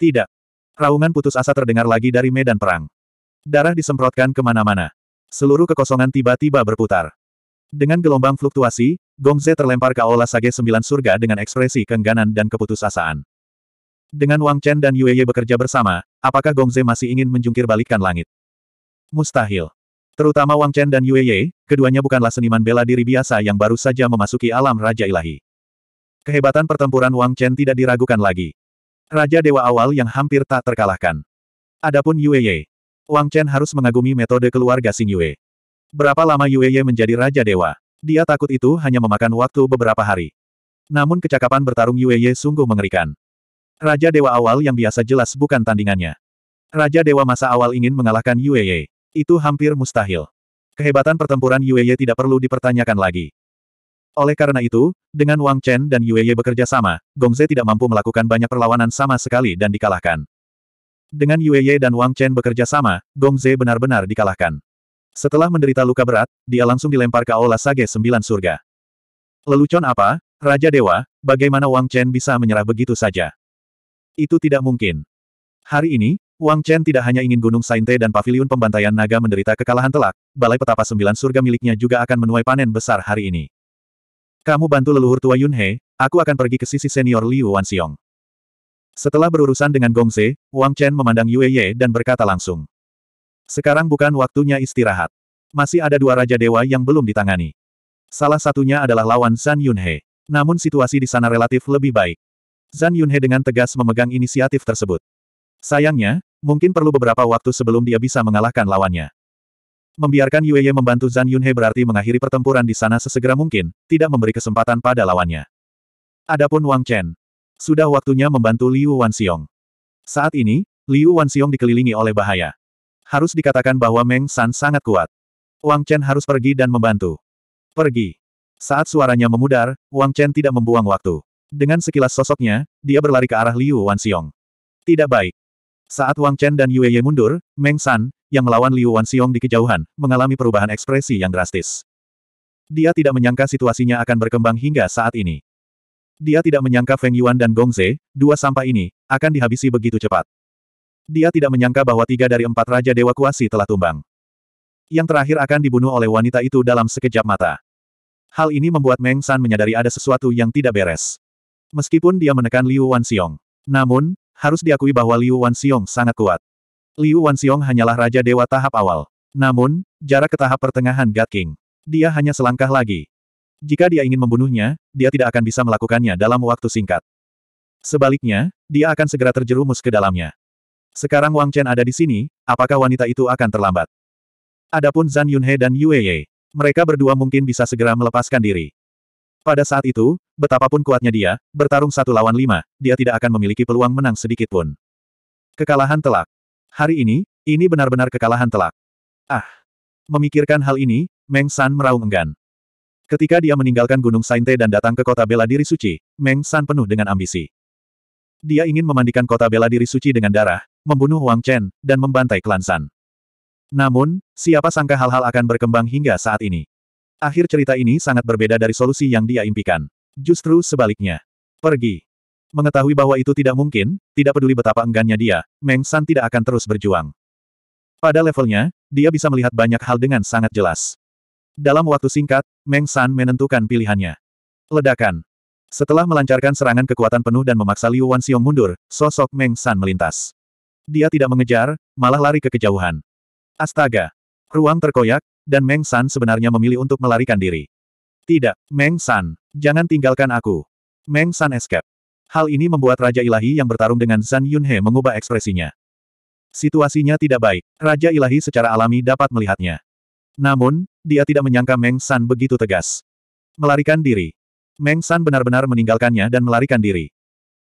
Tidak. Raungan putus asa terdengar lagi dari medan perang. Darah disemprotkan kemana-mana. Seluruh kekosongan tiba-tiba berputar. Dengan gelombang fluktuasi, Gongze terlempar ke aula Sage Sembilan Surga dengan ekspresi keengganan dan keputusasaan. Dengan Wang Chen dan Yue Ye bekerja bersama, apakah Gongze masih ingin menjungkir balikkan langit? Mustahil. Terutama Wang Chen dan Yue Ye, keduanya bukanlah seniman bela diri biasa yang baru saja memasuki alam Raja Ilahi. Kehebatan pertempuran Wang Chen tidak diragukan lagi. Raja Dewa awal yang hampir tak terkalahkan. Adapun Yue Ye. Wang Chen harus mengagumi metode keluarga Sing Yue. Berapa lama Yue Ye menjadi Raja Dewa? Dia takut itu hanya memakan waktu beberapa hari. Namun kecakapan bertarung Yue Ye sungguh mengerikan. Raja Dewa awal yang biasa jelas bukan tandingannya. Raja Dewa masa awal ingin mengalahkan Yue Ye. Itu hampir mustahil. Kehebatan pertempuran Yue Ye tidak perlu dipertanyakan lagi. Oleh karena itu, dengan Wang Chen dan Yue Ye bekerja sama, Gongze tidak mampu melakukan banyak perlawanan sama sekali dan dikalahkan. Dengan Yue Ye dan Wang Chen bekerja sama, Gongze benar-benar dikalahkan. Setelah menderita luka berat, dia langsung dilempar ke Aula Sage Sembilan Surga. Lelucon apa, Raja Dewa, bagaimana Wang Chen bisa menyerah begitu saja? Itu tidak mungkin. Hari ini, Wang Chen tidak hanya ingin Gunung Sainte dan Paviliun Pembantaian Naga menderita kekalahan telak, Balai Petapa Sembilan Surga miliknya juga akan menuai panen besar hari ini. Kamu bantu leluhur tua Yunhe, aku akan pergi ke sisi senior Liu Wanxiong. Setelah berurusan dengan Gongze, Wang Chen memandang Yue Ye dan berkata langsung. Sekarang bukan waktunya istirahat. Masih ada dua Raja Dewa yang belum ditangani. Salah satunya adalah lawan Zan Yunhe. Namun situasi di sana relatif lebih baik. Zan Yunhe dengan tegas memegang inisiatif tersebut. Sayangnya, mungkin perlu beberapa waktu sebelum dia bisa mengalahkan lawannya. Membiarkan Yue Ye membantu Zan Yunhe berarti mengakhiri pertempuran di sana sesegera mungkin, tidak memberi kesempatan pada lawannya. Adapun Wang Chen, sudah waktunya membantu Liu Wanxiong. Saat ini, Liu Wanxiong dikelilingi oleh bahaya. Harus dikatakan bahwa Meng San sangat kuat. Wang Chen harus pergi dan membantu. Pergi. Saat suaranya memudar, Wang Chen tidak membuang waktu. Dengan sekilas sosoknya, dia berlari ke arah Liu Wanxiong. Tidak baik. Saat Wang Chen dan Yue Ye mundur, Meng San, yang melawan Liu Wanxiong di kejauhan, mengalami perubahan ekspresi yang drastis. Dia tidak menyangka situasinya akan berkembang hingga saat ini. Dia tidak menyangka Feng Yuan dan Gong Ze, dua sampah ini, akan dihabisi begitu cepat. Dia tidak menyangka bahwa tiga dari empat Raja Dewa Kuasi telah tumbang. Yang terakhir akan dibunuh oleh wanita itu dalam sekejap mata. Hal ini membuat Meng San menyadari ada sesuatu yang tidak beres. Meskipun dia menekan Liu Wanxiong. Namun, harus diakui bahwa Liu Xiong sangat kuat. Liu Xiong hanyalah Raja Dewa tahap awal. Namun, jarak ke tahap pertengahan God King. Dia hanya selangkah lagi. Jika dia ingin membunuhnya, dia tidak akan bisa melakukannya dalam waktu singkat. Sebaliknya, dia akan segera terjerumus ke dalamnya. Sekarang Wang Chen ada di sini, apakah wanita itu akan terlambat? Adapun Zan Yunhe dan Yue Ye, mereka berdua mungkin bisa segera melepaskan diri. Pada saat itu, betapapun kuatnya dia, bertarung satu lawan lima, dia tidak akan memiliki peluang menang sedikitpun. Kekalahan telak. Hari ini, ini benar-benar kekalahan telak. Ah! Memikirkan hal ini, Meng San meraung enggan. Ketika dia meninggalkan Gunung Sainte dan datang ke kota bela diri suci, Meng San penuh dengan ambisi. Dia ingin memandikan kota bela diri suci dengan darah, membunuh Wang Chen, dan membantai klan San. Namun, siapa sangka hal-hal akan berkembang hingga saat ini. Akhir cerita ini sangat berbeda dari solusi yang dia impikan. Justru sebaliknya. Pergi. Mengetahui bahwa itu tidak mungkin, tidak peduli betapa enggannya dia, Meng San tidak akan terus berjuang. Pada levelnya, dia bisa melihat banyak hal dengan sangat jelas. Dalam waktu singkat, Meng San menentukan pilihannya. Ledakan. Setelah melancarkan serangan kekuatan penuh dan memaksa Liu Wanxiong mundur, sosok Meng San melintas. Dia tidak mengejar, malah lari ke kejauhan. Astaga! Ruang terkoyak, dan Meng San sebenarnya memilih untuk melarikan diri. Tidak, Meng San, jangan tinggalkan aku. Meng San escape. Hal ini membuat Raja Ilahi yang bertarung dengan Zan Yunhe mengubah ekspresinya. Situasinya tidak baik, Raja Ilahi secara alami dapat melihatnya. Namun, dia tidak menyangka Meng San begitu tegas. Melarikan diri. Meng San benar-benar meninggalkannya dan melarikan diri.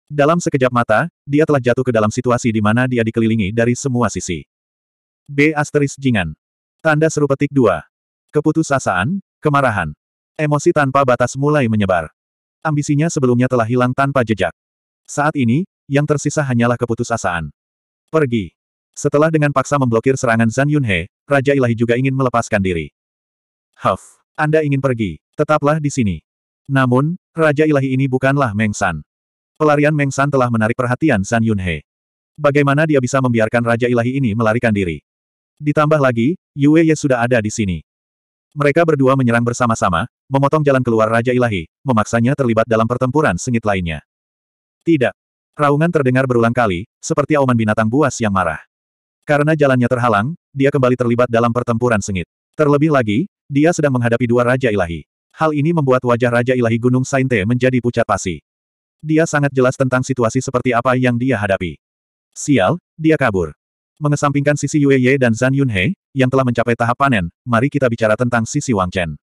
Dalam sekejap mata, dia telah jatuh ke dalam situasi di mana dia dikelilingi dari semua sisi. B. Asteris Jingan Tanda seru petik dua. Keputusasaan, kemarahan. Emosi tanpa batas mulai menyebar. Ambisinya sebelumnya telah hilang tanpa jejak. Saat ini, yang tersisa hanyalah keputusasaan. Pergi. Setelah dengan paksa memblokir serangan Zan Yunhe, Raja Ilahi juga ingin melepaskan diri. Huff, Anda ingin pergi, tetaplah di sini. Namun, Raja Ilahi ini bukanlah Meng San. Pelarian Meng San telah menarik perhatian Zan Yunhe. Bagaimana dia bisa membiarkan Raja Ilahi ini melarikan diri? Ditambah lagi, Yue Ye sudah ada di sini. Mereka berdua menyerang bersama-sama, memotong jalan keluar Raja Ilahi, memaksanya terlibat dalam pertempuran sengit lainnya. Tidak. Raungan terdengar berulang kali, seperti auman binatang buas yang marah. Karena jalannya terhalang, dia kembali terlibat dalam pertempuran sengit. Terlebih lagi, dia sedang menghadapi dua Raja Ilahi. Hal ini membuat wajah Raja Ilahi Gunung Sainte menjadi pucat pasi. Dia sangat jelas tentang situasi seperti apa yang dia hadapi. Sial, dia kabur. Mengesampingkan sisi Yue Ye dan Zan Yunhe, yang telah mencapai tahap panen, mari kita bicara tentang sisi Wang Chen.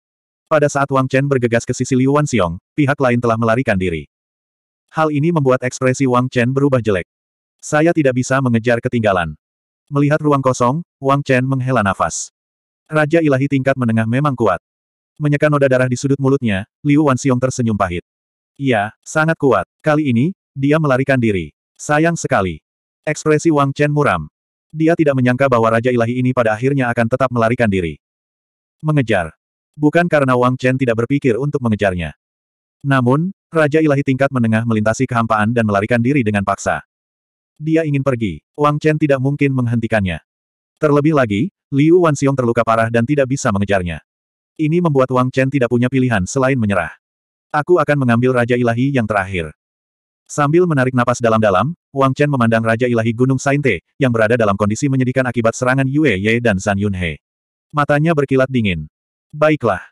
Pada saat Wang Chen bergegas ke sisi Liu Wanxiong, pihak lain telah melarikan diri. Hal ini membuat ekspresi Wang Chen berubah jelek. Saya tidak bisa mengejar ketinggalan. Melihat ruang kosong, Wang Chen menghela nafas. Raja ilahi tingkat menengah memang kuat. Menyeka noda darah di sudut mulutnya, Liu Wanxiong tersenyum pahit. Iya, sangat kuat. Kali ini, dia melarikan diri. Sayang sekali. Ekspresi Wang Chen muram. Dia tidak menyangka bahwa Raja Ilahi ini pada akhirnya akan tetap melarikan diri. Mengejar. Bukan karena Wang Chen tidak berpikir untuk mengejarnya. Namun, Raja Ilahi tingkat menengah melintasi kehampaan dan melarikan diri dengan paksa. Dia ingin pergi. Wang Chen tidak mungkin menghentikannya. Terlebih lagi, Liu Wanxiong terluka parah dan tidak bisa mengejarnya. Ini membuat Wang Chen tidak punya pilihan selain menyerah. Aku akan mengambil Raja Ilahi yang terakhir. Sambil menarik napas dalam-dalam, Wang Chen memandang Raja Ilahi Gunung Sainte, yang berada dalam kondisi menyedihkan akibat serangan Yue Ye dan San Yunhe. Matanya berkilat dingin. Baiklah.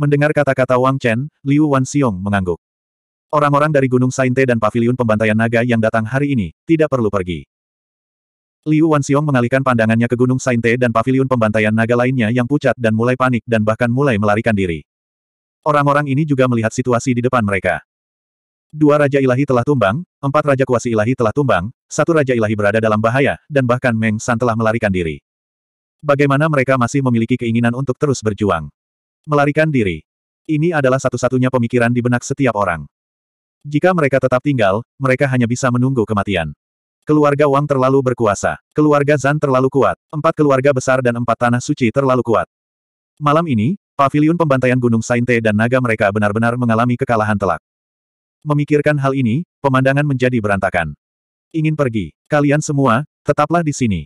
Mendengar kata-kata Wang Chen, Liu Wanxiong mengangguk. Orang-orang dari Gunung Sainte dan Paviliun Pembantaian Naga yang datang hari ini, tidak perlu pergi. Liu Wanxiong mengalihkan pandangannya ke Gunung Sainte dan Paviliun Pembantaian Naga lainnya yang pucat dan mulai panik dan bahkan mulai melarikan diri. Orang-orang ini juga melihat situasi di depan mereka. Dua Raja Ilahi telah tumbang, empat Raja Kuasi Ilahi telah tumbang, satu Raja Ilahi berada dalam bahaya, dan bahkan Meng San telah melarikan diri. Bagaimana mereka masih memiliki keinginan untuk terus berjuang? Melarikan diri. Ini adalah satu-satunya pemikiran di benak setiap orang. Jika mereka tetap tinggal, mereka hanya bisa menunggu kematian. Keluarga Wang terlalu berkuasa. Keluarga Zan terlalu kuat. Empat keluarga besar dan empat tanah suci terlalu kuat. Malam ini, Paviliun pembantaian Gunung Sainte dan naga mereka benar-benar mengalami kekalahan telak. Memikirkan hal ini, pemandangan menjadi berantakan. Ingin pergi, kalian semua, tetaplah di sini.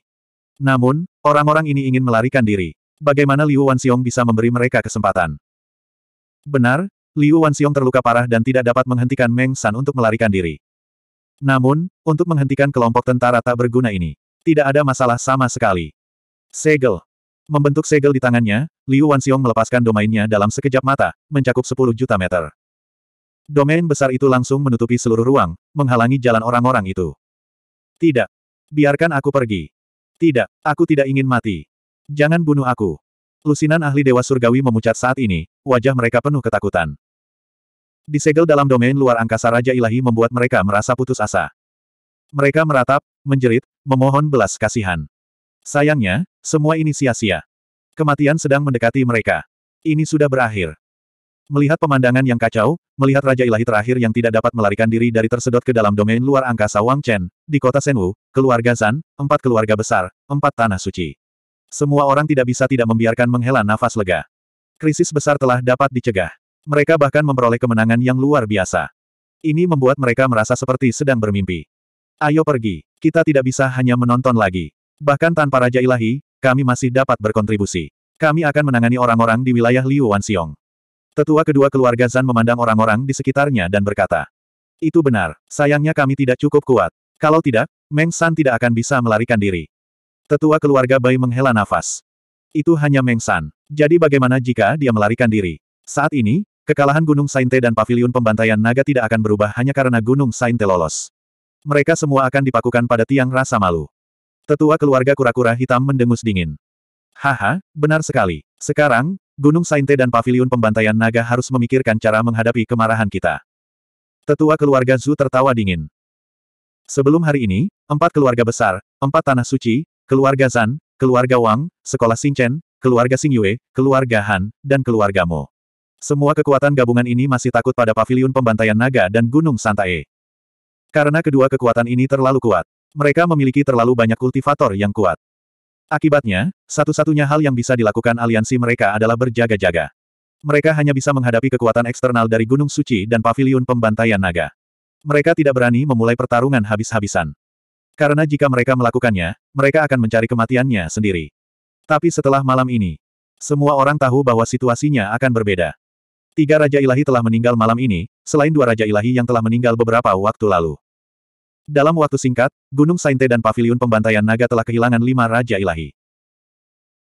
Namun, orang-orang ini ingin melarikan diri. Bagaimana Liu Wanxiong bisa memberi mereka kesempatan? Benar, Liu Wanxiong terluka parah dan tidak dapat menghentikan Meng San untuk melarikan diri. Namun, untuk menghentikan kelompok tentara tak berguna ini, tidak ada masalah sama sekali. Segel. Membentuk segel di tangannya, Liu Wanxiong melepaskan domainnya dalam sekejap mata, mencakup 10 juta meter. Domain besar itu langsung menutupi seluruh ruang, menghalangi jalan orang-orang itu. Tidak. Biarkan aku pergi. Tidak, aku tidak ingin mati. Jangan bunuh aku. Lusinan ahli Dewa Surgawi memucat saat ini, wajah mereka penuh ketakutan. Disegel dalam domain luar angkasa Raja Ilahi membuat mereka merasa putus asa. Mereka meratap, menjerit, memohon belas kasihan. Sayangnya, semua ini sia-sia. Kematian sedang mendekati mereka. Ini sudah berakhir. Melihat pemandangan yang kacau, melihat Raja Ilahi terakhir yang tidak dapat melarikan diri dari tersedot ke dalam domain luar angkasa Wang Chen, di kota Senwu, keluarga Zan, empat keluarga besar, empat tanah suci. Semua orang tidak bisa tidak membiarkan menghela nafas lega. Krisis besar telah dapat dicegah. Mereka bahkan memperoleh kemenangan yang luar biasa. Ini membuat mereka merasa seperti sedang bermimpi. Ayo pergi, kita tidak bisa hanya menonton lagi. Bahkan tanpa Raja Ilahi, kami masih dapat berkontribusi. Kami akan menangani orang-orang di wilayah Liu Wanxiong. Tetua kedua keluarga Zan memandang orang-orang di sekitarnya dan berkata. Itu benar, sayangnya kami tidak cukup kuat. Kalau tidak, Meng San tidak akan bisa melarikan diri. Tetua keluarga Bai menghela nafas. Itu hanya Meng San. Jadi bagaimana jika dia melarikan diri? Saat ini, kekalahan Gunung Sainte dan Paviliun Pembantaian Naga tidak akan berubah hanya karena Gunung Sainte lolos. Mereka semua akan dipakukan pada tiang rasa malu. Tetua keluarga kura-kura hitam mendengus dingin. Haha, benar sekali. Sekarang, Gunung Sainte dan Paviliun Pembantaian Naga harus memikirkan cara menghadapi kemarahan kita. Tetua keluarga Zhu tertawa dingin. Sebelum hari ini, empat keluarga besar, empat tanah suci, keluarga Zan, keluarga Wang, sekolah Xingchen, keluarga Xingyue, keluarga Han, dan keluarga Mo. Semua kekuatan gabungan ini masih takut pada Paviliun Pembantaian Naga dan Gunung Santae. Karena kedua kekuatan ini terlalu kuat, mereka memiliki terlalu banyak kultivator yang kuat. Akibatnya, satu-satunya hal yang bisa dilakukan aliansi mereka adalah berjaga-jaga. Mereka hanya bisa menghadapi kekuatan eksternal dari Gunung Suci dan Paviliun Pembantaian Naga. Mereka tidak berani memulai pertarungan habis-habisan. Karena jika mereka melakukannya, mereka akan mencari kematiannya sendiri. Tapi setelah malam ini, semua orang tahu bahwa situasinya akan berbeda. Tiga Raja Ilahi telah meninggal malam ini, selain dua Raja Ilahi yang telah meninggal beberapa waktu lalu. Dalam waktu singkat, Gunung Sainte dan Paviliun Pembantaian Naga telah kehilangan lima Raja Ilahi.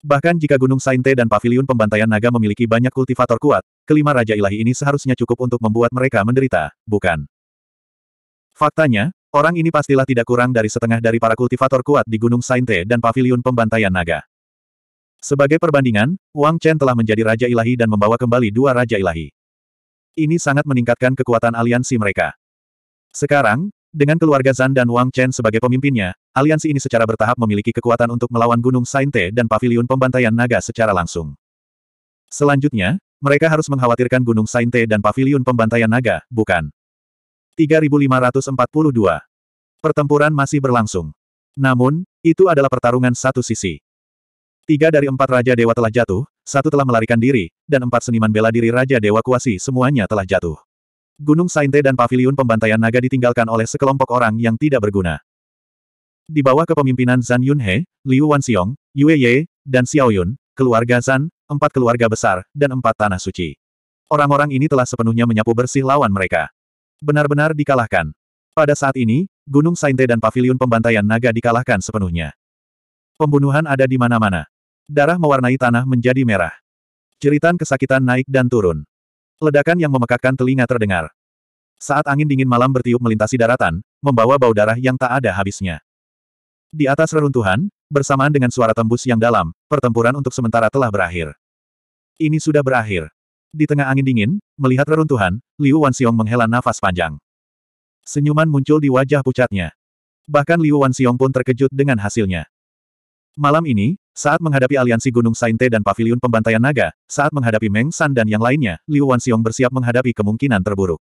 Bahkan jika Gunung Sainte dan Paviliun Pembantaian Naga memiliki banyak kultivator kuat, kelima Raja Ilahi ini seharusnya cukup untuk membuat mereka menderita, bukan? Faktanya, orang ini pastilah tidak kurang dari setengah dari para kultivator kuat di Gunung Sainte dan Paviliun Pembantaian Naga. Sebagai perbandingan, Wang Chen telah menjadi Raja Ilahi dan membawa kembali dua Raja Ilahi. Ini sangat meningkatkan kekuatan aliansi mereka. Sekarang, dengan keluarga Zan dan Wang Chen sebagai pemimpinnya, aliansi ini secara bertahap memiliki kekuatan untuk melawan Gunung Sainte dan Paviliun Pembantaian Naga secara langsung. Selanjutnya, mereka harus mengkhawatirkan Gunung Sainte dan Paviliun Pembantaian Naga, bukan? 3542. Pertempuran masih berlangsung. Namun, itu adalah pertarungan satu sisi. Tiga dari empat Raja Dewa telah jatuh, satu telah melarikan diri, dan empat seniman bela diri Raja Dewa Kuasi semuanya telah jatuh. Gunung Sainte dan paviliun pembantaian naga ditinggalkan oleh sekelompok orang yang tidak berguna. Di bawah kepemimpinan Zan Yunhe, Liu Wanxiong, Yue Ye, dan Xiao Yun, keluarga Zan, empat keluarga besar, dan empat tanah suci. Orang-orang ini telah sepenuhnya menyapu bersih lawan mereka. Benar-benar dikalahkan. Pada saat ini, Gunung Sainte dan paviliun pembantaian naga dikalahkan sepenuhnya. Pembunuhan ada di mana-mana. Darah mewarnai tanah menjadi merah. Jeritan kesakitan naik dan turun. Ledakan yang memekakkan telinga terdengar. Saat angin dingin malam bertiup melintasi daratan, membawa bau darah yang tak ada habisnya. Di atas reruntuhan, bersamaan dengan suara tembus yang dalam, pertempuran untuk sementara telah berakhir. Ini sudah berakhir. Di tengah angin dingin, melihat reruntuhan, Liu Wanxiong menghela nafas panjang. Senyuman muncul di wajah pucatnya. Bahkan Liu Wanxiong pun terkejut dengan hasilnya. Malam ini, saat menghadapi aliansi Gunung Sainte dan Paviliun Pembantaian Naga, saat menghadapi Meng San dan yang lainnya, Liu Wanxiong bersiap menghadapi kemungkinan terburuk.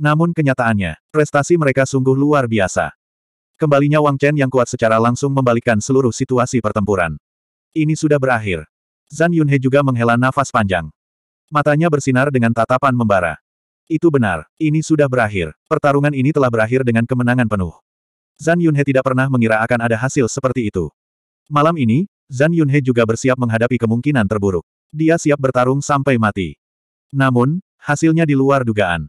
Namun kenyataannya, prestasi mereka sungguh luar biasa. Kembalinya Wang Chen yang kuat secara langsung membalikkan seluruh situasi pertempuran. Ini sudah berakhir. Zan Yunhe juga menghela nafas panjang. Matanya bersinar dengan tatapan membara. Itu benar, ini sudah berakhir. Pertarungan ini telah berakhir dengan kemenangan penuh. Zan Yunhe tidak pernah mengira akan ada hasil seperti itu. Malam ini, Zhan Yunhe juga bersiap menghadapi kemungkinan terburuk. Dia siap bertarung sampai mati. Namun, hasilnya di luar dugaan.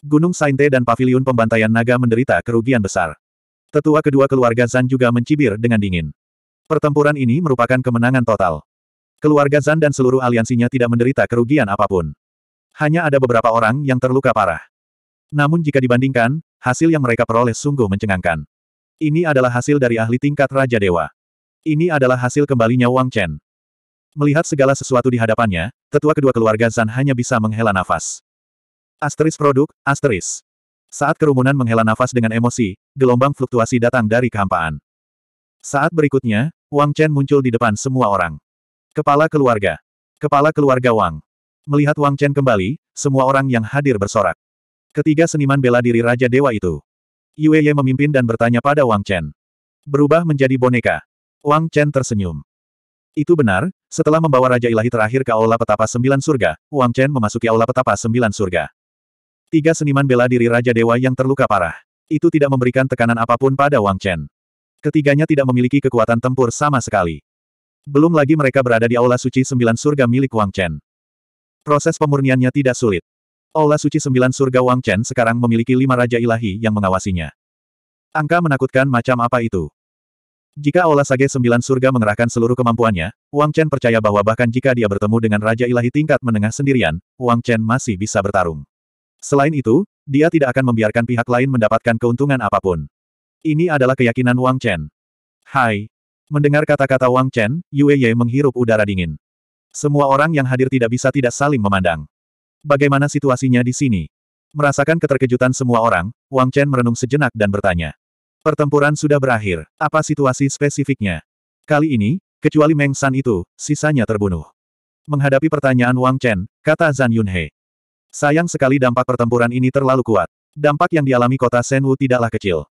Gunung Sainte dan Paviliun Pembantaian Naga menderita kerugian besar. Tetua kedua keluarga Zan juga mencibir dengan dingin. Pertempuran ini merupakan kemenangan total. Keluarga Zan dan seluruh aliansinya tidak menderita kerugian apapun. Hanya ada beberapa orang yang terluka parah. Namun jika dibandingkan, hasil yang mereka peroleh sungguh mencengangkan. Ini adalah hasil dari ahli tingkat Raja Dewa. Ini adalah hasil kembalinya Wang Chen. Melihat segala sesuatu di hadapannya, tetua kedua keluarga Zan hanya bisa menghela nafas. Asteris produk, asteris. Saat kerumunan menghela nafas dengan emosi, gelombang fluktuasi datang dari kehampaan. Saat berikutnya, Wang Chen muncul di depan semua orang. Kepala keluarga. Kepala keluarga Wang. Melihat Wang Chen kembali, semua orang yang hadir bersorak. Ketiga seniman bela diri Raja Dewa itu. Yue Ye memimpin dan bertanya pada Wang Chen. Berubah menjadi boneka. Wang Chen tersenyum. Itu benar, setelah membawa Raja Ilahi terakhir ke Aula Petapa Sembilan Surga, Wang Chen memasuki Aula Petapa Sembilan Surga. Tiga seniman bela diri Raja Dewa yang terluka parah. Itu tidak memberikan tekanan apapun pada Wang Chen. Ketiganya tidak memiliki kekuatan tempur sama sekali. Belum lagi mereka berada di Aula Suci Sembilan Surga milik Wang Chen. Proses pemurniannya tidak sulit. Aula Suci Sembilan Surga Wang Chen sekarang memiliki lima Raja Ilahi yang mengawasinya. Angka menakutkan macam apa itu? Jika Aula Sage Sembilan Surga mengerahkan seluruh kemampuannya, Wang Chen percaya bahwa bahkan jika dia bertemu dengan Raja Ilahi tingkat menengah sendirian, Wang Chen masih bisa bertarung. Selain itu, dia tidak akan membiarkan pihak lain mendapatkan keuntungan apapun. Ini adalah keyakinan Wang Chen. Hai. Mendengar kata-kata Wang Chen, Yue Ye menghirup udara dingin. Semua orang yang hadir tidak bisa tidak saling memandang. Bagaimana situasinya di sini? Merasakan keterkejutan semua orang, Wang Chen merenung sejenak dan bertanya. Pertempuran sudah berakhir. Apa situasi spesifiknya? Kali ini, kecuali Meng San itu, sisanya terbunuh. Menghadapi pertanyaan Wang Chen, kata Zhan Yunhe. Sayang sekali dampak pertempuran ini terlalu kuat. Dampak yang dialami kota Senwu tidaklah kecil.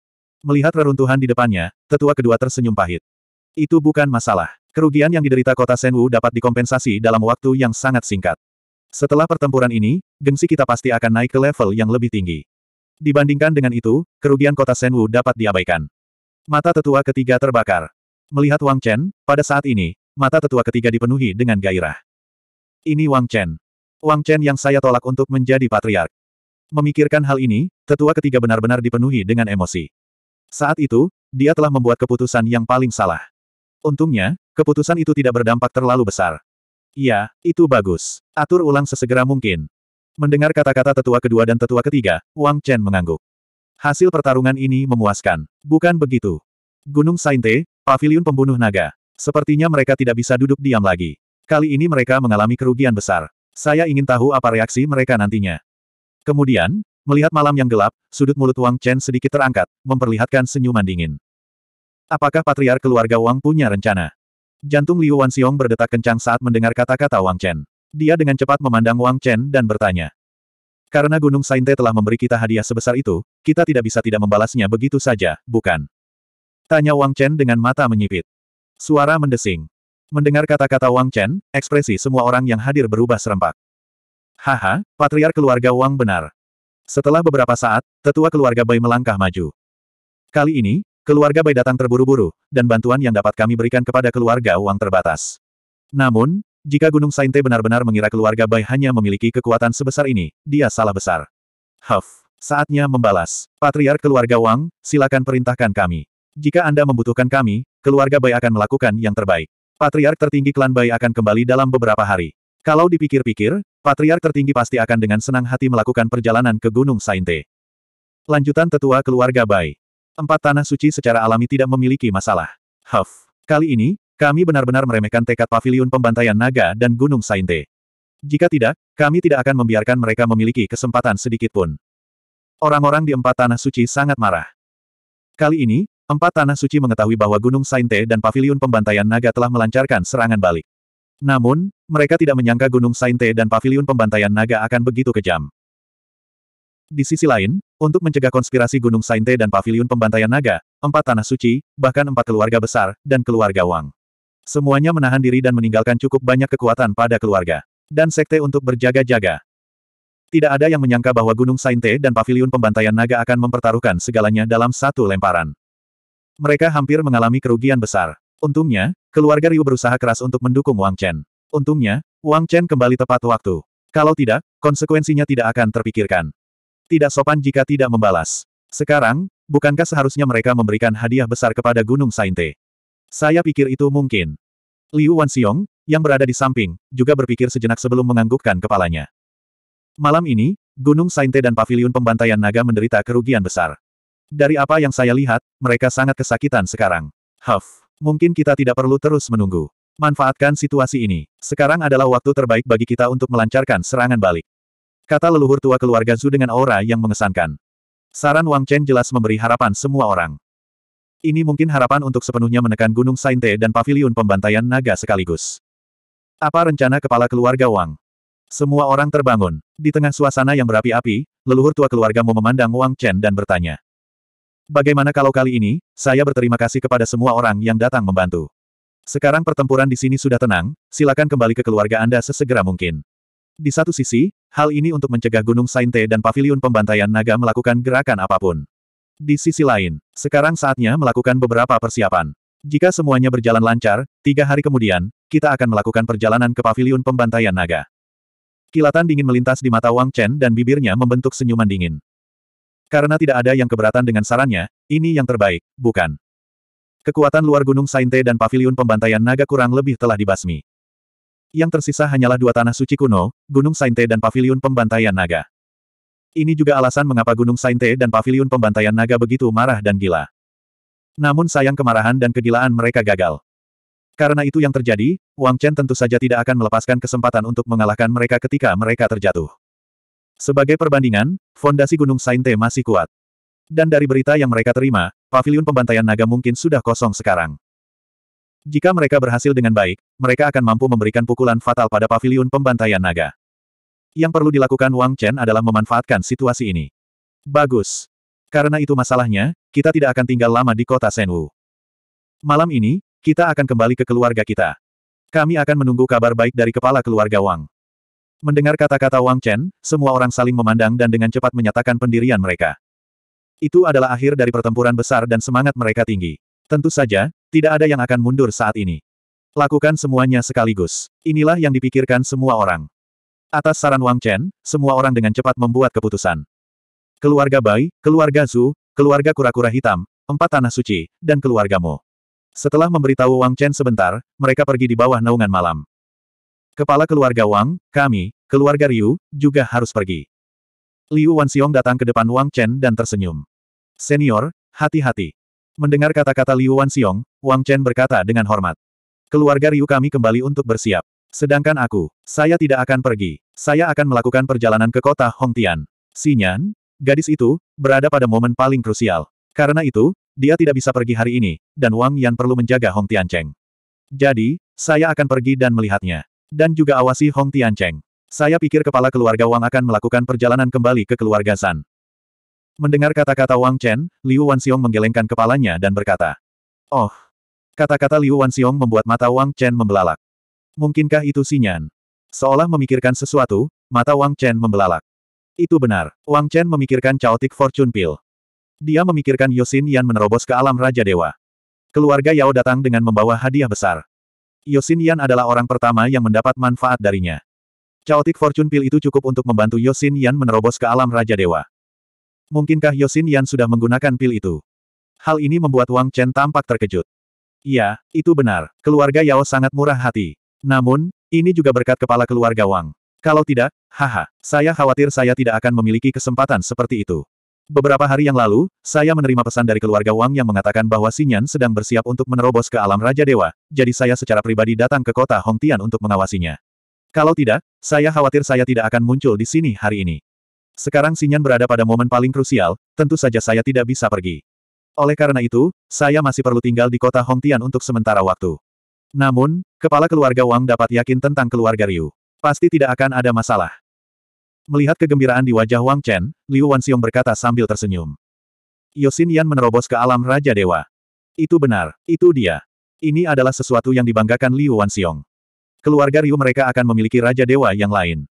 Melihat reruntuhan di depannya, tetua kedua tersenyum pahit. Itu bukan masalah. Kerugian yang diderita kota Senwu dapat dikompensasi dalam waktu yang sangat singkat. Setelah pertempuran ini, gengsi kita pasti akan naik ke level yang lebih tinggi. Dibandingkan dengan itu, kerugian kota Senwu dapat diabaikan. Mata tetua ketiga terbakar. Melihat Wang Chen, pada saat ini, mata tetua ketiga dipenuhi dengan gairah. Ini Wang Chen. Wang Chen yang saya tolak untuk menjadi patriark. Memikirkan hal ini, tetua ketiga benar-benar dipenuhi dengan emosi. Saat itu, dia telah membuat keputusan yang paling salah. Untungnya, keputusan itu tidak berdampak terlalu besar. Ya, itu bagus. Atur ulang sesegera mungkin. Mendengar kata-kata tetua kedua dan tetua ketiga, Wang Chen mengangguk. Hasil pertarungan ini memuaskan. Bukan begitu. Gunung Sainte, Paviliun Pembunuh Naga. Sepertinya mereka tidak bisa duduk diam lagi. Kali ini mereka mengalami kerugian besar. Saya ingin tahu apa reaksi mereka nantinya. Kemudian, melihat malam yang gelap, sudut mulut Wang Chen sedikit terangkat, memperlihatkan senyuman dingin. Apakah patriar keluarga Wang punya rencana? Jantung Liu Wanxiong berdetak kencang saat mendengar kata-kata Wang Chen. Dia dengan cepat memandang Wang Chen dan bertanya. Karena Gunung Sainte telah memberi kita hadiah sebesar itu, kita tidak bisa tidak membalasnya begitu saja, bukan? Tanya Wang Chen dengan mata menyipit. Suara mendesing. Mendengar kata-kata Wang Chen, ekspresi semua orang yang hadir berubah serempak. Haha, Patriar keluarga Wang benar. Setelah beberapa saat, tetua keluarga Bai melangkah maju. Kali ini, keluarga Bai datang terburu-buru, dan bantuan yang dapat kami berikan kepada keluarga Wang terbatas. Namun, jika Gunung Sainte benar-benar mengira keluarga Bai hanya memiliki kekuatan sebesar ini, dia salah besar. Huff, saatnya membalas. Patriark keluarga Wang, silakan perintahkan kami. Jika Anda membutuhkan kami, keluarga Bai akan melakukan yang terbaik. Patriark tertinggi klan Bai akan kembali dalam beberapa hari. Kalau dipikir-pikir, Patriark tertinggi pasti akan dengan senang hati melakukan perjalanan ke Gunung Sainte. Lanjutan tetua keluarga Bai. Empat tanah suci secara alami tidak memiliki masalah. Huff. Kali ini, kami benar-benar meremehkan tekad pavilion pembantaian naga dan Gunung Sainte. Jika tidak, kami tidak akan membiarkan mereka memiliki kesempatan sedikit pun. Orang-orang di empat tanah suci sangat marah. Kali ini, empat tanah suci mengetahui bahwa Gunung Sainte dan pavilion pembantaian naga telah melancarkan serangan balik. Namun, mereka tidak menyangka Gunung Sainte dan pavilion pembantaian naga akan begitu kejam. Di sisi lain, untuk mencegah konspirasi Gunung Sainte dan pavilion Pembantaian Naga, empat tanah suci, bahkan empat keluarga besar, dan keluarga Wang. Semuanya menahan diri dan meninggalkan cukup banyak kekuatan pada keluarga. Dan sekte untuk berjaga-jaga. Tidak ada yang menyangka bahwa Gunung Sainte dan Paviliun Pembantaian Naga akan mempertaruhkan segalanya dalam satu lemparan. Mereka hampir mengalami kerugian besar. Untungnya, keluarga Ryu berusaha keras untuk mendukung Wang Chen. Untungnya, Wang Chen kembali tepat waktu. Kalau tidak, konsekuensinya tidak akan terpikirkan. Tidak sopan jika tidak membalas. Sekarang, bukankah seharusnya mereka memberikan hadiah besar kepada Gunung Sainte? Saya pikir itu mungkin. Liu Wansiong, yang berada di samping, juga berpikir sejenak sebelum menganggukkan kepalanya. Malam ini, Gunung Sainte dan Paviliun Pembantaian Naga menderita kerugian besar. Dari apa yang saya lihat, mereka sangat kesakitan sekarang. Huff, mungkin kita tidak perlu terus menunggu. Manfaatkan situasi ini. Sekarang adalah waktu terbaik bagi kita untuk melancarkan serangan balik. Kata leluhur tua keluarga Zhu dengan aura yang mengesankan. Saran Wang Chen jelas memberi harapan semua orang. Ini mungkin harapan untuk sepenuhnya menekan Gunung Sainte dan Paviliun Pembantaian Naga sekaligus. Apa rencana kepala keluarga Wang? Semua orang terbangun. Di tengah suasana yang berapi-api, leluhur tua keluargamu memandang Wang Chen dan bertanya. Bagaimana kalau kali ini, saya berterima kasih kepada semua orang yang datang membantu. Sekarang pertempuran di sini sudah tenang, silakan kembali ke keluarga Anda sesegera mungkin. Di satu sisi, hal ini untuk mencegah Gunung Sainte dan Paviliun Pembantaian Naga melakukan gerakan apapun. Di sisi lain, sekarang saatnya melakukan beberapa persiapan. Jika semuanya berjalan lancar, tiga hari kemudian, kita akan melakukan perjalanan ke paviliun pembantaian naga. Kilatan dingin melintas di mata Wang Chen dan bibirnya membentuk senyuman dingin. Karena tidak ada yang keberatan dengan sarannya, ini yang terbaik, bukan? Kekuatan luar Gunung Sainte dan paviliun pembantaian naga kurang lebih telah dibasmi. Yang tersisa hanyalah dua tanah suci kuno, Gunung Sainte dan Paviliun Pembantaian Naga. Ini juga alasan mengapa Gunung Sainte dan Paviliun Pembantaian Naga begitu marah dan gila. Namun sayang kemarahan dan kegilaan mereka gagal. Karena itu yang terjadi, Wang Chen tentu saja tidak akan melepaskan kesempatan untuk mengalahkan mereka ketika mereka terjatuh. Sebagai perbandingan, fondasi Gunung Sainte masih kuat. Dan dari berita yang mereka terima, paviliun pembantaian naga mungkin sudah kosong sekarang. Jika mereka berhasil dengan baik, mereka akan mampu memberikan pukulan fatal pada paviliun pembantaian naga. Yang perlu dilakukan Wang Chen adalah memanfaatkan situasi ini. Bagus. Karena itu masalahnya, kita tidak akan tinggal lama di kota Senwu. Malam ini, kita akan kembali ke keluarga kita. Kami akan menunggu kabar baik dari kepala keluarga Wang. Mendengar kata-kata Wang Chen, semua orang saling memandang dan dengan cepat menyatakan pendirian mereka. Itu adalah akhir dari pertempuran besar dan semangat mereka tinggi. Tentu saja, tidak ada yang akan mundur saat ini. Lakukan semuanya sekaligus. Inilah yang dipikirkan semua orang. Atas saran Wang Chen, semua orang dengan cepat membuat keputusan. Keluarga Bai, keluarga Zhu, keluarga kura-kura hitam, empat tanah suci, dan keluargamu. Setelah memberitahu Wang Chen sebentar, mereka pergi di bawah naungan malam. Kepala keluarga Wang, kami, keluarga Ryu, juga harus pergi. Liu Wanxiong datang ke depan Wang Chen dan tersenyum. Senior, hati-hati. Mendengar kata-kata Liu Wanxiong, Wang Chen berkata dengan hormat. Keluarga Ryu kami kembali untuk bersiap. Sedangkan aku, saya tidak akan pergi. Saya akan melakukan perjalanan ke kota Hongtian. Sinyan, gadis itu, berada pada momen paling krusial. Karena itu, dia tidak bisa pergi hari ini, dan Wang Yan perlu menjaga Hong Tiancheng. Jadi, saya akan pergi dan melihatnya. Dan juga awasi Hong Tiancheng. Saya pikir kepala keluarga Wang akan melakukan perjalanan kembali ke keluarga San. Mendengar kata-kata Wang Chen, Liu Wanxiong menggelengkan kepalanya dan berkata, Oh, Kata-kata Liu Wanxiong membuat mata Wang Chen membelalak. Mungkinkah itu Sinyan? Seolah memikirkan sesuatu, mata Wang Chen membelalak. Itu benar, Wang Chen memikirkan Chaotic fortune pill. Dia memikirkan Yosin Yan menerobos ke alam Raja Dewa. Keluarga Yao datang dengan membawa hadiah besar. Yosin Yan adalah orang pertama yang mendapat manfaat darinya. Chaotic Fortune Pill itu cukup untuk membantu Yosin Yan menerobos ke alam Raja Dewa. Mungkinkah Yosin Yan sudah menggunakan pil itu? Hal ini membuat Wang Chen tampak terkejut. Iya, itu benar. Keluarga Yao sangat murah hati. Namun, ini juga berkat kepala keluarga Wang. Kalau tidak, haha, saya khawatir saya tidak akan memiliki kesempatan seperti itu. Beberapa hari yang lalu, saya menerima pesan dari keluarga Wang yang mengatakan bahwa Sinyan sedang bersiap untuk menerobos ke alam Raja Dewa, jadi saya secara pribadi datang ke kota Hongtian untuk mengawasinya. Kalau tidak, saya khawatir saya tidak akan muncul di sini hari ini. Sekarang Sinyan berada pada momen paling krusial, tentu saja saya tidak bisa pergi. Oleh karena itu, saya masih perlu tinggal di kota Hongtian untuk sementara waktu. Namun, kepala keluarga Wang dapat yakin tentang keluarga Ryu. Pasti tidak akan ada masalah. Melihat kegembiraan di wajah Wang Chen, Liu Wanxiong berkata sambil tersenyum. Yosin Yan menerobos ke alam Raja Dewa. Itu benar, itu dia. Ini adalah sesuatu yang dibanggakan Liu Wanxiong. Keluarga Ryu mereka akan memiliki Raja Dewa yang lain.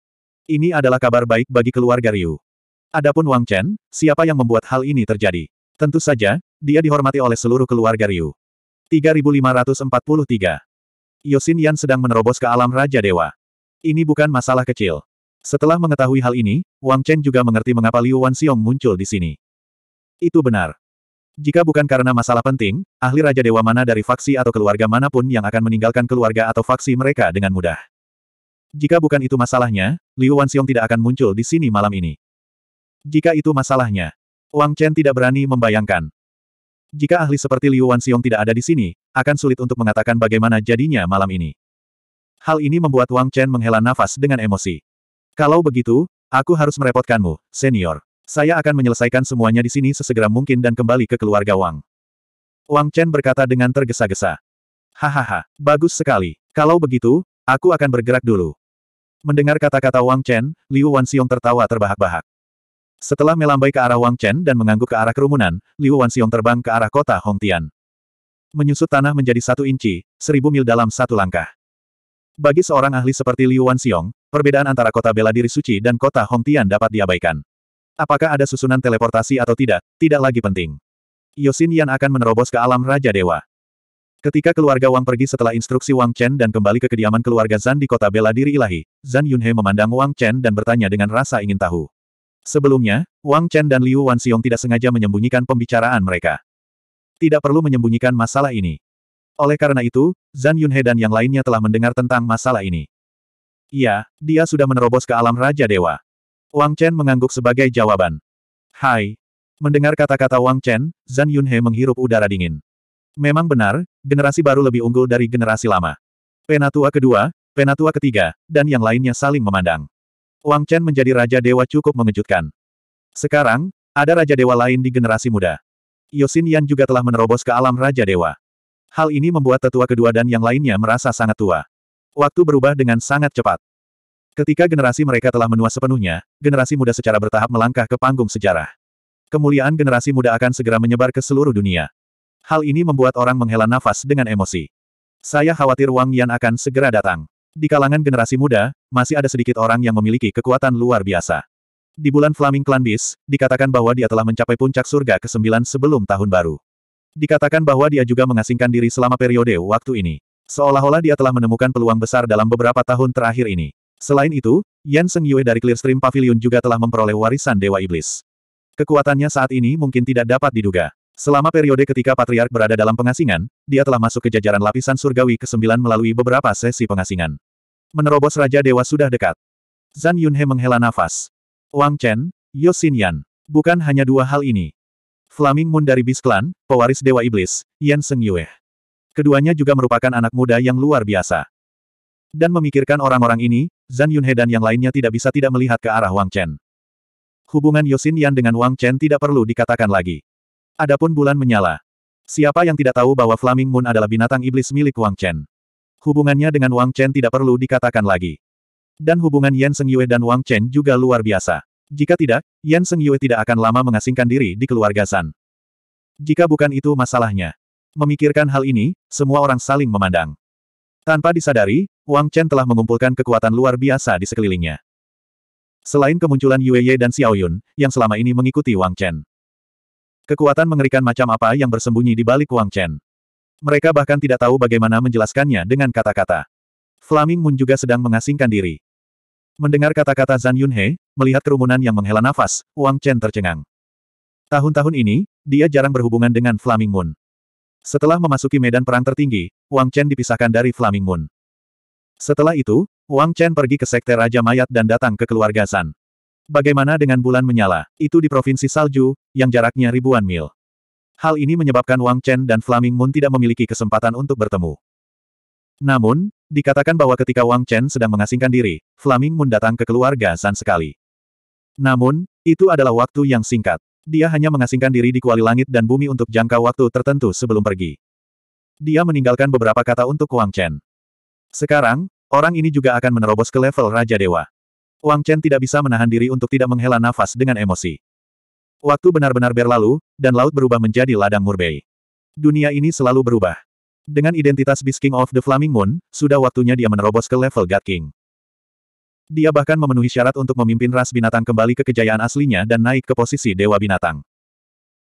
Ini adalah kabar baik bagi keluarga Ryu. Adapun Wang Chen, siapa yang membuat hal ini terjadi? Tentu saja, dia dihormati oleh seluruh keluarga Ryu. 3543. Yosin Yan sedang menerobos ke alam Raja Dewa. Ini bukan masalah kecil. Setelah mengetahui hal ini, Wang Chen juga mengerti mengapa Liu Wanxiong muncul di sini. Itu benar. Jika bukan karena masalah penting, ahli Raja Dewa mana dari faksi atau keluarga manapun yang akan meninggalkan keluarga atau faksi mereka dengan mudah. Jika bukan itu masalahnya, Liu Wanxiong tidak akan muncul di sini malam ini. Jika itu masalahnya, Wang Chen tidak berani membayangkan. Jika ahli seperti Liu Wanxiong tidak ada di sini, akan sulit untuk mengatakan bagaimana jadinya malam ini. Hal ini membuat Wang Chen menghela nafas dengan emosi. Kalau begitu, aku harus merepotkanmu, senior. Saya akan menyelesaikan semuanya di sini sesegera mungkin dan kembali ke keluarga Wang. Wang Chen berkata dengan tergesa-gesa. Hahaha, bagus sekali. Kalau begitu, aku akan bergerak dulu. Mendengar kata-kata Wang Chen, Liu Wanxiong tertawa terbahak-bahak. Setelah melambai ke arah Wang Chen dan mengangguk ke arah kerumunan, Liu Wanxiong terbang ke arah kota Hongtian. Menyusut tanah menjadi satu inci, seribu mil dalam satu langkah. Bagi seorang ahli seperti Liu Wanxiong, perbedaan antara kota bela diri suci dan kota Hongtian dapat diabaikan. Apakah ada susunan teleportasi atau tidak, tidak lagi penting. Yosin Yan akan menerobos ke alam Raja Dewa. Ketika keluarga Wang pergi setelah instruksi Wang Chen dan kembali ke kediaman keluarga Zan di kota bela diri ilahi, Zan Yunhe memandang Wang Chen dan bertanya dengan rasa ingin tahu. Sebelumnya, Wang Chen dan Liu Xiong tidak sengaja menyembunyikan pembicaraan mereka. Tidak perlu menyembunyikan masalah ini. Oleh karena itu, Zan Yunhe dan yang lainnya telah mendengar tentang masalah ini. Iya, dia sudah menerobos ke alam Raja Dewa. Wang Chen mengangguk sebagai jawaban. Hai. Mendengar kata-kata Wang Chen, Zan Yunhe menghirup udara dingin. Memang benar, generasi baru lebih unggul dari generasi lama. Penatua kedua, penatua ketiga, dan yang lainnya saling memandang. Wang Chen menjadi Raja Dewa cukup mengejutkan. Sekarang, ada Raja Dewa lain di generasi muda. Yosin Yan juga telah menerobos ke alam Raja Dewa. Hal ini membuat tetua kedua dan yang lainnya merasa sangat tua. Waktu berubah dengan sangat cepat. Ketika generasi mereka telah menua sepenuhnya, generasi muda secara bertahap melangkah ke panggung sejarah. Kemuliaan generasi muda akan segera menyebar ke seluruh dunia. Hal ini membuat orang menghela nafas dengan emosi. Saya khawatir Wang Yan akan segera datang. Di kalangan generasi muda, masih ada sedikit orang yang memiliki kekuatan luar biasa. Di bulan Flaming Clan Beast, dikatakan bahwa dia telah mencapai puncak surga ke-9 sebelum tahun baru. Dikatakan bahwa dia juga mengasingkan diri selama periode waktu ini. Seolah-olah dia telah menemukan peluang besar dalam beberapa tahun terakhir ini. Selain itu, Yan Seng Yue dari Clearstream Pavilion juga telah memperoleh warisan Dewa Iblis. Kekuatannya saat ini mungkin tidak dapat diduga. Selama periode ketika Patriark berada dalam pengasingan, dia telah masuk ke jajaran lapisan surgawi ke-9 melalui beberapa sesi pengasingan. Menerobos Raja Dewa sudah dekat. Zan Yunhe menghela nafas. Wang Chen, Yan, Bukan hanya dua hal ini. Flaming Moon dari Bisklan, pewaris Dewa Iblis, Yan Seng Yue. Keduanya juga merupakan anak muda yang luar biasa. Dan memikirkan orang-orang ini, Zan Yunhe dan yang lainnya tidak bisa tidak melihat ke arah Wang Chen. Hubungan Yosin Yan dengan Wang Chen tidak perlu dikatakan lagi. Adapun bulan menyala. Siapa yang tidak tahu bahwa Flaming Moon adalah binatang iblis milik Wang Chen? Hubungannya dengan Wang Chen tidak perlu dikatakan lagi. Dan hubungan Yan Seng Yue dan Wang Chen juga luar biasa. Jika tidak, Yan Seng Yue tidak akan lama mengasingkan diri di keluarga San. Jika bukan itu masalahnya. Memikirkan hal ini, semua orang saling memandang. Tanpa disadari, Wang Chen telah mengumpulkan kekuatan luar biasa di sekelilingnya. Selain kemunculan Yue Ye dan Xiao Yun, yang selama ini mengikuti Wang Chen. Kekuatan mengerikan macam apa yang bersembunyi di balik Wang Chen. Mereka bahkan tidak tahu bagaimana menjelaskannya dengan kata-kata. Flaming Moon juga sedang mengasingkan diri. Mendengar kata-kata Zan Yunhe, melihat kerumunan yang menghela nafas, Wang Chen tercengang. Tahun-tahun ini, dia jarang berhubungan dengan Flaming Moon. Setelah memasuki medan perang tertinggi, Wang Chen dipisahkan dari Flaming Moon. Setelah itu, Wang Chen pergi ke Sekte Raja Mayat dan datang ke keluarga Zan. Bagaimana dengan bulan menyala? Itu di provinsi salju, yang jaraknya ribuan mil. Hal ini menyebabkan Wang Chen dan Flaming Moon tidak memiliki kesempatan untuk bertemu. Namun, dikatakan bahwa ketika Wang Chen sedang mengasingkan diri, Flaming Moon datang ke keluarga San sekali. Namun, itu adalah waktu yang singkat. Dia hanya mengasingkan diri di kuali langit dan bumi untuk jangka waktu tertentu sebelum pergi. Dia meninggalkan beberapa kata untuk Wang Chen. Sekarang, orang ini juga akan menerobos ke level Raja Dewa. Wang Chen tidak bisa menahan diri untuk tidak menghela nafas dengan emosi. Waktu benar-benar berlalu, dan laut berubah menjadi ladang murbei. Dunia ini selalu berubah. Dengan identitas Beast of the Flaming Moon, sudah waktunya dia menerobos ke level God King. Dia bahkan memenuhi syarat untuk memimpin ras binatang kembali ke kejayaan aslinya dan naik ke posisi Dewa Binatang.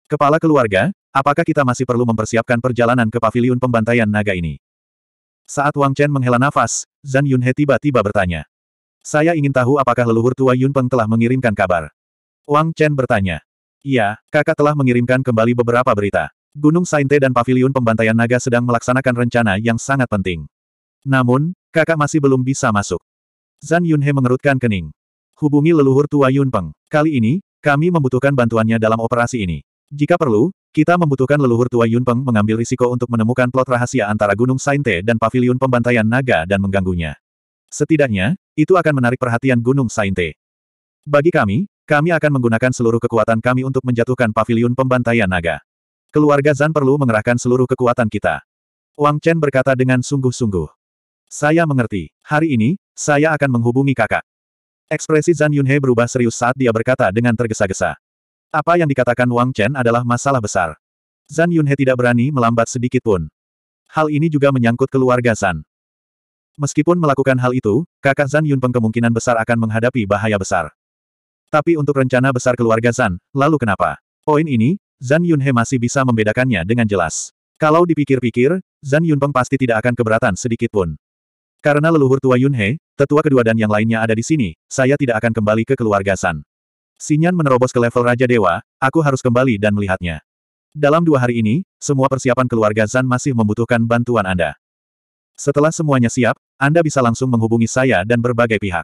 Kepala keluarga, apakah kita masih perlu mempersiapkan perjalanan ke paviliun pembantaian naga ini? Saat Wang Chen menghela nafas, Zhan Yunhe tiba-tiba bertanya. Saya ingin tahu apakah leluhur tua Yun Peng telah mengirimkan kabar. Wang Chen bertanya. Iya, kakak telah mengirimkan kembali beberapa berita. Gunung Sainte dan Paviliun Pembantaian Naga sedang melaksanakan rencana yang sangat penting. Namun, kakak masih belum bisa masuk. Zan Yunhe mengerutkan kening. Hubungi leluhur tua Yun Peng. Kali ini, kami membutuhkan bantuannya dalam operasi ini. Jika perlu, kita membutuhkan leluhur tua Yun Peng mengambil risiko untuk menemukan plot rahasia antara Gunung Sainte dan Paviliun Pembantaian Naga dan mengganggunya. Setidaknya, itu akan menarik perhatian Gunung Sainte. Bagi kami, kami akan menggunakan seluruh kekuatan kami untuk menjatuhkan pavilion pembantaian naga. Keluarga Zan perlu mengerahkan seluruh kekuatan kita. Wang Chen berkata dengan sungguh-sungguh. Saya mengerti. Hari ini, saya akan menghubungi kakak. Ekspresi Zan Yunhe berubah serius saat dia berkata dengan tergesa-gesa. Apa yang dikatakan Wang Chen adalah masalah besar. Zan Yunhe tidak berani melambat sedikit pun. Hal ini juga menyangkut keluarga Zan. Meskipun melakukan hal itu, kakak Zan Yunpeng kemungkinan besar akan menghadapi bahaya besar. Tapi untuk rencana besar keluarga Zan, lalu kenapa? Poin ini, Zan Yunhe masih bisa membedakannya dengan jelas. Kalau dipikir-pikir, Zan Yunpeng pasti tidak akan keberatan sedikit pun. Karena leluhur tua Yunhe, tetua kedua dan yang lainnya ada di sini, saya tidak akan kembali ke keluarga San. Sinyan menerobos ke level Raja Dewa, aku harus kembali dan melihatnya. Dalam dua hari ini, semua persiapan keluarga Zan masih membutuhkan bantuan Anda. Setelah semuanya siap, Anda bisa langsung menghubungi saya dan berbagai pihak.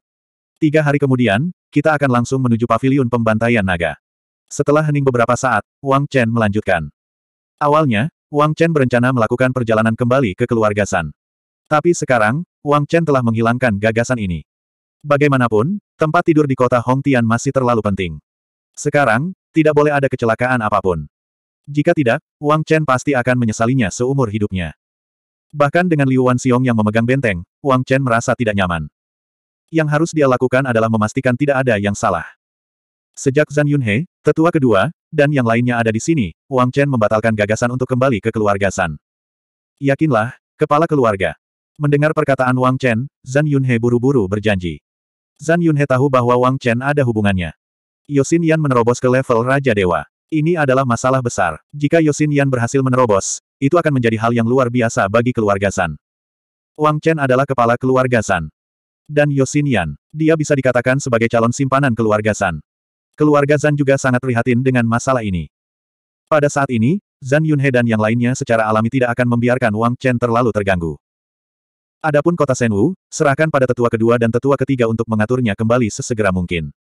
Tiga hari kemudian, kita akan langsung menuju paviliun pembantaian naga. Setelah hening beberapa saat, Wang Chen melanjutkan. Awalnya, Wang Chen berencana melakukan perjalanan kembali ke keluarga San. Tapi sekarang, Wang Chen telah menghilangkan gagasan ini. Bagaimanapun, tempat tidur di kota Hongtian masih terlalu penting. Sekarang, tidak boleh ada kecelakaan apapun. Jika tidak, Wang Chen pasti akan menyesalinya seumur hidupnya. Bahkan dengan Liu Wanxiong yang memegang benteng, Wang Chen merasa tidak nyaman. Yang harus dia lakukan adalah memastikan tidak ada yang salah. Sejak Zan Yunhe, tetua kedua, dan yang lainnya ada di sini, Wang Chen membatalkan gagasan untuk kembali ke keluarga San. Yakinlah, kepala keluarga. Mendengar perkataan Wang Chen, Zan Yunhe buru-buru berjanji. Zan Yunhe tahu bahwa Wang Chen ada hubungannya. Yosin Yan menerobos ke level Raja Dewa. Ini adalah masalah besar. Jika Yosin Yan berhasil menerobos, itu akan menjadi hal yang luar biasa bagi keluarga San. Wang Chen adalah kepala keluarga San. Dan Yosin Yan, dia bisa dikatakan sebagai calon simpanan keluarga San. Keluarga Zan juga sangat prihatin dengan masalah ini. Pada saat ini, Zan Yunhe dan yang lainnya secara alami tidak akan membiarkan Wang Chen terlalu terganggu. Adapun kota Senwu, serahkan pada tetua kedua dan tetua ketiga untuk mengaturnya kembali sesegera mungkin.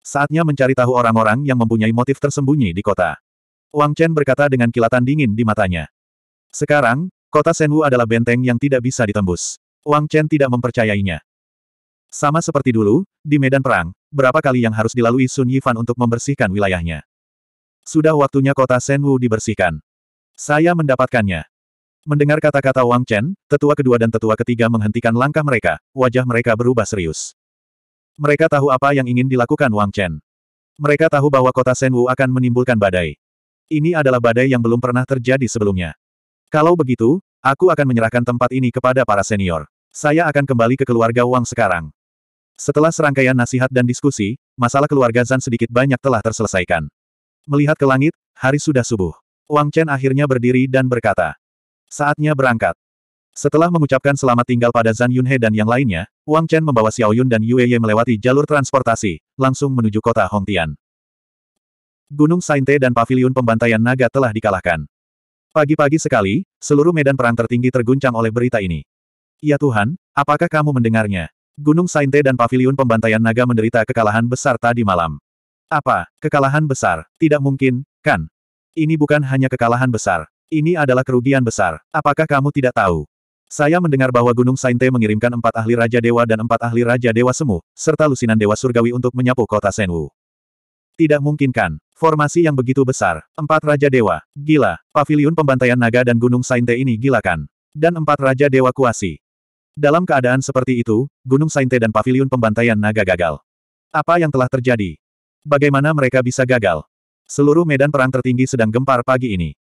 Saatnya mencari tahu orang-orang yang mempunyai motif tersembunyi di kota. Wang Chen berkata dengan kilatan dingin di matanya. Sekarang, kota Senwu adalah benteng yang tidak bisa ditembus. Wang Chen tidak mempercayainya. Sama seperti dulu, di medan perang, berapa kali yang harus dilalui Sun Yifan untuk membersihkan wilayahnya. Sudah waktunya kota Senwu dibersihkan. Saya mendapatkannya. Mendengar kata-kata Wang Chen, tetua kedua dan tetua ketiga menghentikan langkah mereka, wajah mereka berubah serius. Mereka tahu apa yang ingin dilakukan Wang Chen. Mereka tahu bahwa kota Senwu akan menimbulkan badai. Ini adalah badai yang belum pernah terjadi sebelumnya. Kalau begitu, aku akan menyerahkan tempat ini kepada para senior. Saya akan kembali ke keluarga Wang sekarang. Setelah serangkaian nasihat dan diskusi, masalah keluarga Zan sedikit banyak telah terselesaikan. Melihat ke langit, hari sudah subuh. Wang Chen akhirnya berdiri dan berkata, Saatnya berangkat. Setelah mengucapkan selamat tinggal pada Zan Yunhe dan yang lainnya, Wang Chen membawa Xiao Yun dan Yue Ye melewati jalur transportasi, langsung menuju kota Hongtian. Gunung Sainte dan Paviliun Pembantaian Naga telah dikalahkan. Pagi-pagi sekali, seluruh medan perang tertinggi terguncang oleh berita ini. Ya Tuhan, apakah kamu mendengarnya? Gunung Sainte dan Paviliun Pembantaian Naga menderita kekalahan besar tadi malam. Apa, kekalahan besar? Tidak mungkin, kan? Ini bukan hanya kekalahan besar. Ini adalah kerugian besar. Apakah kamu tidak tahu? Saya mendengar bahwa Gunung Sainte mengirimkan empat ahli Raja Dewa dan empat ahli Raja Dewa Semu, serta lusinan Dewa Surgawi untuk menyapu kota Senwu. Tidak mungkin kan, formasi yang begitu besar, empat Raja Dewa, gila, Paviliun pembantaian naga dan Gunung Sainte ini gila kan? Dan empat Raja Dewa Kuasi. Dalam keadaan seperti itu, Gunung Sainte dan Paviliun pembantaian naga gagal. Apa yang telah terjadi? Bagaimana mereka bisa gagal? Seluruh medan perang tertinggi sedang gempar pagi ini.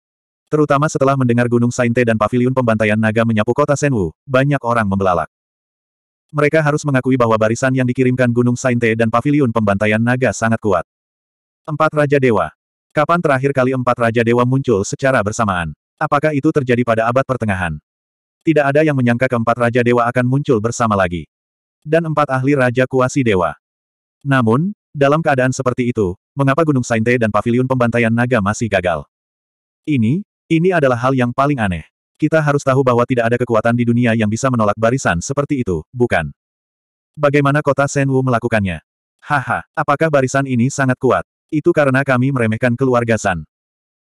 Terutama setelah mendengar Gunung Sainte dan Paviliun Pembantaian Naga menyapu kota Senwu, banyak orang membelalak. Mereka harus mengakui bahwa barisan yang dikirimkan Gunung Sainte dan Paviliun Pembantaian Naga sangat kuat. Empat Raja Dewa. Kapan terakhir kali empat Raja Dewa muncul secara bersamaan? Apakah itu terjadi pada abad pertengahan? Tidak ada yang menyangka keempat Raja Dewa akan muncul bersama lagi. Dan empat ahli Raja Kuasi Dewa. Namun, dalam keadaan seperti itu, mengapa Gunung Sainte dan Paviliun Pembantaian Naga masih gagal? Ini, ini adalah hal yang paling aneh. Kita harus tahu bahwa tidak ada kekuatan di dunia yang bisa menolak barisan seperti itu, bukan? Bagaimana kota Senwu melakukannya? Haha, apakah barisan ini sangat kuat? Itu karena kami meremehkan keluarga San.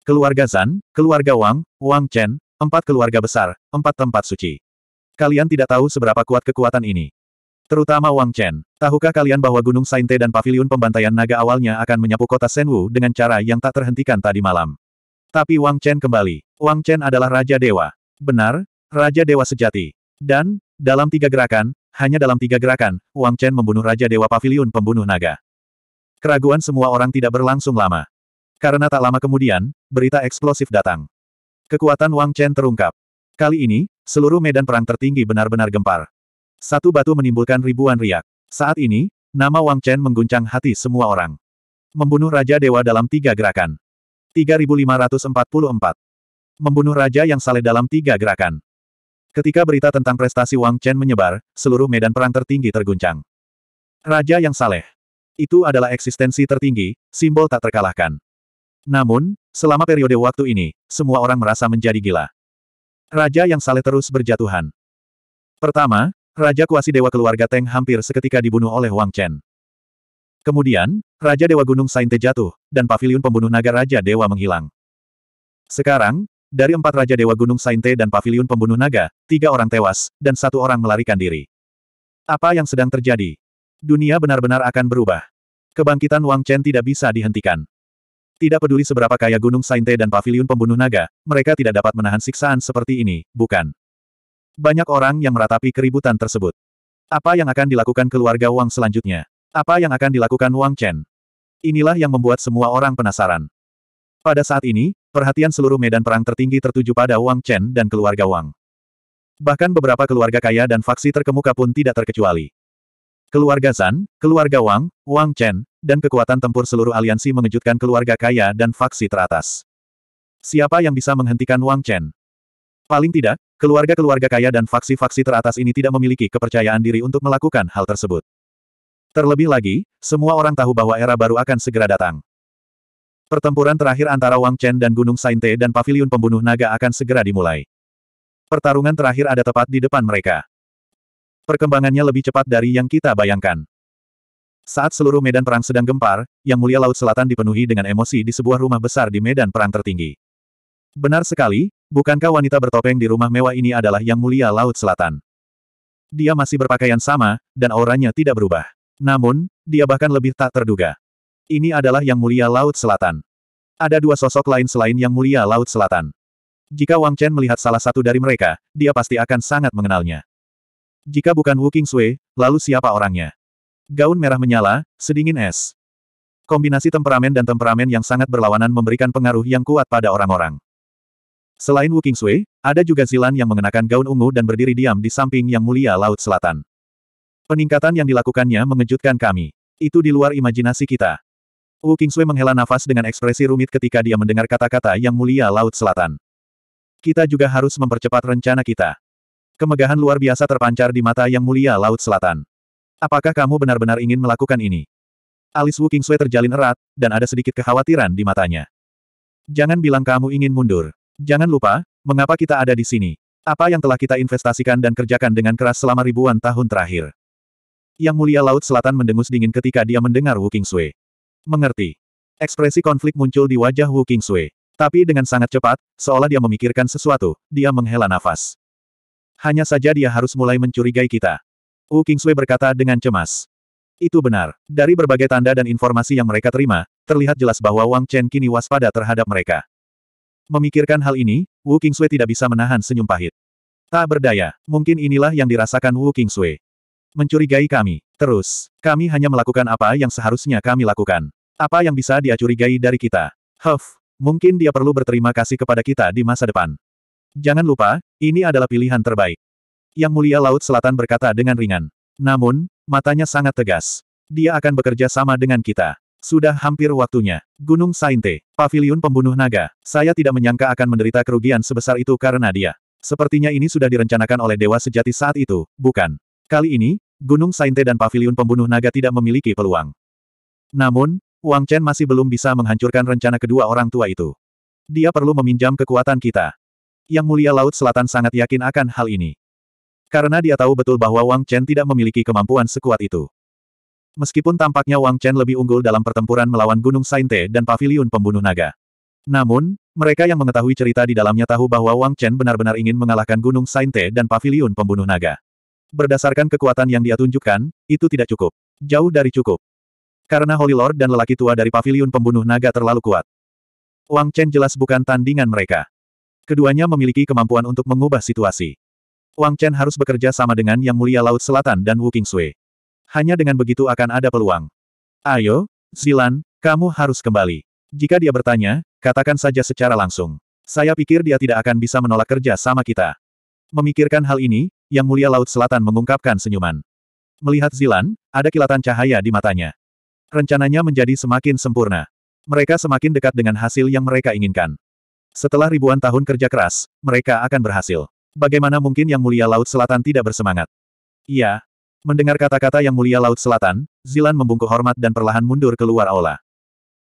Keluarga San, keluarga Wang, Wang Chen, empat keluarga besar, empat tempat suci. Kalian tidak tahu seberapa kuat kekuatan ini. Terutama Wang Chen. Tahukah kalian bahwa Gunung Sainte dan Paviliun Pembantaian Naga awalnya akan menyapu kota Senwu dengan cara yang tak terhentikan tadi malam? Tapi Wang Chen kembali. Wang Chen adalah Raja Dewa. Benar, Raja Dewa sejati. Dan, dalam tiga gerakan, hanya dalam tiga gerakan, Wang Chen membunuh Raja Dewa Paviliun pembunuh naga. Keraguan semua orang tidak berlangsung lama. Karena tak lama kemudian, berita eksplosif datang. Kekuatan Wang Chen terungkap. Kali ini, seluruh medan perang tertinggi benar-benar gempar. Satu batu menimbulkan ribuan riak. Saat ini, nama Wang Chen mengguncang hati semua orang. Membunuh Raja Dewa dalam tiga gerakan. 3544. Membunuh raja yang saleh dalam tiga gerakan. Ketika berita tentang prestasi Wang Chen menyebar, seluruh medan perang tertinggi terguncang. Raja yang saleh. Itu adalah eksistensi tertinggi, simbol tak terkalahkan. Namun, selama periode waktu ini, semua orang merasa menjadi gila. Raja yang saleh terus berjatuhan. Pertama, Raja Kuasi Dewa Keluarga Teng hampir seketika dibunuh oleh Wang Chen. Kemudian, Raja Dewa Gunung Sainte jatuh, dan pavilion pembunuh naga Raja Dewa menghilang. Sekarang, dari empat Raja Dewa Gunung Sainte dan pavilion pembunuh naga, tiga orang tewas, dan satu orang melarikan diri. Apa yang sedang terjadi? Dunia benar-benar akan berubah. Kebangkitan Wang Chen tidak bisa dihentikan. Tidak peduli seberapa kaya Gunung Sainte dan pavilion pembunuh naga, mereka tidak dapat menahan siksaan seperti ini, bukan? Banyak orang yang meratapi keributan tersebut. Apa yang akan dilakukan keluarga Wang selanjutnya? Apa yang akan dilakukan Wang Chen? Inilah yang membuat semua orang penasaran. Pada saat ini, perhatian seluruh medan perang tertinggi tertuju pada Wang Chen dan keluarga Wang. Bahkan beberapa keluarga kaya dan faksi terkemuka pun tidak terkecuali. Keluarga Zan, keluarga Wang, Wang Chen, dan kekuatan tempur seluruh aliansi mengejutkan keluarga kaya dan faksi teratas. Siapa yang bisa menghentikan Wang Chen? Paling tidak, keluarga-keluarga kaya dan faksi-faksi teratas ini tidak memiliki kepercayaan diri untuk melakukan hal tersebut. Terlebih lagi, semua orang tahu bahwa era baru akan segera datang. Pertempuran terakhir antara Wang Chen dan Gunung Sainte dan Paviliun Pembunuh Naga akan segera dimulai. Pertarungan terakhir ada tepat di depan mereka. Perkembangannya lebih cepat dari yang kita bayangkan. Saat seluruh medan perang sedang gempar, Yang Mulia Laut Selatan dipenuhi dengan emosi di sebuah rumah besar di medan perang tertinggi. Benar sekali, bukankah wanita bertopeng di rumah mewah ini adalah Yang Mulia Laut Selatan? Dia masih berpakaian sama, dan auranya tidak berubah. Namun, dia bahkan lebih tak terduga. Ini adalah Yang Mulia Laut Selatan. Ada dua sosok lain selain Yang Mulia Laut Selatan. Jika Wang Chen melihat salah satu dari mereka, dia pasti akan sangat mengenalnya. Jika bukan Wu Sui, lalu siapa orangnya? Gaun merah menyala, sedingin es. Kombinasi temperamen dan temperamen yang sangat berlawanan memberikan pengaruh yang kuat pada orang-orang. Selain Wu Sui, ada juga Zilan yang mengenakan gaun ungu dan berdiri diam di samping Yang Mulia Laut Selatan. Peningkatan yang dilakukannya mengejutkan kami. Itu di luar imajinasi kita. Wu Kingsui menghela nafas dengan ekspresi rumit ketika dia mendengar kata-kata yang mulia Laut Selatan. Kita juga harus mempercepat rencana kita. Kemegahan luar biasa terpancar di mata yang mulia Laut Selatan. Apakah kamu benar-benar ingin melakukan ini? Alis Wu Kingsui terjalin erat, dan ada sedikit kekhawatiran di matanya. Jangan bilang kamu ingin mundur. Jangan lupa, mengapa kita ada di sini. Apa yang telah kita investasikan dan kerjakan dengan keras selama ribuan tahun terakhir. Yang Mulia Laut Selatan mendengus dingin ketika dia mendengar Wu Sui. Mengerti. Ekspresi konflik muncul di wajah Wu Sui. Tapi dengan sangat cepat, seolah dia memikirkan sesuatu, dia menghela nafas. Hanya saja dia harus mulai mencurigai kita. Wu Sui berkata dengan cemas. Itu benar. Dari berbagai tanda dan informasi yang mereka terima, terlihat jelas bahwa Wang Chen kini waspada terhadap mereka. Memikirkan hal ini, Wu Sui tidak bisa menahan senyum pahit. Tak berdaya, mungkin inilah yang dirasakan Wu Sui mencurigai kami. Terus, kami hanya melakukan apa yang seharusnya kami lakukan. Apa yang bisa dia curigai dari kita? Huff, mungkin dia perlu berterima kasih kepada kita di masa depan. Jangan lupa, ini adalah pilihan terbaik. Yang Mulia Laut Selatan berkata dengan ringan. Namun, matanya sangat tegas. Dia akan bekerja sama dengan kita. Sudah hampir waktunya. Gunung Sainte, Paviliun Pembunuh Naga. Saya tidak menyangka akan menderita kerugian sebesar itu karena dia. Sepertinya ini sudah direncanakan oleh Dewa Sejati saat itu, bukan? Kali ini, Gunung Sainte dan Paviliun Pembunuh Naga tidak memiliki peluang. Namun, Wang Chen masih belum bisa menghancurkan rencana kedua orang tua itu. Dia perlu meminjam kekuatan kita. Yang Mulia Laut Selatan sangat yakin akan hal ini. Karena dia tahu betul bahwa Wang Chen tidak memiliki kemampuan sekuat itu. Meskipun tampaknya Wang Chen lebih unggul dalam pertempuran melawan Gunung Sainte dan Paviliun Pembunuh Naga. Namun, mereka yang mengetahui cerita di dalamnya tahu bahwa Wang Chen benar-benar ingin mengalahkan Gunung Sainte dan Paviliun Pembunuh Naga. Berdasarkan kekuatan yang dia tunjukkan, itu tidak cukup. Jauh dari cukup. Karena Holy Lord dan lelaki tua dari paviliun pembunuh naga terlalu kuat. Wang Chen jelas bukan tandingan mereka. Keduanya memiliki kemampuan untuk mengubah situasi. Wang Chen harus bekerja sama dengan Yang Mulia Laut Selatan dan Wu Sui. Hanya dengan begitu akan ada peluang. Ayo, Zilan, kamu harus kembali. Jika dia bertanya, katakan saja secara langsung. Saya pikir dia tidak akan bisa menolak kerja sama kita. Memikirkan hal ini, yang Mulia Laut Selatan mengungkapkan senyuman. Melihat Zilan, ada kilatan cahaya di matanya. Rencananya menjadi semakin sempurna. Mereka semakin dekat dengan hasil yang mereka inginkan. Setelah ribuan tahun kerja keras, mereka akan berhasil. Bagaimana mungkin Yang Mulia Laut Selatan tidak bersemangat? Iya. Mendengar kata-kata Yang Mulia Laut Selatan, Zilan membungkuk hormat dan perlahan mundur keluar aula.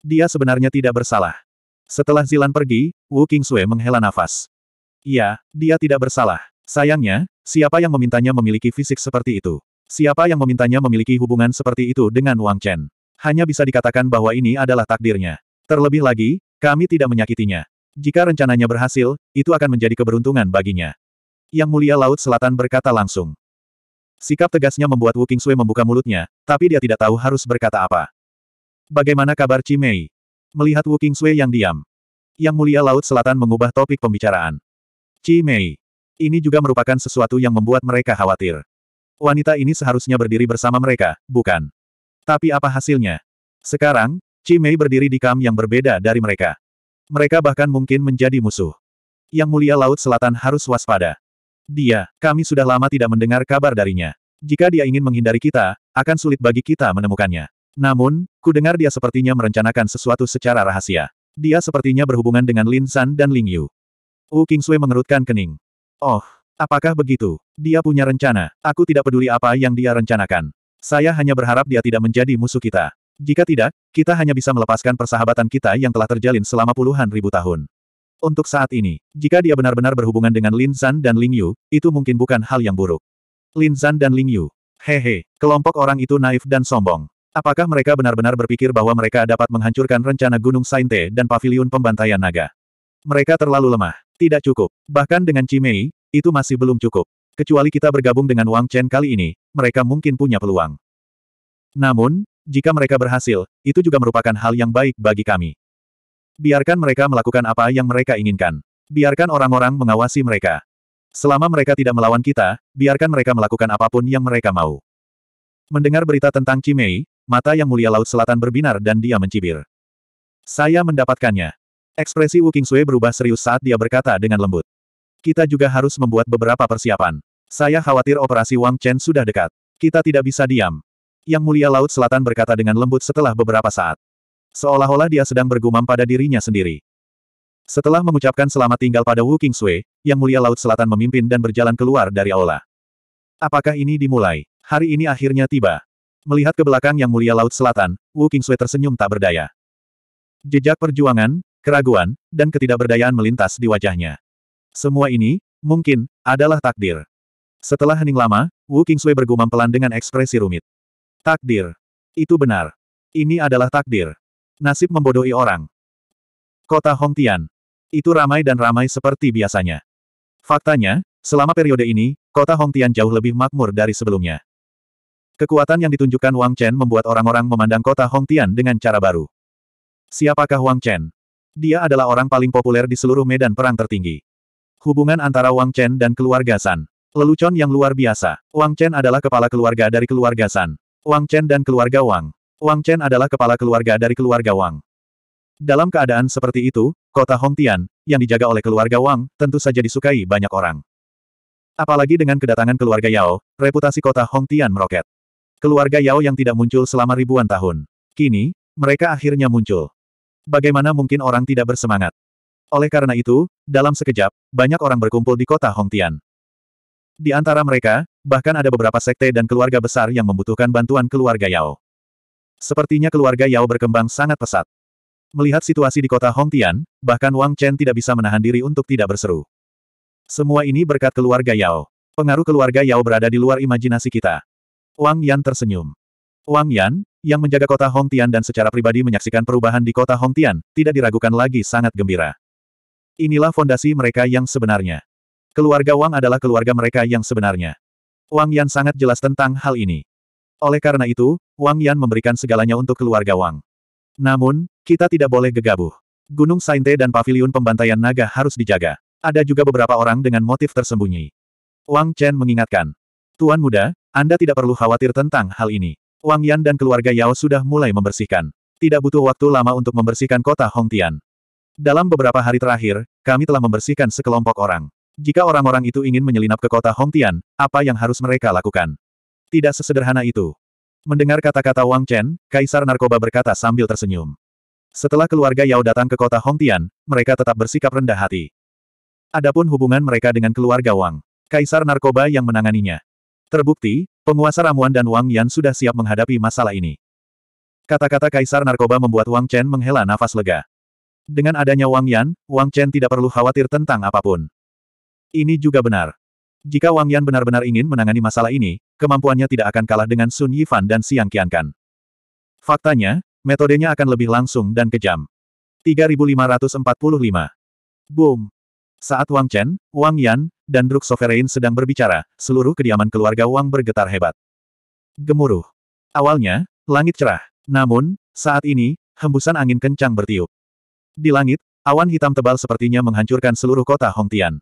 Dia sebenarnya tidak bersalah. Setelah Zilan pergi, Wu Kingsue menghela nafas. Iya, dia tidak bersalah. Sayangnya, Siapa yang memintanya memiliki fisik seperti itu? Siapa yang memintanya memiliki hubungan seperti itu dengan Wang Chen? Hanya bisa dikatakan bahwa ini adalah takdirnya. Terlebih lagi, kami tidak menyakitinya. Jika rencananya berhasil, itu akan menjadi keberuntungan baginya. Yang Mulia Laut Selatan berkata langsung. Sikap tegasnya membuat Wu Qingsui membuka mulutnya, tapi dia tidak tahu harus berkata apa. Bagaimana kabar Chi Mei? Melihat Wu Qingsui yang diam. Yang Mulia Laut Selatan mengubah topik pembicaraan. Chi Mei. Ini juga merupakan sesuatu yang membuat mereka khawatir. Wanita ini seharusnya berdiri bersama mereka, bukan? Tapi apa hasilnya? Sekarang, Cimei berdiri di kam yang berbeda dari mereka. Mereka bahkan mungkin menjadi musuh. Yang mulia Laut Selatan harus waspada. Dia, kami sudah lama tidak mendengar kabar darinya. Jika dia ingin menghindari kita, akan sulit bagi kita menemukannya. Namun, ku dengar dia sepertinya merencanakan sesuatu secara rahasia. Dia sepertinya berhubungan dengan Lin San dan Ling Yu. Wu Kingsui mengerutkan kening. Oh, apakah begitu? Dia punya rencana. Aku tidak peduli apa yang dia rencanakan. Saya hanya berharap dia tidak menjadi musuh kita. Jika tidak, kita hanya bisa melepaskan persahabatan kita yang telah terjalin selama puluhan ribu tahun. Untuk saat ini, jika dia benar-benar berhubungan dengan Lin Zan dan Ling Yu, itu mungkin bukan hal yang buruk. Lin Zan dan Ling Yu. Hehe, kelompok orang itu naif dan sombong. Apakah mereka benar-benar berpikir bahwa mereka dapat menghancurkan rencana Gunung Sainte dan Paviliun Pembantaian Naga? Mereka terlalu lemah. Tidak cukup. Bahkan dengan Cimei, itu masih belum cukup. Kecuali kita bergabung dengan Wang Chen kali ini, mereka mungkin punya peluang. Namun, jika mereka berhasil, itu juga merupakan hal yang baik bagi kami. Biarkan mereka melakukan apa yang mereka inginkan. Biarkan orang-orang mengawasi mereka. Selama mereka tidak melawan kita, biarkan mereka melakukan apapun yang mereka mau. Mendengar berita tentang Cimei, mata yang mulia Laut Selatan berbinar dan dia mencibir. Saya mendapatkannya. Ekspresi Wu Qingsui berubah serius saat dia berkata dengan lembut. Kita juga harus membuat beberapa persiapan. Saya khawatir operasi Wang Chen sudah dekat. Kita tidak bisa diam. Yang Mulia Laut Selatan berkata dengan lembut setelah beberapa saat. Seolah-olah dia sedang bergumam pada dirinya sendiri. Setelah mengucapkan selamat tinggal pada Wu Qingsui, Yang Mulia Laut Selatan memimpin dan berjalan keluar dari aula. Apakah ini dimulai? Hari ini akhirnya tiba. Melihat ke belakang Yang Mulia Laut Selatan, Wu Qingsui tersenyum tak berdaya. Jejak perjuangan, keraguan, dan ketidakberdayaan melintas di wajahnya. Semua ini, mungkin, adalah takdir. Setelah hening lama, Wu Kingsui bergumam pelan dengan ekspresi rumit. Takdir. Itu benar. Ini adalah takdir. Nasib membodohi orang. Kota Hongtian. Itu ramai dan ramai seperti biasanya. Faktanya, selama periode ini, kota Hongtian jauh lebih makmur dari sebelumnya. Kekuatan yang ditunjukkan Wang Chen membuat orang-orang memandang kota Hongtian dengan cara baru. Siapakah Wang Chen? Dia adalah orang paling populer di seluruh medan perang tertinggi. Hubungan antara Wang Chen dan keluarga San. Lelucon yang luar biasa. Wang Chen adalah kepala keluarga dari keluarga San. Wang Chen dan keluarga Wang. Wang Chen adalah kepala keluarga dari keluarga Wang. Dalam keadaan seperti itu, kota Hongtian, yang dijaga oleh keluarga Wang, tentu saja disukai banyak orang. Apalagi dengan kedatangan keluarga Yao, reputasi kota Hongtian meroket. Keluarga Yao yang tidak muncul selama ribuan tahun. Kini, mereka akhirnya muncul bagaimana mungkin orang tidak bersemangat? Oleh karena itu, dalam sekejap, banyak orang berkumpul di kota Hongtian. Di antara mereka, bahkan ada beberapa sekte dan keluarga besar yang membutuhkan bantuan keluarga Yao. Sepertinya keluarga Yao berkembang sangat pesat. Melihat situasi di kota Hongtian, bahkan Wang Chen tidak bisa menahan diri untuk tidak berseru. Semua ini berkat keluarga Yao. Pengaruh keluarga Yao berada di luar imajinasi kita. Wang Yan tersenyum. Wang Yan, yang menjaga kota Hongtian dan secara pribadi menyaksikan perubahan di kota Hongtian, tidak diragukan lagi sangat gembira. Inilah fondasi mereka yang sebenarnya. Keluarga Wang adalah keluarga mereka yang sebenarnya. Wang Yan sangat jelas tentang hal ini. Oleh karena itu, Wang Yan memberikan segalanya untuk keluarga Wang. Namun, kita tidak boleh gegabah. Gunung Sainte dan Paviliun Pembantaian Naga harus dijaga. Ada juga beberapa orang dengan motif tersembunyi. Wang Chen mengingatkan. Tuan muda, Anda tidak perlu khawatir tentang hal ini. Wang Yan dan keluarga Yao sudah mulai membersihkan. Tidak butuh waktu lama untuk membersihkan kota Hongtian. Dalam beberapa hari terakhir, kami telah membersihkan sekelompok orang. Jika orang-orang itu ingin menyelinap ke kota Hongtian, apa yang harus mereka lakukan? Tidak sesederhana itu. Mendengar kata-kata Wang Chen, Kaisar Narkoba berkata sambil tersenyum. Setelah keluarga Yao datang ke kota Hongtian, mereka tetap bersikap rendah hati. Adapun hubungan mereka dengan keluarga Wang, Kaisar Narkoba yang menanganinya. Terbukti, penguasa ramuan dan Wang Yan sudah siap menghadapi masalah ini. Kata-kata kaisar narkoba membuat Wang Chen menghela nafas lega. Dengan adanya Wang Yan, Wang Chen tidak perlu khawatir tentang apapun. Ini juga benar. Jika Wang Yan benar-benar ingin menangani masalah ini, kemampuannya tidak akan kalah dengan Sun Yifan dan Siang Qiankan. Faktanya, metodenya akan lebih langsung dan kejam. 3545. Boom. Saat Wang Chen, Wang Yan, dan Druk Sovereign sedang berbicara, seluruh kediaman keluarga Wang bergetar hebat. Gemuruh. Awalnya, langit cerah. Namun, saat ini, hembusan angin kencang bertiup. Di langit, awan hitam tebal sepertinya menghancurkan seluruh kota Hongtian.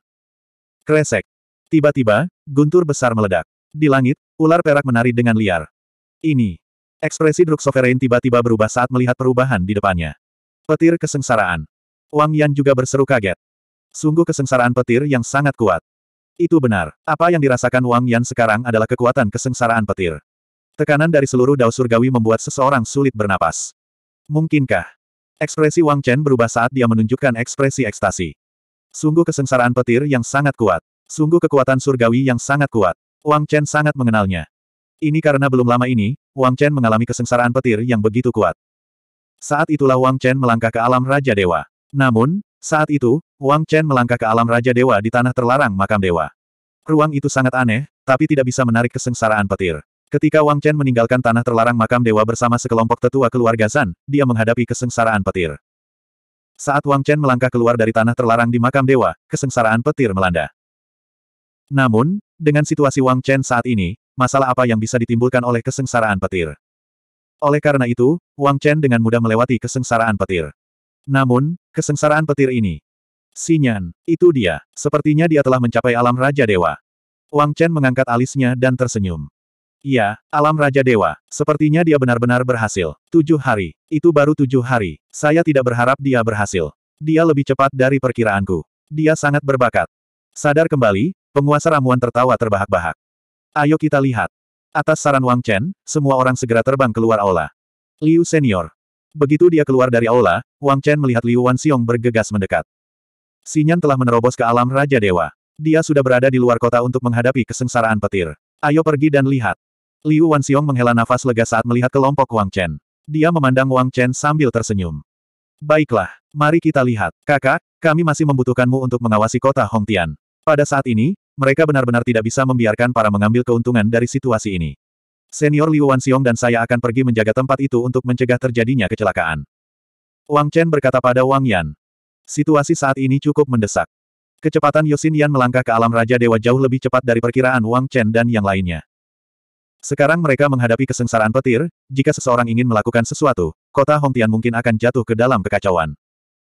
Kresek. Tiba-tiba, guntur besar meledak. Di langit, ular perak menari dengan liar. Ini. Ekspresi Druk Sovereign tiba-tiba berubah saat melihat perubahan di depannya. Petir kesengsaraan. Wang Yan juga berseru kaget. Sungguh kesengsaraan petir yang sangat kuat. Itu benar. Apa yang dirasakan Wang Yan sekarang adalah kekuatan kesengsaraan petir. Tekanan dari seluruh dao surgawi membuat seseorang sulit bernapas. Mungkinkah? Ekspresi Wang Chen berubah saat dia menunjukkan ekspresi ekstasi. Sungguh kesengsaraan petir yang sangat kuat. Sungguh kekuatan surgawi yang sangat kuat. Wang Chen sangat mengenalnya. Ini karena belum lama ini, Wang Chen mengalami kesengsaraan petir yang begitu kuat. Saat itulah Wang Chen melangkah ke alam Raja Dewa. Namun, saat itu, Wang Chen melangkah ke alam Raja Dewa di tanah terlarang makam Dewa. Ruang itu sangat aneh, tapi tidak bisa menarik kesengsaraan petir. Ketika Wang Chen meninggalkan tanah terlarang makam dewa bersama sekelompok tetua keluarga Zan, dia menghadapi kesengsaraan petir. Saat Wang Chen melangkah keluar dari tanah terlarang di makam dewa, kesengsaraan petir melanda. Namun, dengan situasi Wang Chen saat ini, masalah apa yang bisa ditimbulkan oleh kesengsaraan petir? Oleh karena itu, Wang Chen dengan mudah melewati kesengsaraan petir. Namun, kesengsaraan petir ini. Sinyan, itu dia. Sepertinya dia telah mencapai alam Raja Dewa. Wang Chen mengangkat alisnya dan tersenyum. Iya, alam Raja Dewa. Sepertinya dia benar-benar berhasil. Tujuh hari. Itu baru tujuh hari. Saya tidak berharap dia berhasil. Dia lebih cepat dari perkiraanku. Dia sangat berbakat. Sadar kembali, penguasa ramuan tertawa terbahak-bahak. Ayo kita lihat. Atas saran Wang Chen, semua orang segera terbang keluar aula. Liu Senior, Begitu dia keluar dari aula, Wang Chen melihat Liu Wanxiong bergegas mendekat. Sinyan telah menerobos ke alam Raja Dewa. Dia sudah berada di luar kota untuk menghadapi kesengsaraan petir. Ayo pergi dan lihat. Liu Wanxiong menghela nafas lega saat melihat kelompok Wang Chen. Dia memandang Wang Chen sambil tersenyum. Baiklah, mari kita lihat. Kakak, kami masih membutuhkanmu untuk mengawasi kota Hongtian. Pada saat ini, mereka benar-benar tidak bisa membiarkan para mengambil keuntungan dari situasi ini. Senior Liu Wanxiong dan saya akan pergi menjaga tempat itu untuk mencegah terjadinya kecelakaan. Wang Chen berkata pada Wang Yan. Situasi saat ini cukup mendesak. Kecepatan Yosin Yan melangkah ke alam Raja Dewa jauh lebih cepat dari perkiraan Wang Chen dan yang lainnya. Sekarang mereka menghadapi kesengsaraan petir, jika seseorang ingin melakukan sesuatu, kota Hongtian mungkin akan jatuh ke dalam kekacauan.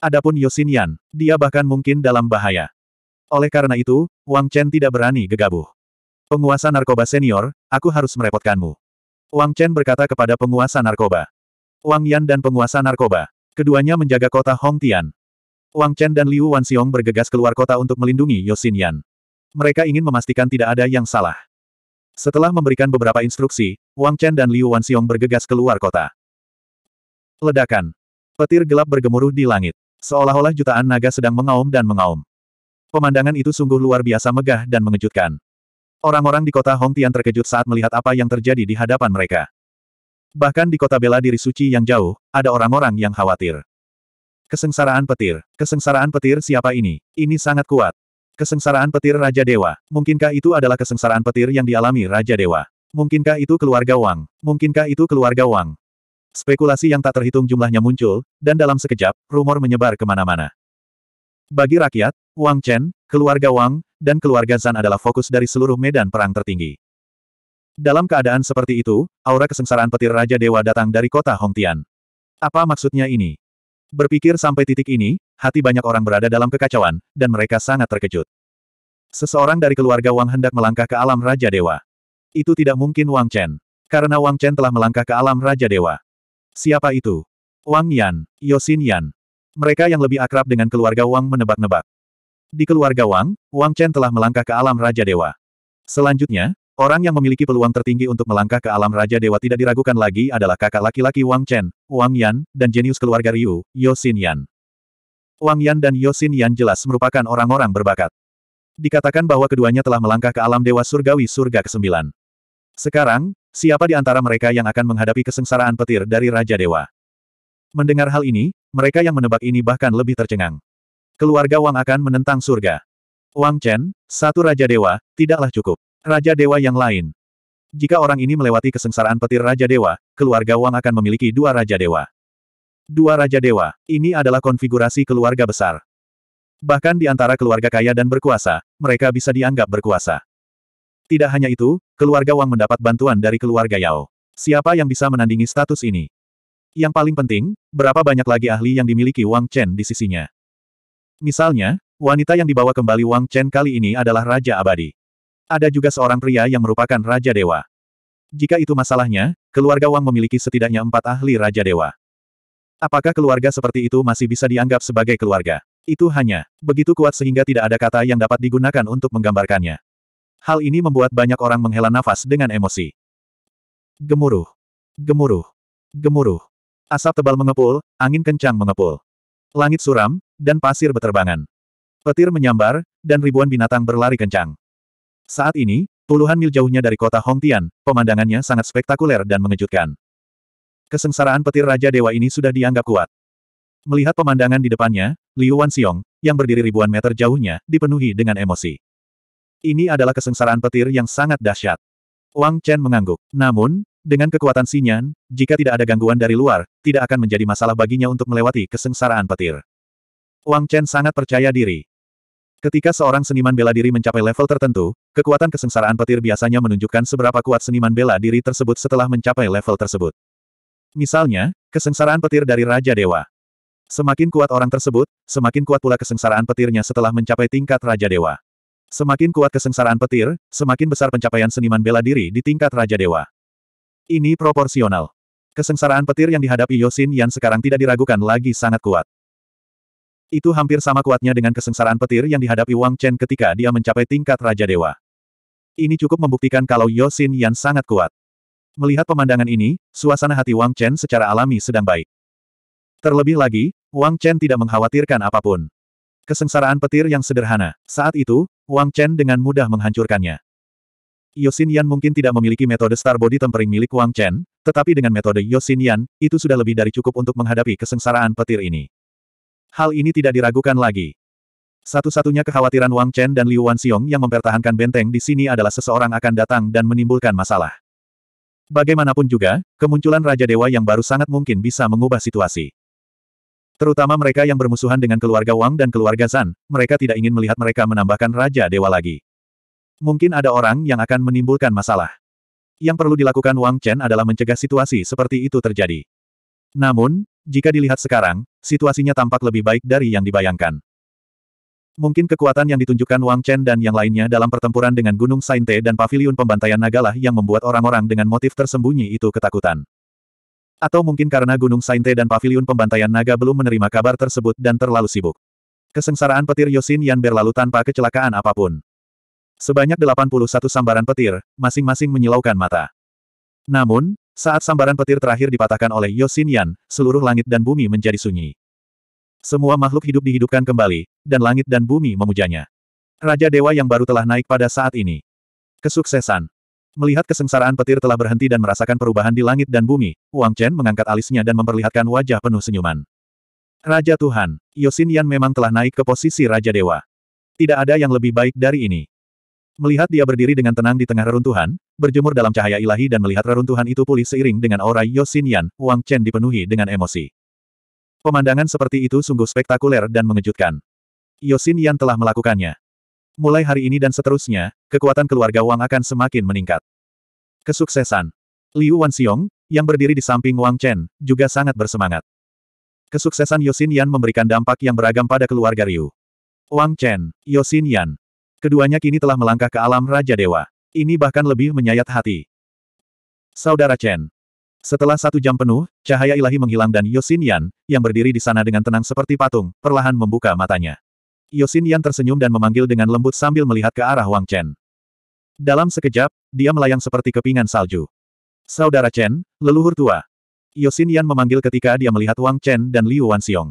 Adapun Yosin Yan, dia bahkan mungkin dalam bahaya. Oleh karena itu, Wang Chen tidak berani gegabah. Penguasa narkoba senior, aku harus merepotkanmu. Wang Chen berkata kepada penguasa narkoba. Wang Yan dan penguasa narkoba. Keduanya menjaga kota Hong Tian. Wang Chen dan Liu Wanxiong bergegas keluar kota untuk melindungi Yosin Yan. Mereka ingin memastikan tidak ada yang salah. Setelah memberikan beberapa instruksi, Wang Chen dan Liu Wanxiong bergegas keluar kota. Ledakan. Petir gelap bergemuruh di langit. Seolah-olah jutaan naga sedang mengaum dan mengaum. Pemandangan itu sungguh luar biasa megah dan mengejutkan. Orang-orang di kota Hongtian terkejut saat melihat apa yang terjadi di hadapan mereka. Bahkan di kota bela diri suci yang jauh, ada orang-orang yang khawatir. Kesengsaraan petir. Kesengsaraan petir siapa ini? Ini sangat kuat. Kesengsaraan petir Raja Dewa. Mungkinkah itu adalah kesengsaraan petir yang dialami Raja Dewa? Mungkinkah itu keluarga Wang? Mungkinkah itu keluarga Wang? Spekulasi yang tak terhitung jumlahnya muncul, dan dalam sekejap, rumor menyebar kemana-mana. Bagi rakyat, Wang Chen, keluarga Wang, dan keluarga Zan adalah fokus dari seluruh medan perang tertinggi. Dalam keadaan seperti itu, aura kesengsaraan petir Raja Dewa datang dari kota Hongtian. Apa maksudnya ini? Berpikir sampai titik ini, hati banyak orang berada dalam kekacauan, dan mereka sangat terkejut. Seseorang dari keluarga Wang hendak melangkah ke alam Raja Dewa. Itu tidak mungkin Wang Chen. Karena Wang Chen telah melangkah ke alam Raja Dewa. Siapa itu? Wang Yan, Yosin Yan. Mereka yang lebih akrab dengan keluarga Wang menebak-nebak. Di keluarga Wang, Wang Chen telah melangkah ke alam Raja Dewa. Selanjutnya, orang yang memiliki peluang tertinggi untuk melangkah ke alam Raja Dewa tidak diragukan lagi adalah kakak laki-laki Wang Chen, Wang Yan, dan jenius keluarga Ryu, Xin Yan. Wang Yan dan Xin Yan jelas merupakan orang-orang berbakat. Dikatakan bahwa keduanya telah melangkah ke alam Dewa Surgawi Surga ke-9. Sekarang, siapa di antara mereka yang akan menghadapi kesengsaraan petir dari Raja Dewa? Mendengar hal ini, mereka yang menebak ini bahkan lebih tercengang. Keluarga Wang akan menentang surga. Wang Chen, satu Raja Dewa, tidaklah cukup. Raja Dewa yang lain. Jika orang ini melewati kesengsaraan petir Raja Dewa, keluarga Wang akan memiliki dua Raja Dewa. Dua Raja Dewa, ini adalah konfigurasi keluarga besar. Bahkan di antara keluarga kaya dan berkuasa, mereka bisa dianggap berkuasa. Tidak hanya itu, keluarga Wang mendapat bantuan dari keluarga Yao. Siapa yang bisa menandingi status ini? Yang paling penting, berapa banyak lagi ahli yang dimiliki Wang Chen di sisinya. Misalnya, wanita yang dibawa kembali Wang Chen kali ini adalah Raja Abadi. Ada juga seorang pria yang merupakan Raja Dewa. Jika itu masalahnya, keluarga Wang memiliki setidaknya empat ahli Raja Dewa. Apakah keluarga seperti itu masih bisa dianggap sebagai keluarga? Itu hanya begitu kuat sehingga tidak ada kata yang dapat digunakan untuk menggambarkannya. Hal ini membuat banyak orang menghela nafas dengan emosi. Gemuruh. Gemuruh. Gemuruh. Asap tebal mengepul, angin kencang mengepul. Langit suram, dan pasir beterbangan. Petir menyambar, dan ribuan binatang berlari kencang. Saat ini, puluhan mil jauhnya dari kota Hongtian, pemandangannya sangat spektakuler dan mengejutkan. Kesengsaraan petir Raja Dewa ini sudah dianggap kuat. Melihat pemandangan di depannya, Liu Wanxiong, yang berdiri ribuan meter jauhnya, dipenuhi dengan emosi. Ini adalah kesengsaraan petir yang sangat dahsyat. Wang Chen mengangguk. Namun, dengan kekuatan Sinyan, jika tidak ada gangguan dari luar, tidak akan menjadi masalah baginya untuk melewati kesengsaraan petir. Wang Chen sangat percaya diri. Ketika seorang seniman bela diri mencapai level tertentu, kekuatan kesengsaraan petir biasanya menunjukkan seberapa kuat seniman bela diri tersebut setelah mencapai level tersebut. Misalnya, kesengsaraan petir dari Raja Dewa. Semakin kuat orang tersebut, semakin kuat pula kesengsaraan petirnya setelah mencapai tingkat Raja Dewa. Semakin kuat kesengsaraan petir, semakin besar pencapaian seniman bela diri di tingkat Raja Dewa. Ini proporsional. Kesengsaraan petir yang dihadapi Yosin Yan sekarang tidak diragukan lagi sangat kuat. Itu hampir sama kuatnya dengan kesengsaraan petir yang dihadapi Wang Chen ketika dia mencapai tingkat Raja Dewa. Ini cukup membuktikan kalau Yosin Yan sangat kuat. Melihat pemandangan ini, suasana hati Wang Chen secara alami sedang baik. Terlebih lagi, Wang Chen tidak mengkhawatirkan apapun. Kesengsaraan petir yang sederhana, saat itu, Wang Chen dengan mudah menghancurkannya. Yosin Yan mungkin tidak memiliki metode star body tempering milik Wang Chen, tetapi dengan metode Yosin Yan, itu sudah lebih dari cukup untuk menghadapi kesengsaraan petir ini. Hal ini tidak diragukan lagi. Satu-satunya kekhawatiran Wang Chen dan Liu Wanxiong yang mempertahankan benteng di sini adalah seseorang akan datang dan menimbulkan masalah. Bagaimanapun juga, kemunculan Raja Dewa yang baru sangat mungkin bisa mengubah situasi. Terutama mereka yang bermusuhan dengan keluarga Wang dan keluarga Zan, mereka tidak ingin melihat mereka menambahkan Raja Dewa lagi. Mungkin ada orang yang akan menimbulkan masalah. Yang perlu dilakukan Wang Chen adalah mencegah situasi seperti itu terjadi. Namun, jika dilihat sekarang, situasinya tampak lebih baik dari yang dibayangkan. Mungkin kekuatan yang ditunjukkan Wang Chen dan yang lainnya dalam pertempuran dengan Gunung Sainte dan Paviliun Pembantaian Nagalah yang membuat orang-orang dengan motif tersembunyi itu ketakutan. Atau mungkin karena Gunung Sainte dan Paviliun Pembantaian Naga belum menerima kabar tersebut dan terlalu sibuk. Kesengsaraan petir Yosin Yan berlalu tanpa kecelakaan apapun. Sebanyak 81 sambaran petir, masing-masing menyilaukan mata. Namun, saat sambaran petir terakhir dipatahkan oleh Yosin Yan, seluruh langit dan bumi menjadi sunyi. Semua makhluk hidup dihidupkan kembali, dan langit dan bumi memujanya. Raja Dewa yang baru telah naik pada saat ini. Kesuksesan. Melihat kesengsaraan petir telah berhenti dan merasakan perubahan di langit dan bumi, Wang Chen mengangkat alisnya dan memperlihatkan wajah penuh senyuman. Raja Tuhan, Yosin Yan memang telah naik ke posisi Raja Dewa. Tidak ada yang lebih baik dari ini. Melihat dia berdiri dengan tenang di tengah reruntuhan, berjemur dalam cahaya ilahi dan melihat reruntuhan itu pulih seiring dengan aura Yosin Yan, Wang Chen dipenuhi dengan emosi. Pemandangan seperti itu sungguh spektakuler dan mengejutkan. Yosin Yan telah melakukannya. Mulai hari ini dan seterusnya, kekuatan keluarga Wang akan semakin meningkat. Kesuksesan. Liu Wanxiong, yang berdiri di samping Wang Chen, juga sangat bersemangat. Kesuksesan Yosin Yan memberikan dampak yang beragam pada keluarga Ryu. Wang Chen, Yosin Yan, Keduanya kini telah melangkah ke alam Raja Dewa. Ini bahkan lebih menyayat hati. Saudara Chen. Setelah satu jam penuh, cahaya ilahi menghilang dan Yosin Yan, yang berdiri di sana dengan tenang seperti patung, perlahan membuka matanya. Yosin Yan tersenyum dan memanggil dengan lembut sambil melihat ke arah Wang Chen. Dalam sekejap, dia melayang seperti kepingan salju. Saudara Chen, leluhur tua. Yosin Yan memanggil ketika dia melihat Wang Chen dan Liu Wanxiong.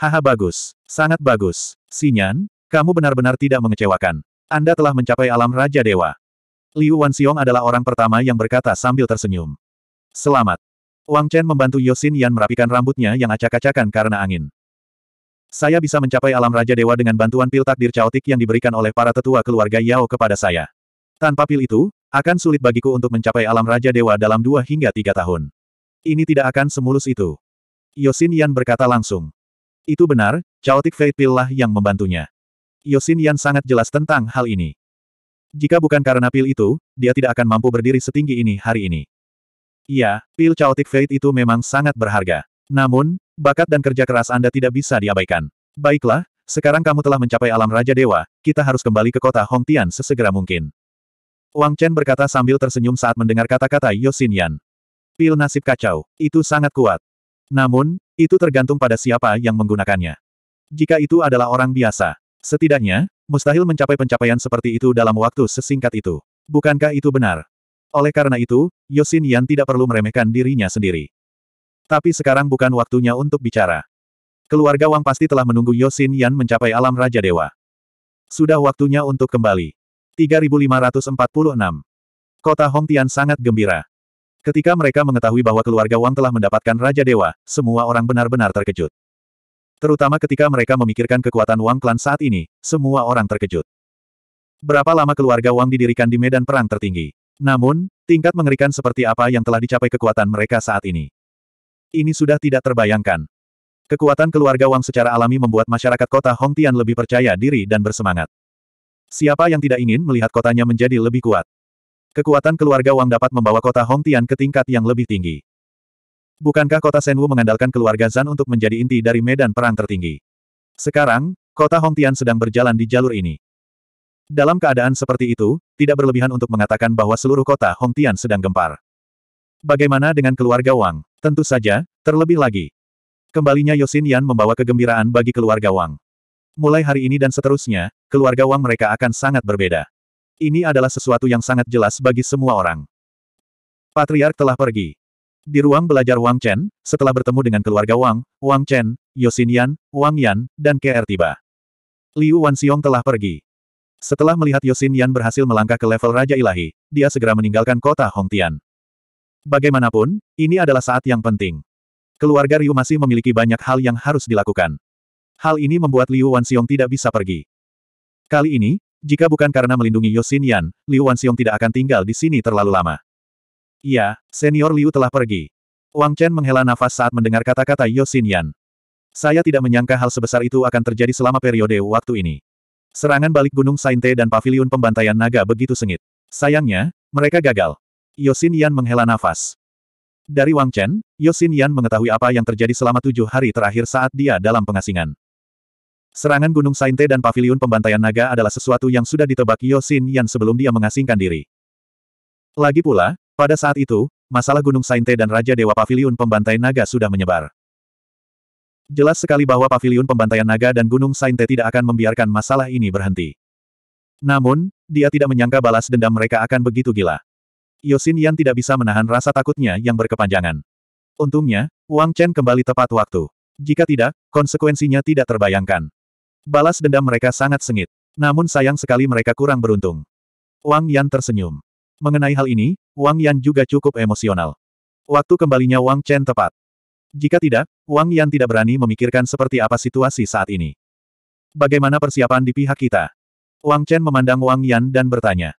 Haha bagus, sangat bagus. Sinyan, kamu benar-benar tidak mengecewakan. Anda telah mencapai alam Raja Dewa. Liu Wanxiong adalah orang pertama yang berkata sambil tersenyum. Selamat. Wang Chen membantu Yosin Yan merapikan rambutnya yang acak-acakan karena angin. Saya bisa mencapai alam Raja Dewa dengan bantuan pil takdir caotik yang diberikan oleh para tetua keluarga Yao kepada saya. Tanpa pil itu, akan sulit bagiku untuk mencapai alam Raja Dewa dalam dua hingga tiga tahun. Ini tidak akan semulus itu. Yosin Yan berkata langsung. Itu benar, caotik Fate Pil lah yang membantunya. Yosin Yan sangat jelas tentang hal ini. Jika bukan karena pil itu, dia tidak akan mampu berdiri setinggi ini hari ini. Iya, pil Chaotic Fate itu memang sangat berharga. Namun, bakat dan kerja keras Anda tidak bisa diabaikan. Baiklah, sekarang kamu telah mencapai alam Raja Dewa, kita harus kembali ke kota Hongtian sesegera mungkin. Wang Chen berkata sambil tersenyum saat mendengar kata-kata Yosin Yan. Pil nasib kacau, itu sangat kuat. Namun, itu tergantung pada siapa yang menggunakannya. Jika itu adalah orang biasa, Setidaknya, mustahil mencapai pencapaian seperti itu dalam waktu sesingkat itu. Bukankah itu benar? Oleh karena itu, Yosin Yan tidak perlu meremehkan dirinya sendiri. Tapi sekarang bukan waktunya untuk bicara. Keluarga Wang pasti telah menunggu Yosin Yan mencapai alam Raja Dewa. Sudah waktunya untuk kembali. 3546. Kota Hongtian sangat gembira. Ketika mereka mengetahui bahwa keluarga Wang telah mendapatkan Raja Dewa, semua orang benar-benar terkejut. Terutama ketika mereka memikirkan kekuatan Wang Klan saat ini, semua orang terkejut. Berapa lama keluarga Wang didirikan di medan perang tertinggi. Namun, tingkat mengerikan seperti apa yang telah dicapai kekuatan mereka saat ini. Ini sudah tidak terbayangkan. Kekuatan keluarga Wang secara alami membuat masyarakat kota Hongtian lebih percaya diri dan bersemangat. Siapa yang tidak ingin melihat kotanya menjadi lebih kuat? Kekuatan keluarga Wang dapat membawa kota Hongtian ke tingkat yang lebih tinggi. Bukankah kota Senwu mengandalkan keluarga Zan untuk menjadi inti dari medan perang tertinggi? Sekarang, kota Hongtian sedang berjalan di jalur ini. Dalam keadaan seperti itu, tidak berlebihan untuk mengatakan bahwa seluruh kota Hongtian sedang gempar. Bagaimana dengan keluarga Wang? Tentu saja, terlebih lagi. Kembalinya Yosin Yan membawa kegembiraan bagi keluarga Wang. Mulai hari ini dan seterusnya, keluarga Wang mereka akan sangat berbeda. Ini adalah sesuatu yang sangat jelas bagi semua orang. Patriark telah pergi. Di ruang belajar Wang Chen, setelah bertemu dengan keluarga Wang, Wang Chen, Yosinian, Wang Yan, dan KR tiba. Liu Wanxiong telah pergi. Setelah melihat Yosin Yan berhasil melangkah ke level Raja Ilahi, dia segera meninggalkan kota Hongtian. Bagaimanapun, ini adalah saat yang penting. Keluarga Ryu masih memiliki banyak hal yang harus dilakukan. Hal ini membuat Liu Wanxiong tidak bisa pergi. Kali ini, jika bukan karena melindungi Yosin Yan, Liu Wanxiong tidak akan tinggal di sini terlalu lama. Iya, senior Liu telah pergi. Wang Chen menghela nafas saat mendengar kata-kata Yosin Yan. Saya tidak menyangka hal sebesar itu akan terjadi selama periode waktu ini. Serangan balik Gunung Sainte dan Paviliun Pembantaian Naga begitu sengit. Sayangnya, mereka gagal. Yosin Yan menghela nafas. Dari Wang Chen, Yosin Yan mengetahui apa yang terjadi selama tujuh hari terakhir saat dia dalam pengasingan. Serangan Gunung Sainte dan Paviliun Pembantaian Naga adalah sesuatu yang sudah ditebak Yosin Yan sebelum dia mengasingkan diri. Lagi pula, pada saat itu, masalah Gunung Sainte dan Raja Dewa Pavilion Pembantai Naga sudah menyebar. Jelas sekali bahwa Pavilion Pembantaian Naga dan Gunung Sainte tidak akan membiarkan masalah ini berhenti. Namun, dia tidak menyangka balas dendam mereka akan begitu gila. Yosin Yan tidak bisa menahan rasa takutnya yang berkepanjangan. Untungnya, Wang Chen kembali tepat waktu. Jika tidak, konsekuensinya tidak terbayangkan. Balas dendam mereka sangat sengit. Namun sayang sekali mereka kurang beruntung. Wang Yan tersenyum. Mengenai hal ini, Wang Yan juga cukup emosional. Waktu kembalinya Wang Chen tepat. Jika tidak, Wang Yan tidak berani memikirkan seperti apa situasi saat ini. Bagaimana persiapan di pihak kita? Wang Chen memandang Wang Yan dan bertanya.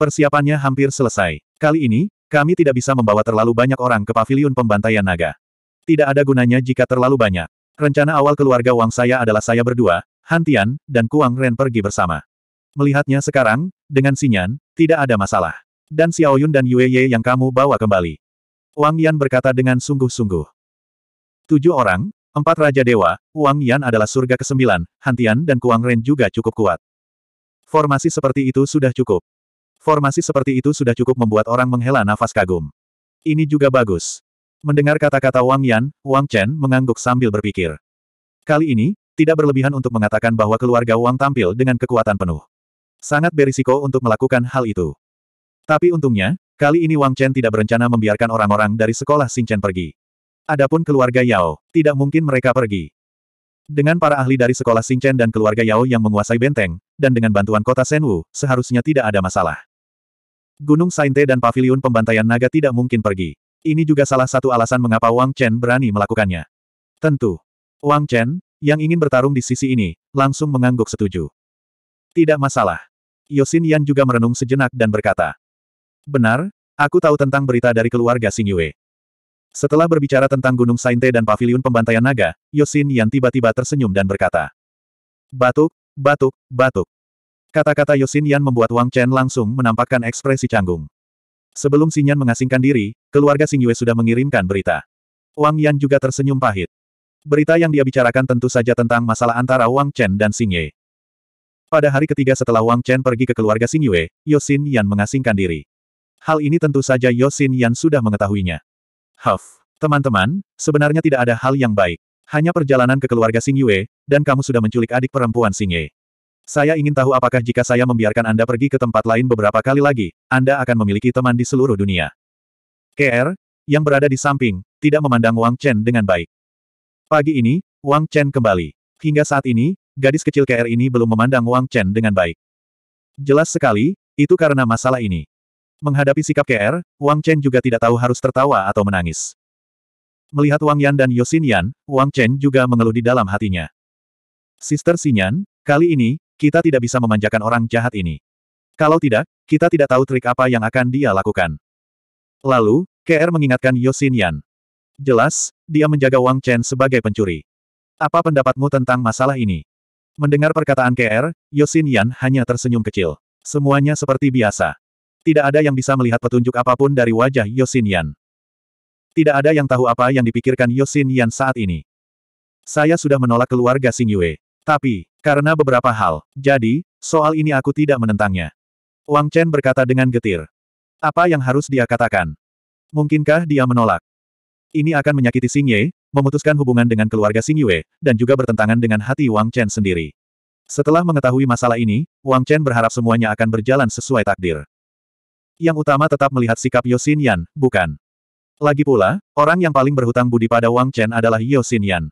Persiapannya hampir selesai. Kali ini, kami tidak bisa membawa terlalu banyak orang ke paviliun pembantaian naga. Tidak ada gunanya jika terlalu banyak. Rencana awal keluarga Wang saya adalah saya berdua, Han Tian, dan Kuang Ren pergi bersama. Melihatnya sekarang, dengan Sinyan, tidak ada masalah. Dan Xiaoyun dan Yue Ye yang kamu bawa kembali. Wang Yan berkata dengan sungguh-sungguh. Tujuh orang, empat Raja Dewa, Wang Yan adalah surga kesembilan, Hantian dan Kuang Ren juga cukup kuat. Formasi seperti itu sudah cukup. Formasi seperti itu sudah cukup membuat orang menghela nafas kagum. Ini juga bagus. Mendengar kata-kata Wang Yan, Wang Chen mengangguk sambil berpikir. Kali ini, tidak berlebihan untuk mengatakan bahwa keluarga Wang tampil dengan kekuatan penuh. Sangat berisiko untuk melakukan hal itu. Tapi untungnya, kali ini Wang Chen tidak berencana membiarkan orang-orang dari sekolah Chen pergi. Adapun keluarga Yao, tidak mungkin mereka pergi. Dengan para ahli dari sekolah Chen dan keluarga Yao yang menguasai benteng, dan dengan bantuan kota Senwu, seharusnya tidak ada masalah. Gunung Sainte dan Paviliun Pembantaian Naga tidak mungkin pergi. Ini juga salah satu alasan mengapa Wang Chen berani melakukannya. Tentu. Wang Chen, yang ingin bertarung di sisi ini, langsung mengangguk setuju. Tidak masalah. Yosin Yan juga merenung sejenak dan berkata, Benar, aku tahu tentang berita dari keluarga Xing Yue. Setelah berbicara tentang Gunung Sainte dan Paviliun Pembantaian Naga, Yosin Yan tiba-tiba tersenyum dan berkata. Batuk, batuk, batuk. Kata-kata Yosin Yan membuat Wang Chen langsung menampakkan ekspresi canggung. Sebelum Sinyan mengasingkan diri, keluarga Xing Yue sudah mengirimkan berita. Wang Yan juga tersenyum pahit. Berita yang dia bicarakan tentu saja tentang masalah antara Wang Chen dan Xing Ye. Pada hari ketiga setelah Wang Chen pergi ke keluarga Xing Yue, Yosin Yan mengasingkan diri. Hal ini tentu saja Yosin Yan sudah mengetahuinya. Huff. Teman-teman, sebenarnya tidak ada hal yang baik. Hanya perjalanan ke keluarga Xing Yue, dan kamu sudah menculik adik perempuan Sing Ye. Saya ingin tahu apakah jika saya membiarkan Anda pergi ke tempat lain beberapa kali lagi, Anda akan memiliki teman di seluruh dunia. KR, yang berada di samping, tidak memandang Wang Chen dengan baik. Pagi ini, Wang Chen kembali. Hingga saat ini, gadis kecil KR ini belum memandang Wang Chen dengan baik. Jelas sekali, itu karena masalah ini. Menghadapi sikap KR, Wang Chen juga tidak tahu harus tertawa atau menangis. Melihat Wang Yan dan Yosin Yan, Wang Chen juga mengeluh di dalam hatinya. Sister Sinyan, kali ini, kita tidak bisa memanjakan orang jahat ini. Kalau tidak, kita tidak tahu trik apa yang akan dia lakukan. Lalu, KR mengingatkan Yosin Yan. Jelas, dia menjaga Wang Chen sebagai pencuri. Apa pendapatmu tentang masalah ini? Mendengar perkataan KR, Yosin Yan hanya tersenyum kecil. Semuanya seperti biasa. Tidak ada yang bisa melihat petunjuk apapun dari wajah Yosin Yan. Tidak ada yang tahu apa yang dipikirkan Yosin Yan saat ini. Saya sudah menolak keluarga Xing Yue. Tapi, karena beberapa hal, jadi, soal ini aku tidak menentangnya. Wang Chen berkata dengan getir. Apa yang harus dia katakan? Mungkinkah dia menolak? Ini akan menyakiti Xing Ye, memutuskan hubungan dengan keluarga Xing Yue, dan juga bertentangan dengan hati Wang Chen sendiri. Setelah mengetahui masalah ini, Wang Chen berharap semuanya akan berjalan sesuai takdir yang utama tetap melihat sikap Yosin Yan, bukan? Lagi pula, orang yang paling berhutang budi pada Wang Chen adalah Yosin Yan.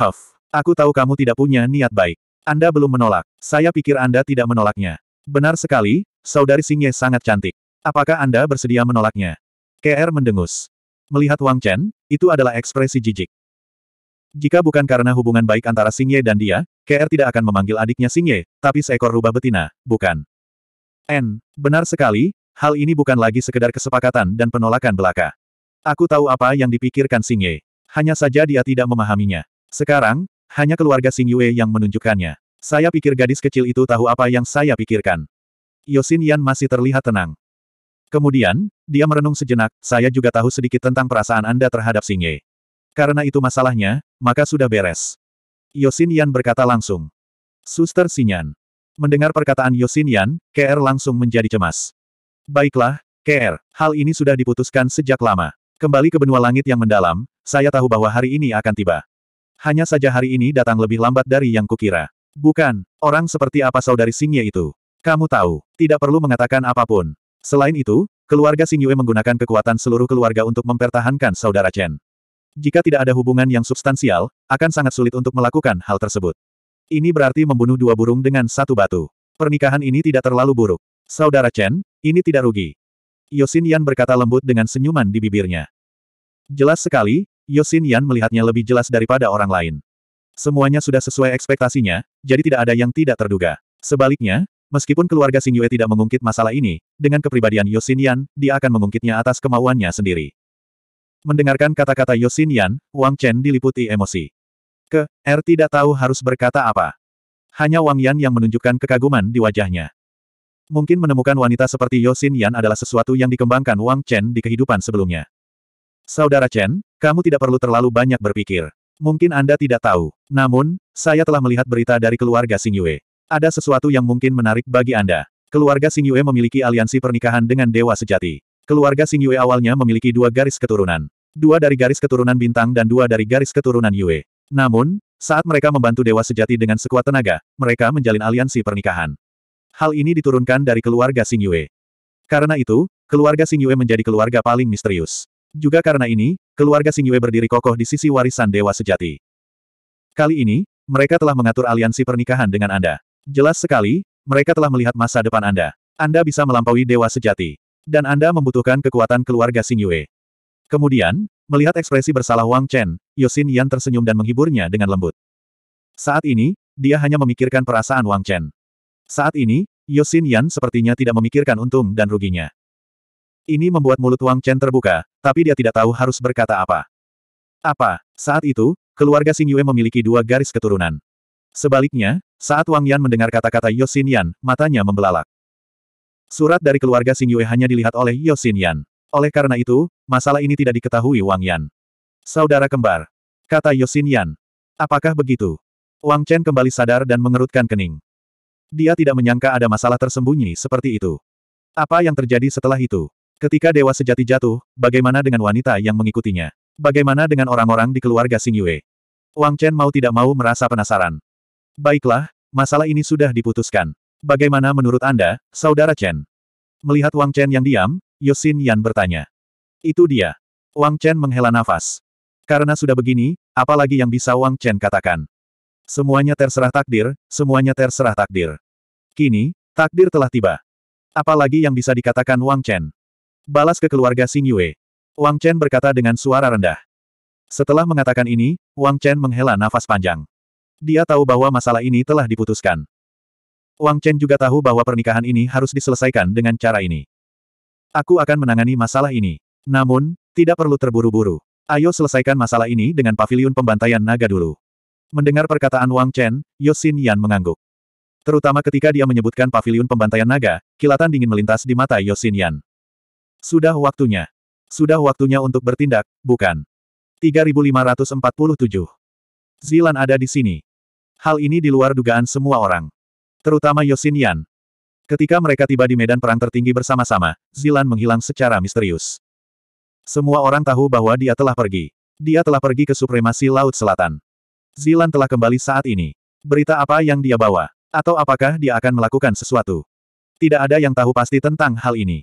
Huff, aku tahu kamu tidak punya niat baik. Anda belum menolak. Saya pikir Anda tidak menolaknya. Benar sekali, saudari Singye sangat cantik. Apakah Anda bersedia menolaknya? KR mendengus. Melihat Wang Chen, itu adalah ekspresi jijik. Jika bukan karena hubungan baik antara Singye dan dia, KR tidak akan memanggil adiknya Singye, tapi seekor rubah betina, bukan? N, benar sekali, Hal ini bukan lagi sekedar kesepakatan dan penolakan belaka. Aku tahu apa yang dipikirkan Xing Ye. Hanya saja dia tidak memahaminya. Sekarang, hanya keluarga Xing Yue yang menunjukkannya. Saya pikir gadis kecil itu tahu apa yang saya pikirkan. Yosin Yan masih terlihat tenang. Kemudian, dia merenung sejenak, saya juga tahu sedikit tentang perasaan Anda terhadap Xing Ye. Karena itu masalahnya, maka sudah beres. Yosin Yan berkata langsung. Suster Sinyan. Mendengar perkataan Yosin Yan, KR langsung menjadi cemas. Baiklah, Ker, hal ini sudah diputuskan sejak lama. Kembali ke benua langit yang mendalam, saya tahu bahwa hari ini akan tiba. Hanya saja hari ini datang lebih lambat dari yang kukira. Bukan, orang seperti apa saudari Singye itu. Kamu tahu, tidak perlu mengatakan apapun. Selain itu, keluarga Singye menggunakan kekuatan seluruh keluarga untuk mempertahankan saudara Chen. Jika tidak ada hubungan yang substansial, akan sangat sulit untuk melakukan hal tersebut. Ini berarti membunuh dua burung dengan satu batu. Pernikahan ini tidak terlalu buruk. Saudara Chen, ini tidak rugi. Yosin Yan berkata lembut dengan senyuman di bibirnya. Jelas sekali, Yosin Yan melihatnya lebih jelas daripada orang lain. Semuanya sudah sesuai ekspektasinya, jadi tidak ada yang tidak terduga. Sebaliknya, meskipun keluarga Xing Yue tidak mengungkit masalah ini, dengan kepribadian Yosin Yan, dia akan mengungkitnya atas kemauannya sendiri. Mendengarkan kata-kata Yosin Yan, Wang Chen diliputi emosi. Ke, R er tidak tahu harus berkata apa. Hanya Wang Yan yang menunjukkan kekaguman di wajahnya. Mungkin menemukan wanita seperti Yosin Yan adalah sesuatu yang dikembangkan Wang Chen di kehidupan sebelumnya. Saudara Chen, kamu tidak perlu terlalu banyak berpikir. Mungkin Anda tidak tahu. Namun, saya telah melihat berita dari keluarga Sing Yue. Ada sesuatu yang mungkin menarik bagi Anda. Keluarga Sing Yue memiliki aliansi pernikahan dengan Dewa Sejati. Keluarga Sing Yue awalnya memiliki dua garis keturunan. Dua dari garis keturunan bintang dan dua dari garis keturunan Yue. Namun, saat mereka membantu Dewa Sejati dengan sekuat tenaga, mereka menjalin aliansi pernikahan. Hal ini diturunkan dari keluarga Xing Yue. Karena itu, keluarga Xing Yue menjadi keluarga paling misterius. Juga karena ini, keluarga Xing Yue berdiri kokoh di sisi warisan dewa sejati. Kali ini, mereka telah mengatur aliansi pernikahan dengan Anda. Jelas sekali, mereka telah melihat masa depan Anda. Anda bisa melampaui dewa sejati. Dan Anda membutuhkan kekuatan keluarga Xing Yue. Kemudian, melihat ekspresi bersalah Wang Chen, Yosin Yan tersenyum dan menghiburnya dengan lembut. Saat ini, dia hanya memikirkan perasaan Wang Chen. Saat ini, Yosin Yan sepertinya tidak memikirkan untung dan ruginya. Ini membuat mulut Wang Chen terbuka, tapi dia tidak tahu harus berkata apa. Apa? Saat itu, keluarga Xing Yue memiliki dua garis keturunan. Sebaliknya, saat Wang Yan mendengar kata-kata Yosin Yan, matanya membelalak. Surat dari keluarga Xing Yue hanya dilihat oleh Yosin Yan. Oleh karena itu, masalah ini tidak diketahui Wang Yan. Saudara kembar. Kata Yosin Yan. Apakah begitu? Wang Chen kembali sadar dan mengerutkan kening. Dia tidak menyangka ada masalah tersembunyi seperti itu. Apa yang terjadi setelah itu? Ketika dewa sejati jatuh, bagaimana dengan wanita yang mengikutinya? Bagaimana dengan orang-orang di keluarga Xing Yue? Wang Chen mau tidak mau merasa penasaran. Baiklah, masalah ini sudah diputuskan. Bagaimana menurut Anda, Saudara Chen? Melihat Wang Chen yang diam, Yosin Yan bertanya. Itu dia. Wang Chen menghela nafas. Karena sudah begini, apalagi yang bisa Wang Chen katakan? Semuanya terserah takdir, semuanya terserah takdir. Kini, takdir telah tiba. Apalagi yang bisa dikatakan Wang Chen. Balas ke keluarga Xing Yue. Wang Chen berkata dengan suara rendah. Setelah mengatakan ini, Wang Chen menghela nafas panjang. Dia tahu bahwa masalah ini telah diputuskan. Wang Chen juga tahu bahwa pernikahan ini harus diselesaikan dengan cara ini. Aku akan menangani masalah ini. Namun, tidak perlu terburu-buru. Ayo selesaikan masalah ini dengan Paviliun pembantaian naga dulu. Mendengar perkataan Wang Chen, Yosin Yan mengangguk. Terutama ketika dia menyebutkan paviliun pembantaian naga, kilatan dingin melintas di mata Yosin Yan. Sudah waktunya. Sudah waktunya untuk bertindak, bukan? 3547. Zilan ada di sini. Hal ini di luar dugaan semua orang. Terutama Yosin Yan. Ketika mereka tiba di medan perang tertinggi bersama-sama, Zilan menghilang secara misterius. Semua orang tahu bahwa dia telah pergi. Dia telah pergi ke supremasi Laut Selatan. Zilan telah kembali saat ini. Berita apa yang dia bawa? Atau apakah dia akan melakukan sesuatu? Tidak ada yang tahu pasti tentang hal ini.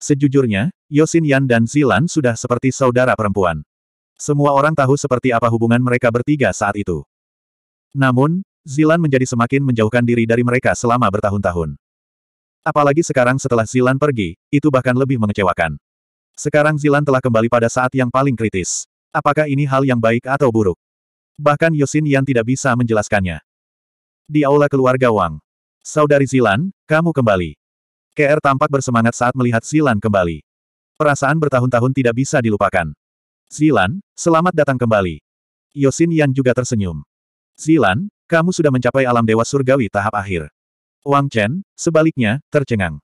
Sejujurnya, Yosin Yan dan Zilan sudah seperti saudara perempuan. Semua orang tahu seperti apa hubungan mereka bertiga saat itu. Namun, Zilan menjadi semakin menjauhkan diri dari mereka selama bertahun-tahun. Apalagi sekarang setelah Zilan pergi, itu bahkan lebih mengecewakan. Sekarang Zilan telah kembali pada saat yang paling kritis. Apakah ini hal yang baik atau buruk? Bahkan Yosin Yan tidak bisa menjelaskannya. Di aula keluarga Wang. Saudari Zilan, kamu kembali. KR tampak bersemangat saat melihat Zilan kembali. Perasaan bertahun-tahun tidak bisa dilupakan. Zilan, selamat datang kembali. Yosin Yan juga tersenyum. Zilan, kamu sudah mencapai alam dewa surgawi tahap akhir. Wang Chen, sebaliknya, tercengang.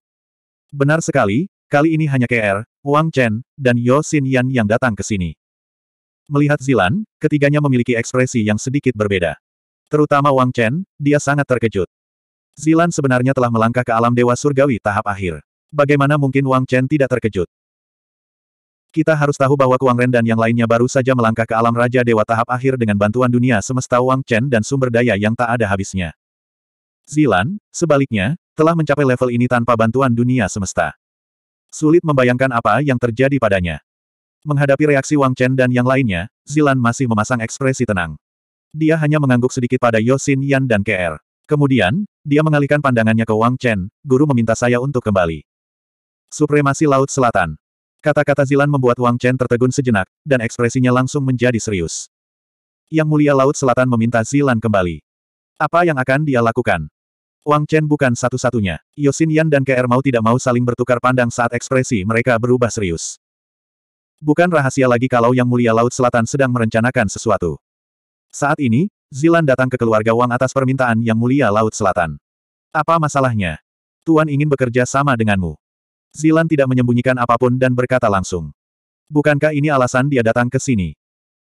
Benar sekali, kali ini hanya KR, Wang Chen, dan Yosin Yan yang datang ke sini. Melihat Zilan, ketiganya memiliki ekspresi yang sedikit berbeda. Terutama Wang Chen, dia sangat terkejut. Zilan sebenarnya telah melangkah ke alam dewa surgawi tahap akhir. Bagaimana mungkin Wang Chen tidak terkejut? Kita harus tahu bahwa Kuang Ren dan yang lainnya baru saja melangkah ke alam Raja Dewa tahap akhir dengan bantuan dunia semesta Wang Chen dan sumber daya yang tak ada habisnya. Zilan, sebaliknya, telah mencapai level ini tanpa bantuan dunia semesta. Sulit membayangkan apa yang terjadi padanya. Menghadapi reaksi Wang Chen dan yang lainnya, Zilan masih memasang ekspresi tenang. Dia hanya mengangguk sedikit pada Yosin Yan dan KR. Er. Kemudian, dia mengalihkan pandangannya ke Wang Chen, guru meminta saya untuk kembali. Supremasi Laut Selatan. Kata-kata Zilan membuat Wang Chen tertegun sejenak, dan ekspresinya langsung menjadi serius. Yang Mulia Laut Selatan meminta Zilan kembali. Apa yang akan dia lakukan? Wang Chen bukan satu-satunya. Yosin Yan dan KR er mau tidak mau saling bertukar pandang saat ekspresi mereka berubah serius. Bukan rahasia lagi kalau Yang Mulia Laut Selatan sedang merencanakan sesuatu. Saat ini, Zilan datang ke keluarga Wang atas permintaan Yang Mulia Laut Selatan. Apa masalahnya? Tuan ingin bekerja sama denganmu. Zilan tidak menyembunyikan apapun dan berkata langsung. Bukankah ini alasan dia datang ke sini?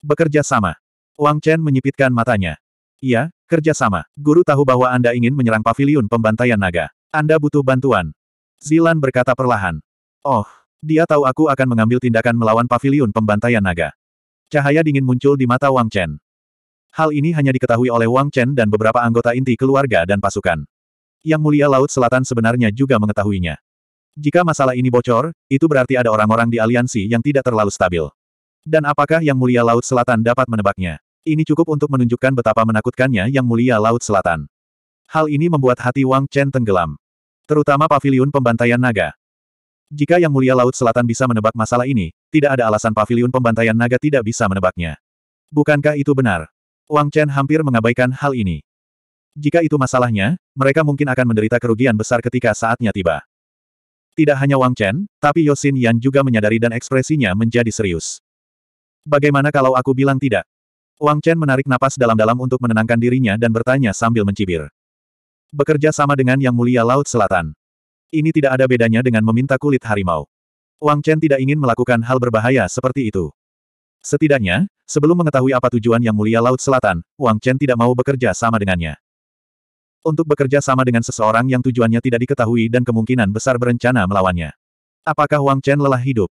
Bekerja sama. Wang Chen menyipitkan matanya. Iya, kerja sama. Guru tahu bahwa Anda ingin menyerang Paviliun pembantaian naga. Anda butuh bantuan. Zilan berkata perlahan. Oh, dia tahu aku akan mengambil tindakan melawan pavilion pembantaian naga. Cahaya dingin muncul di mata Wang Chen. Hal ini hanya diketahui oleh Wang Chen dan beberapa anggota inti keluarga dan pasukan. Yang Mulia Laut Selatan sebenarnya juga mengetahuinya. Jika masalah ini bocor, itu berarti ada orang-orang di aliansi yang tidak terlalu stabil. Dan apakah Yang Mulia Laut Selatan dapat menebaknya? Ini cukup untuk menunjukkan betapa menakutkannya Yang Mulia Laut Selatan. Hal ini membuat hati Wang Chen tenggelam. Terutama pavilion pembantaian naga. Jika Yang Mulia Laut Selatan bisa menebak masalah ini, tidak ada alasan pavilion pembantaian naga tidak bisa menebaknya. Bukankah itu benar? Wang Chen hampir mengabaikan hal ini. Jika itu masalahnya, mereka mungkin akan menderita kerugian besar ketika saatnya tiba. Tidak hanya Wang Chen, tapi Yosin Yan juga menyadari dan ekspresinya menjadi serius. Bagaimana kalau aku bilang tidak? Wang Chen menarik napas dalam-dalam untuk menenangkan dirinya dan bertanya sambil mencibir. Bekerja sama dengan Yang Mulia Laut Selatan. Ini tidak ada bedanya dengan meminta kulit harimau. Wang Chen tidak ingin melakukan hal berbahaya seperti itu. Setidaknya, sebelum mengetahui apa tujuan Yang Mulia Laut Selatan, Wang Chen tidak mau bekerja sama dengannya. Untuk bekerja sama dengan seseorang yang tujuannya tidak diketahui dan kemungkinan besar berencana melawannya. Apakah Wang Chen lelah hidup?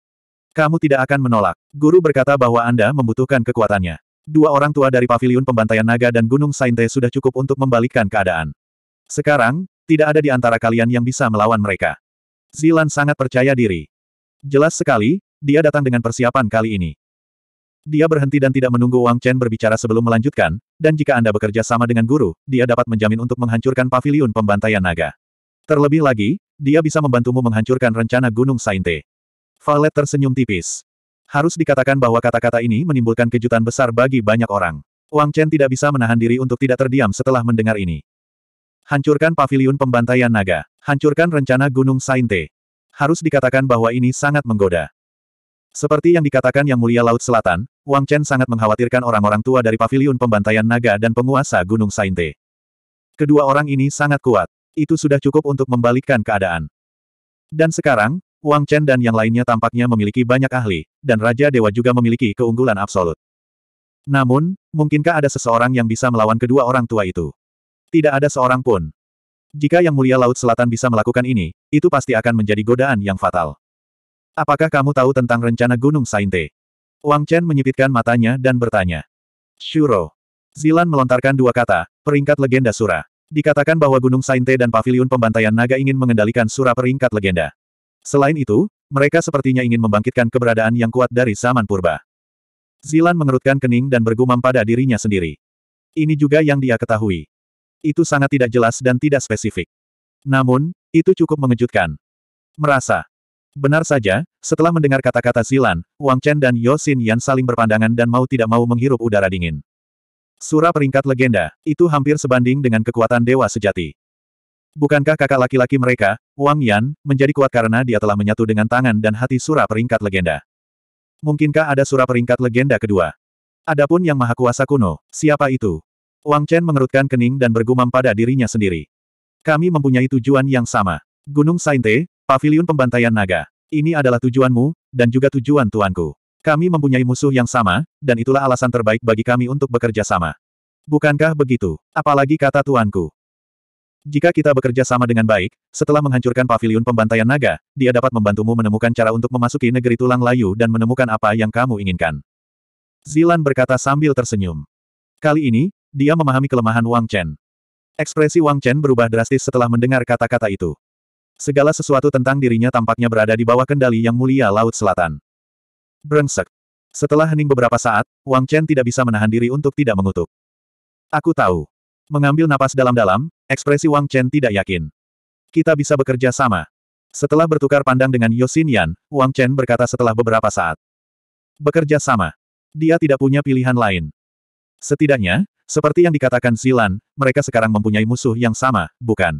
Kamu tidak akan menolak. Guru berkata bahwa Anda membutuhkan kekuatannya. Dua orang tua dari paviliun pembantaian naga dan Gunung Sainte sudah cukup untuk membalikkan keadaan. Sekarang, tidak ada di antara kalian yang bisa melawan mereka. Zilan sangat percaya diri. Jelas sekali, dia datang dengan persiapan kali ini. Dia berhenti dan tidak menunggu Wang Chen berbicara sebelum melanjutkan, dan jika Anda bekerja sama dengan guru, dia dapat menjamin untuk menghancurkan pavilion pembantaian naga. Terlebih lagi, dia bisa membantumu menghancurkan rencana Gunung Sainte. Valet tersenyum tipis. Harus dikatakan bahwa kata-kata ini menimbulkan kejutan besar bagi banyak orang. Wang Chen tidak bisa menahan diri untuk tidak terdiam setelah mendengar ini. Hancurkan paviliun pembantaian naga. Hancurkan rencana Gunung Sainte. Harus dikatakan bahwa ini sangat menggoda. Seperti yang dikatakan Yang Mulia Laut Selatan, Wang Chen sangat mengkhawatirkan orang-orang tua dari paviliun pembantaian naga dan penguasa Gunung Sainte. Kedua orang ini sangat kuat. Itu sudah cukup untuk membalikkan keadaan. Dan sekarang, Wang Chen dan yang lainnya tampaknya memiliki banyak ahli, dan Raja Dewa juga memiliki keunggulan absolut. Namun, mungkinkah ada seseorang yang bisa melawan kedua orang tua itu? Tidak ada seorang pun. Jika Yang Mulia Laut Selatan bisa melakukan ini, itu pasti akan menjadi godaan yang fatal. Apakah kamu tahu tentang rencana Gunung Sainte? Wang Chen menyipitkan matanya dan bertanya. Shuro. Zilan melontarkan dua kata, peringkat legenda Sura. Dikatakan bahwa Gunung Sainte dan Paviliun Pembantaian Naga ingin mengendalikan Sura peringkat legenda. Selain itu, mereka sepertinya ingin membangkitkan keberadaan yang kuat dari zaman purba. Zilan mengerutkan kening dan bergumam pada dirinya sendiri. Ini juga yang dia ketahui. Itu sangat tidak jelas dan tidak spesifik. Namun, itu cukup mengejutkan. Merasa. Benar saja, setelah mendengar kata-kata Zilan, Wang Chen dan Yosin Yan saling berpandangan dan mau tidak mau menghirup udara dingin. Sura peringkat legenda, itu hampir sebanding dengan kekuatan dewa sejati. Bukankah kakak laki-laki mereka, Wang Yan, menjadi kuat karena dia telah menyatu dengan tangan dan hati Sura peringkat legenda? Mungkinkah ada Sura peringkat legenda kedua? Adapun yang maha kuasa kuno, siapa itu? Wang Chen mengerutkan kening dan bergumam pada dirinya sendiri. Kami mempunyai tujuan yang sama. Gunung Sainte, Paviliun Pembantaian Naga. Ini adalah tujuanmu, dan juga tujuan tuanku. Kami mempunyai musuh yang sama, dan itulah alasan terbaik bagi kami untuk bekerja sama. Bukankah begitu? Apalagi kata tuanku. Jika kita bekerja sama dengan baik, setelah menghancurkan paviliun pembantaian naga, dia dapat membantumu menemukan cara untuk memasuki negeri tulang layu dan menemukan apa yang kamu inginkan. Zilan berkata sambil tersenyum. Kali ini, dia memahami kelemahan Wang Chen. Ekspresi Wang Chen berubah drastis setelah mendengar kata-kata itu. Segala sesuatu tentang dirinya tampaknya berada di bawah kendali yang mulia Laut Selatan. Brengsek. Setelah hening beberapa saat, Wang Chen tidak bisa menahan diri untuk tidak mengutuk. Aku tahu. Mengambil napas dalam-dalam, ekspresi Wang Chen tidak yakin. Kita bisa bekerja sama. Setelah bertukar pandang dengan Yosin Yan, Wang Chen berkata setelah beberapa saat. Bekerja sama. Dia tidak punya pilihan lain. Setidaknya, seperti yang dikatakan Zilan, mereka sekarang mempunyai musuh yang sama, bukan?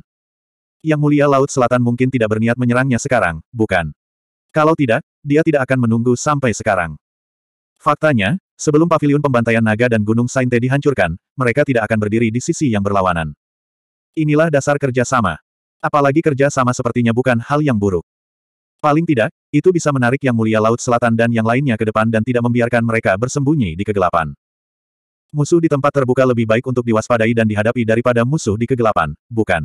Yang mulia Laut Selatan mungkin tidak berniat menyerangnya sekarang, bukan? Kalau tidak, dia tidak akan menunggu sampai sekarang. Faktanya, sebelum pavilion pembantaian naga dan Gunung Sainte dihancurkan, mereka tidak akan berdiri di sisi yang berlawanan. Inilah dasar kerjasama. Apalagi kerjasama sepertinya bukan hal yang buruk. Paling tidak, itu bisa menarik Yang Mulia Laut Selatan dan yang lainnya ke depan dan tidak membiarkan mereka bersembunyi di kegelapan. Musuh di tempat terbuka lebih baik untuk diwaspadai dan dihadapi daripada musuh di kegelapan, bukan?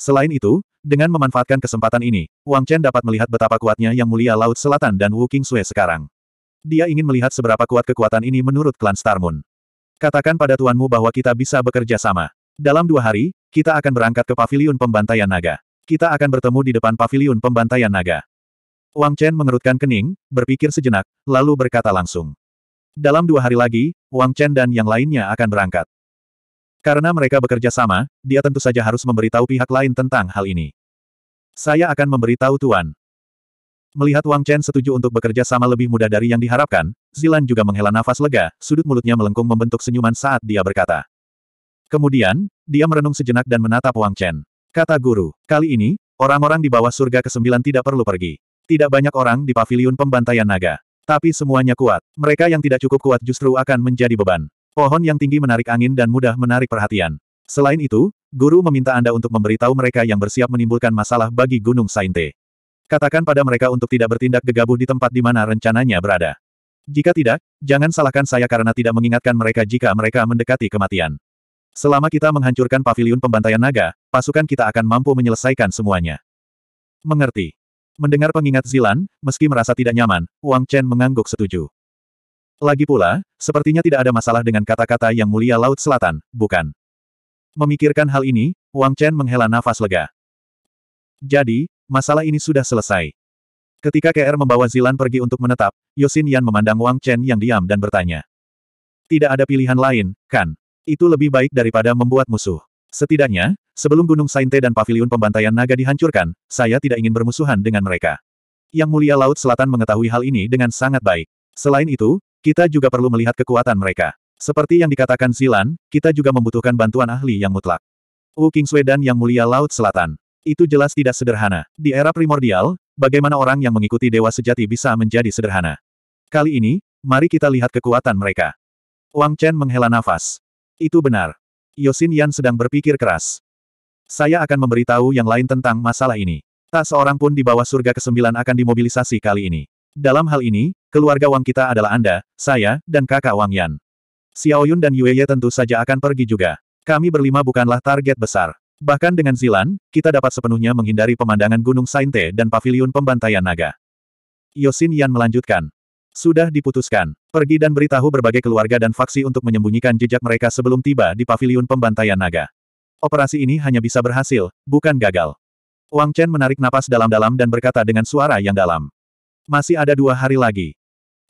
Selain itu, dengan memanfaatkan kesempatan ini, Wang Chen dapat melihat betapa kuatnya Yang Mulia Laut Selatan dan Wu King Sui sekarang. Dia ingin melihat seberapa kuat kekuatan ini menurut klan Star Moon. Katakan pada tuanmu bahwa kita bisa bekerja sama. Dalam dua hari, kita akan berangkat ke paviliun pembantaian naga. Kita akan bertemu di depan paviliun pembantaian naga. Wang Chen mengerutkan kening, berpikir sejenak, lalu berkata langsung. Dalam dua hari lagi, Wang Chen dan yang lainnya akan berangkat. Karena mereka bekerja sama, dia tentu saja harus memberitahu pihak lain tentang hal ini. Saya akan memberitahu Tuan. Melihat Wang Chen setuju untuk bekerja sama lebih mudah dari yang diharapkan, Zilan juga menghela nafas lega, sudut mulutnya melengkung membentuk senyuman saat dia berkata. Kemudian, dia merenung sejenak dan menatap Wang Chen. Kata guru, kali ini, orang-orang di bawah surga ke-9 tidak perlu pergi. Tidak banyak orang di paviliun pembantaian naga. Tapi semuanya kuat. Mereka yang tidak cukup kuat justru akan menjadi beban. Pohon yang tinggi menarik angin dan mudah menarik perhatian. Selain itu, guru meminta Anda untuk memberitahu mereka yang bersiap menimbulkan masalah bagi Gunung Sainte. Katakan pada mereka untuk tidak bertindak gegabah di tempat di mana rencananya berada. Jika tidak, jangan salahkan saya karena tidak mengingatkan mereka jika mereka mendekati kematian. Selama kita menghancurkan pavilion pembantaian naga, pasukan kita akan mampu menyelesaikan semuanya. Mengerti. Mendengar pengingat Zilan, meski merasa tidak nyaman, Wang Chen mengangguk setuju. Lagi pula, sepertinya tidak ada masalah dengan kata-kata yang mulia Laut Selatan, bukan? Memikirkan hal ini, Wang Chen menghela nafas lega. Jadi, masalah ini sudah selesai. Ketika KR membawa Zilan pergi untuk menetap, Yosin Yan memandang Wang Chen yang diam dan bertanya. Tidak ada pilihan lain, kan? Itu lebih baik daripada membuat musuh. Setidaknya, sebelum Gunung Sainte dan Paviliun Pembantaian Naga dihancurkan, saya tidak ingin bermusuhan dengan mereka. Yang Mulia Laut Selatan mengetahui hal ini dengan sangat baik. Selain itu, kita juga perlu melihat kekuatan mereka. Seperti yang dikatakan Zilan, kita juga membutuhkan bantuan ahli yang mutlak. Wu Sui dan Yang Mulia Laut Selatan. Itu jelas tidak sederhana. Di era primordial, bagaimana orang yang mengikuti dewa sejati bisa menjadi sederhana. Kali ini, mari kita lihat kekuatan mereka. Wang Chen menghela nafas. Itu benar. Yosin Yan sedang berpikir keras. Saya akan memberitahu yang lain tentang masalah ini. Tak seorang pun di bawah surga kesembilan akan dimobilisasi kali ini. Dalam hal ini, keluarga Wang kita adalah Anda, saya, dan kakak Wang Yan. Xiaoyun dan Yue Ye tentu saja akan pergi juga. Kami berlima bukanlah target besar. Bahkan dengan Zilan, kita dapat sepenuhnya menghindari pemandangan Gunung Sainte dan Paviliun Pembantaian Naga. Yosin Yan melanjutkan. Sudah diputuskan. Pergi dan beritahu berbagai keluarga dan faksi untuk menyembunyikan jejak mereka sebelum tiba di paviliun pembantaian naga. Operasi ini hanya bisa berhasil, bukan gagal. Wang Chen menarik napas dalam-dalam dan berkata dengan suara yang dalam. Masih ada dua hari lagi.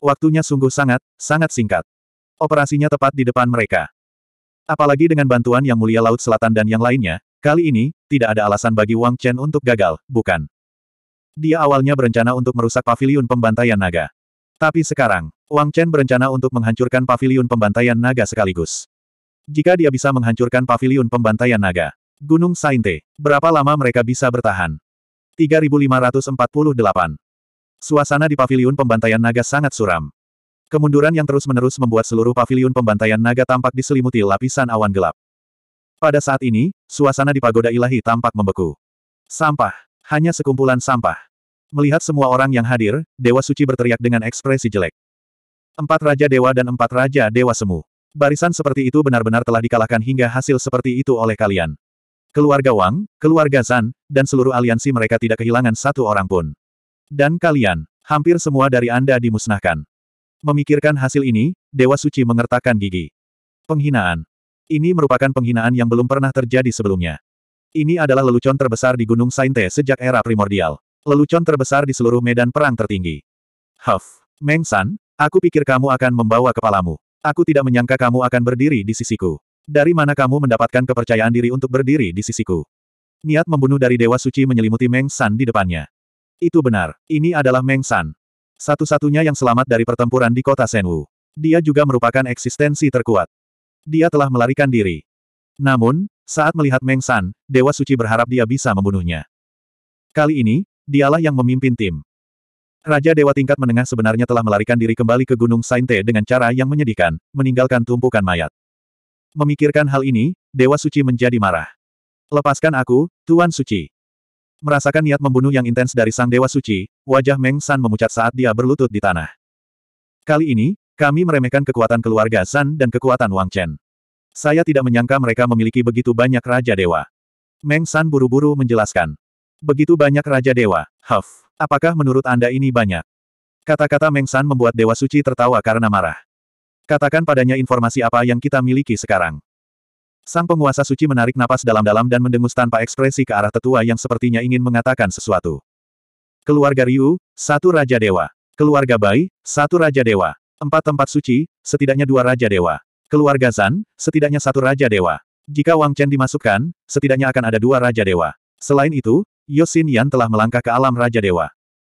Waktunya sungguh sangat, sangat singkat. Operasinya tepat di depan mereka. Apalagi dengan bantuan Yang Mulia Laut Selatan dan yang lainnya, kali ini, tidak ada alasan bagi Wang Chen untuk gagal, bukan? Dia awalnya berencana untuk merusak paviliun pembantaian naga. Tapi sekarang, Wang Chen berencana untuk menghancurkan pavilion pembantaian naga sekaligus. Jika dia bisa menghancurkan pavilion pembantaian naga, Gunung Sainte, berapa lama mereka bisa bertahan? 3548. Suasana di pavilion pembantaian naga sangat suram. Kemunduran yang terus-menerus membuat seluruh pavilion pembantaian naga tampak diselimuti lapisan awan gelap. Pada saat ini, suasana di pagoda ilahi tampak membeku. Sampah. Hanya sekumpulan sampah. Melihat semua orang yang hadir, Dewa Suci berteriak dengan ekspresi jelek. Empat Raja Dewa dan empat Raja Dewa Semu. Barisan seperti itu benar-benar telah dikalahkan hingga hasil seperti itu oleh kalian. Keluarga Wang, keluarga Zan, dan seluruh aliansi mereka tidak kehilangan satu orang pun. Dan kalian, hampir semua dari Anda dimusnahkan. Memikirkan hasil ini, Dewa Suci mengertakkan gigi. Penghinaan. Ini merupakan penghinaan yang belum pernah terjadi sebelumnya. Ini adalah lelucon terbesar di Gunung Sainte sejak era primordial. Lelucon terbesar di seluruh medan perang tertinggi. Huff, Meng San, aku pikir kamu akan membawa kepalamu. Aku tidak menyangka kamu akan berdiri di sisiku. Dari mana kamu mendapatkan kepercayaan diri untuk berdiri di sisiku? Niat membunuh dari Dewa Suci menyelimuti Meng San di depannya. Itu benar, ini adalah Meng San. Satu-satunya yang selamat dari pertempuran di kota Senwu. Dia juga merupakan eksistensi terkuat. Dia telah melarikan diri. Namun, saat melihat Meng San, Dewa Suci berharap dia bisa membunuhnya. Kali ini, dialah yang memimpin tim. Raja Dewa tingkat menengah sebenarnya telah melarikan diri kembali ke Gunung Sainte dengan cara yang menyedihkan, meninggalkan tumpukan mayat. Memikirkan hal ini, Dewa Suci menjadi marah. Lepaskan aku, Tuan Suci. Merasakan niat membunuh yang intens dari Sang Dewa Suci, wajah Meng San memucat saat dia berlutut di tanah. Kali ini, kami meremehkan kekuatan keluarga San dan kekuatan Wang Chen. Saya tidak menyangka mereka memiliki begitu banyak Raja Dewa. Meng San buru-buru menjelaskan. Begitu banyak Raja Dewa. Huff. Apakah menurut Anda ini banyak? Kata-kata Meng San membuat Dewa Suci tertawa karena marah. Katakan padanya informasi apa yang kita miliki sekarang. Sang penguasa suci menarik napas dalam-dalam dan mendengus tanpa ekspresi ke arah tetua yang sepertinya ingin mengatakan sesuatu. Keluarga Ryu, satu Raja Dewa. Keluarga Bai, satu Raja Dewa. Empat tempat suci, setidaknya dua Raja Dewa. Keluarga Zan, setidaknya satu Raja Dewa. Jika Wang Chen dimasukkan, setidaknya akan ada dua Raja Dewa. Selain itu, Yosin Yan telah melangkah ke alam Raja Dewa.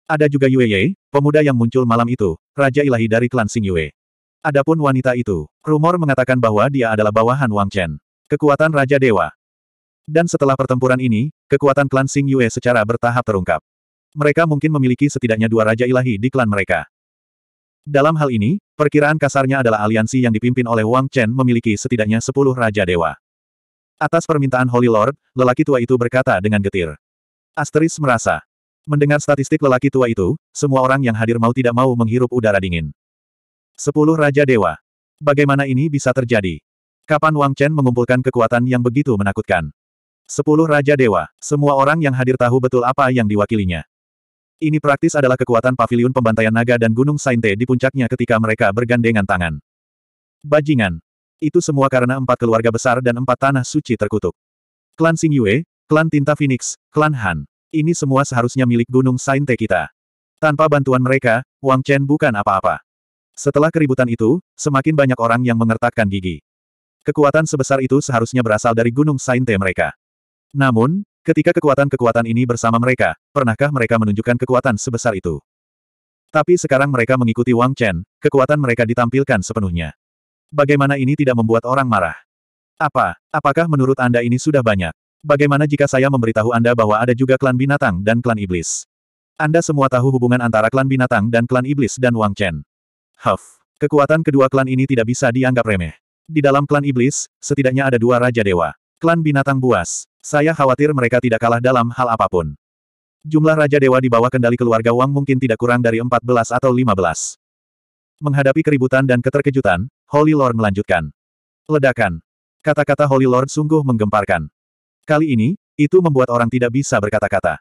Ada juga Yue Ye, pemuda yang muncul malam itu, Raja Ilahi dari klan Sing Yue. Adapun wanita itu, rumor mengatakan bahwa dia adalah bawahan Wang Chen. Kekuatan Raja Dewa. Dan setelah pertempuran ini, kekuatan klan Sing Yue secara bertahap terungkap. Mereka mungkin memiliki setidaknya dua Raja Ilahi di klan mereka. Dalam hal ini, perkiraan kasarnya adalah aliansi yang dipimpin oleh Wang Chen memiliki setidaknya sepuluh Raja Dewa. Atas permintaan Holy Lord, lelaki tua itu berkata dengan getir. Asteris merasa. Mendengar statistik lelaki tua itu, semua orang yang hadir mau tidak mau menghirup udara dingin. Sepuluh Raja Dewa. Bagaimana ini bisa terjadi? Kapan Wang Chen mengumpulkan kekuatan yang begitu menakutkan? Sepuluh Raja Dewa, semua orang yang hadir tahu betul apa yang diwakilinya. Ini praktis adalah kekuatan pavilion pembantaian naga dan Gunung Sainte di puncaknya ketika mereka bergandengan tangan. Bajingan. Itu semua karena empat keluarga besar dan empat tanah suci terkutuk. Klan Sing Yue, Klan Tinta Phoenix, Klan Han. Ini semua seharusnya milik Gunung Sainte kita. Tanpa bantuan mereka, Wang Chen bukan apa-apa. Setelah keributan itu, semakin banyak orang yang mengertakkan gigi. Kekuatan sebesar itu seharusnya berasal dari Gunung Sainte mereka. Namun, ketika kekuatan-kekuatan ini bersama mereka, pernahkah mereka menunjukkan kekuatan sebesar itu? Tapi sekarang mereka mengikuti Wang Chen, kekuatan mereka ditampilkan sepenuhnya. Bagaimana ini tidak membuat orang marah? Apa, apakah menurut Anda ini sudah banyak? Bagaimana jika saya memberitahu Anda bahwa ada juga klan binatang dan klan iblis? Anda semua tahu hubungan antara klan binatang dan klan iblis dan Wang Chen. Huff. Kekuatan kedua klan ini tidak bisa dianggap remeh. Di dalam klan iblis, setidaknya ada dua raja dewa. Klan binatang buas. Saya khawatir mereka tidak kalah dalam hal apapun. Jumlah raja dewa di bawah kendali keluarga Wang mungkin tidak kurang dari 14 atau 15. Menghadapi keributan dan keterkejutan, Holy Lord melanjutkan. Ledakan. Kata-kata Holy Lord sungguh menggemparkan. Kali ini, itu membuat orang tidak bisa berkata-kata.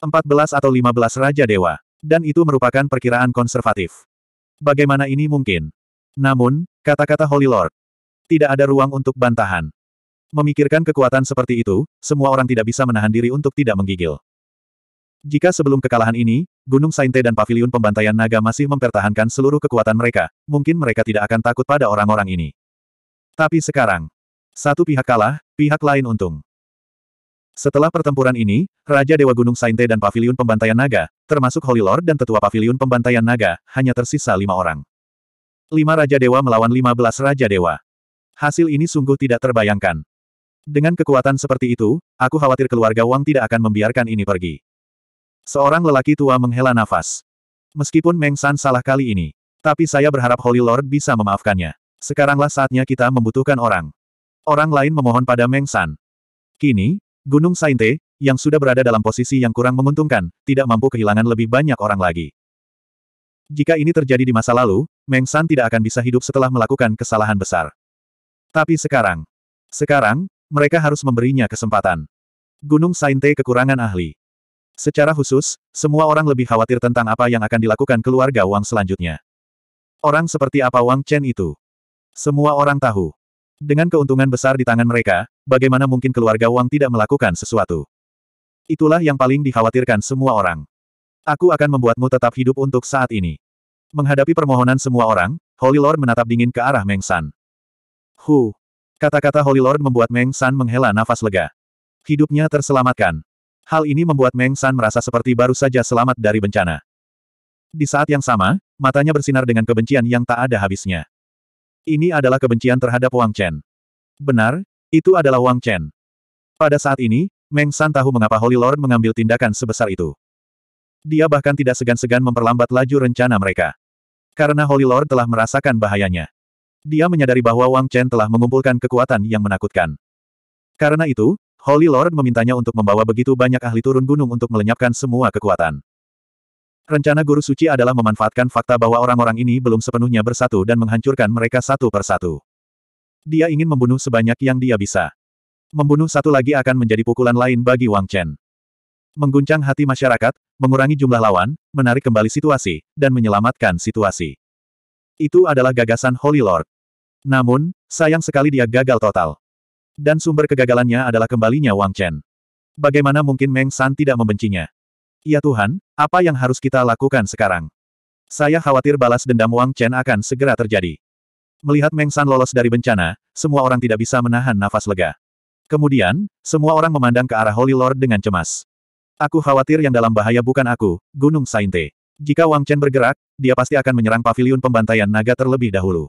14 atau 15 Raja Dewa. Dan itu merupakan perkiraan konservatif. Bagaimana ini mungkin? Namun, kata-kata Holy Lord. Tidak ada ruang untuk bantahan. Memikirkan kekuatan seperti itu, semua orang tidak bisa menahan diri untuk tidak menggigil. Jika sebelum kekalahan ini, Gunung Sainte dan Paviliun Pembantaian Naga masih mempertahankan seluruh kekuatan mereka, mungkin mereka tidak akan takut pada orang-orang ini. Tapi sekarang, satu pihak kalah, pihak lain untung. Setelah pertempuran ini, Raja Dewa Gunung Sainte dan Paviliun Pembantaian Naga, termasuk Holy Lord dan Tetua Paviliun Pembantaian Naga, hanya tersisa lima orang. Lima Raja Dewa melawan lima belas Raja Dewa. Hasil ini sungguh tidak terbayangkan. Dengan kekuatan seperti itu, aku khawatir keluarga Wang tidak akan membiarkan ini pergi. Seorang lelaki tua menghela nafas. Meskipun Meng San salah kali ini, tapi saya berharap Holy Lord bisa memaafkannya. Sekaranglah saatnya kita membutuhkan orang. Orang lain memohon pada Meng San. Kini, Gunung Sainte, yang sudah berada dalam posisi yang kurang menguntungkan, tidak mampu kehilangan lebih banyak orang lagi. Jika ini terjadi di masa lalu, Meng San tidak akan bisa hidup setelah melakukan kesalahan besar. Tapi sekarang, sekarang, mereka harus memberinya kesempatan. Gunung Sainte kekurangan ahli. Secara khusus, semua orang lebih khawatir tentang apa yang akan dilakukan keluarga Wang selanjutnya. Orang seperti apa Wang Chen itu? Semua orang tahu. Dengan keuntungan besar di tangan mereka, bagaimana mungkin keluarga Wang tidak melakukan sesuatu? Itulah yang paling dikhawatirkan semua orang. Aku akan membuatmu tetap hidup untuk saat ini. Menghadapi permohonan semua orang, Holy Lord menatap dingin ke arah Meng San. Hu. Kata-kata Holy Lord membuat Meng San menghela nafas lega. Hidupnya terselamatkan. Hal ini membuat Meng San merasa seperti baru saja selamat dari bencana. Di saat yang sama, matanya bersinar dengan kebencian yang tak ada habisnya. Ini adalah kebencian terhadap Wang Chen. Benar, itu adalah Wang Chen. Pada saat ini, Meng San tahu mengapa Holy Lord mengambil tindakan sebesar itu. Dia bahkan tidak segan-segan memperlambat laju rencana mereka. Karena Holy Lord telah merasakan bahayanya. Dia menyadari bahwa Wang Chen telah mengumpulkan kekuatan yang menakutkan. Karena itu, Holy Lord memintanya untuk membawa begitu banyak ahli turun gunung untuk melenyapkan semua kekuatan. Rencana Guru Suci adalah memanfaatkan fakta bahwa orang-orang ini belum sepenuhnya bersatu dan menghancurkan mereka satu per satu. Dia ingin membunuh sebanyak yang dia bisa. Membunuh satu lagi akan menjadi pukulan lain bagi Wang Chen. Mengguncang hati masyarakat, mengurangi jumlah lawan, menarik kembali situasi, dan menyelamatkan situasi. Itu adalah gagasan Holy Lord. Namun, sayang sekali dia gagal total. Dan sumber kegagalannya adalah kembalinya Wang Chen. Bagaimana mungkin Meng San tidak membencinya? Ya Tuhan, apa yang harus kita lakukan sekarang? Saya khawatir balas dendam Wang Chen akan segera terjadi. Melihat Meng San lolos dari bencana, semua orang tidak bisa menahan nafas lega. Kemudian, semua orang memandang ke arah Holy Lord dengan cemas. Aku khawatir yang dalam bahaya bukan aku, Gunung Sainte. Jika Wang Chen bergerak, dia pasti akan menyerang Paviliun pembantaian naga terlebih dahulu.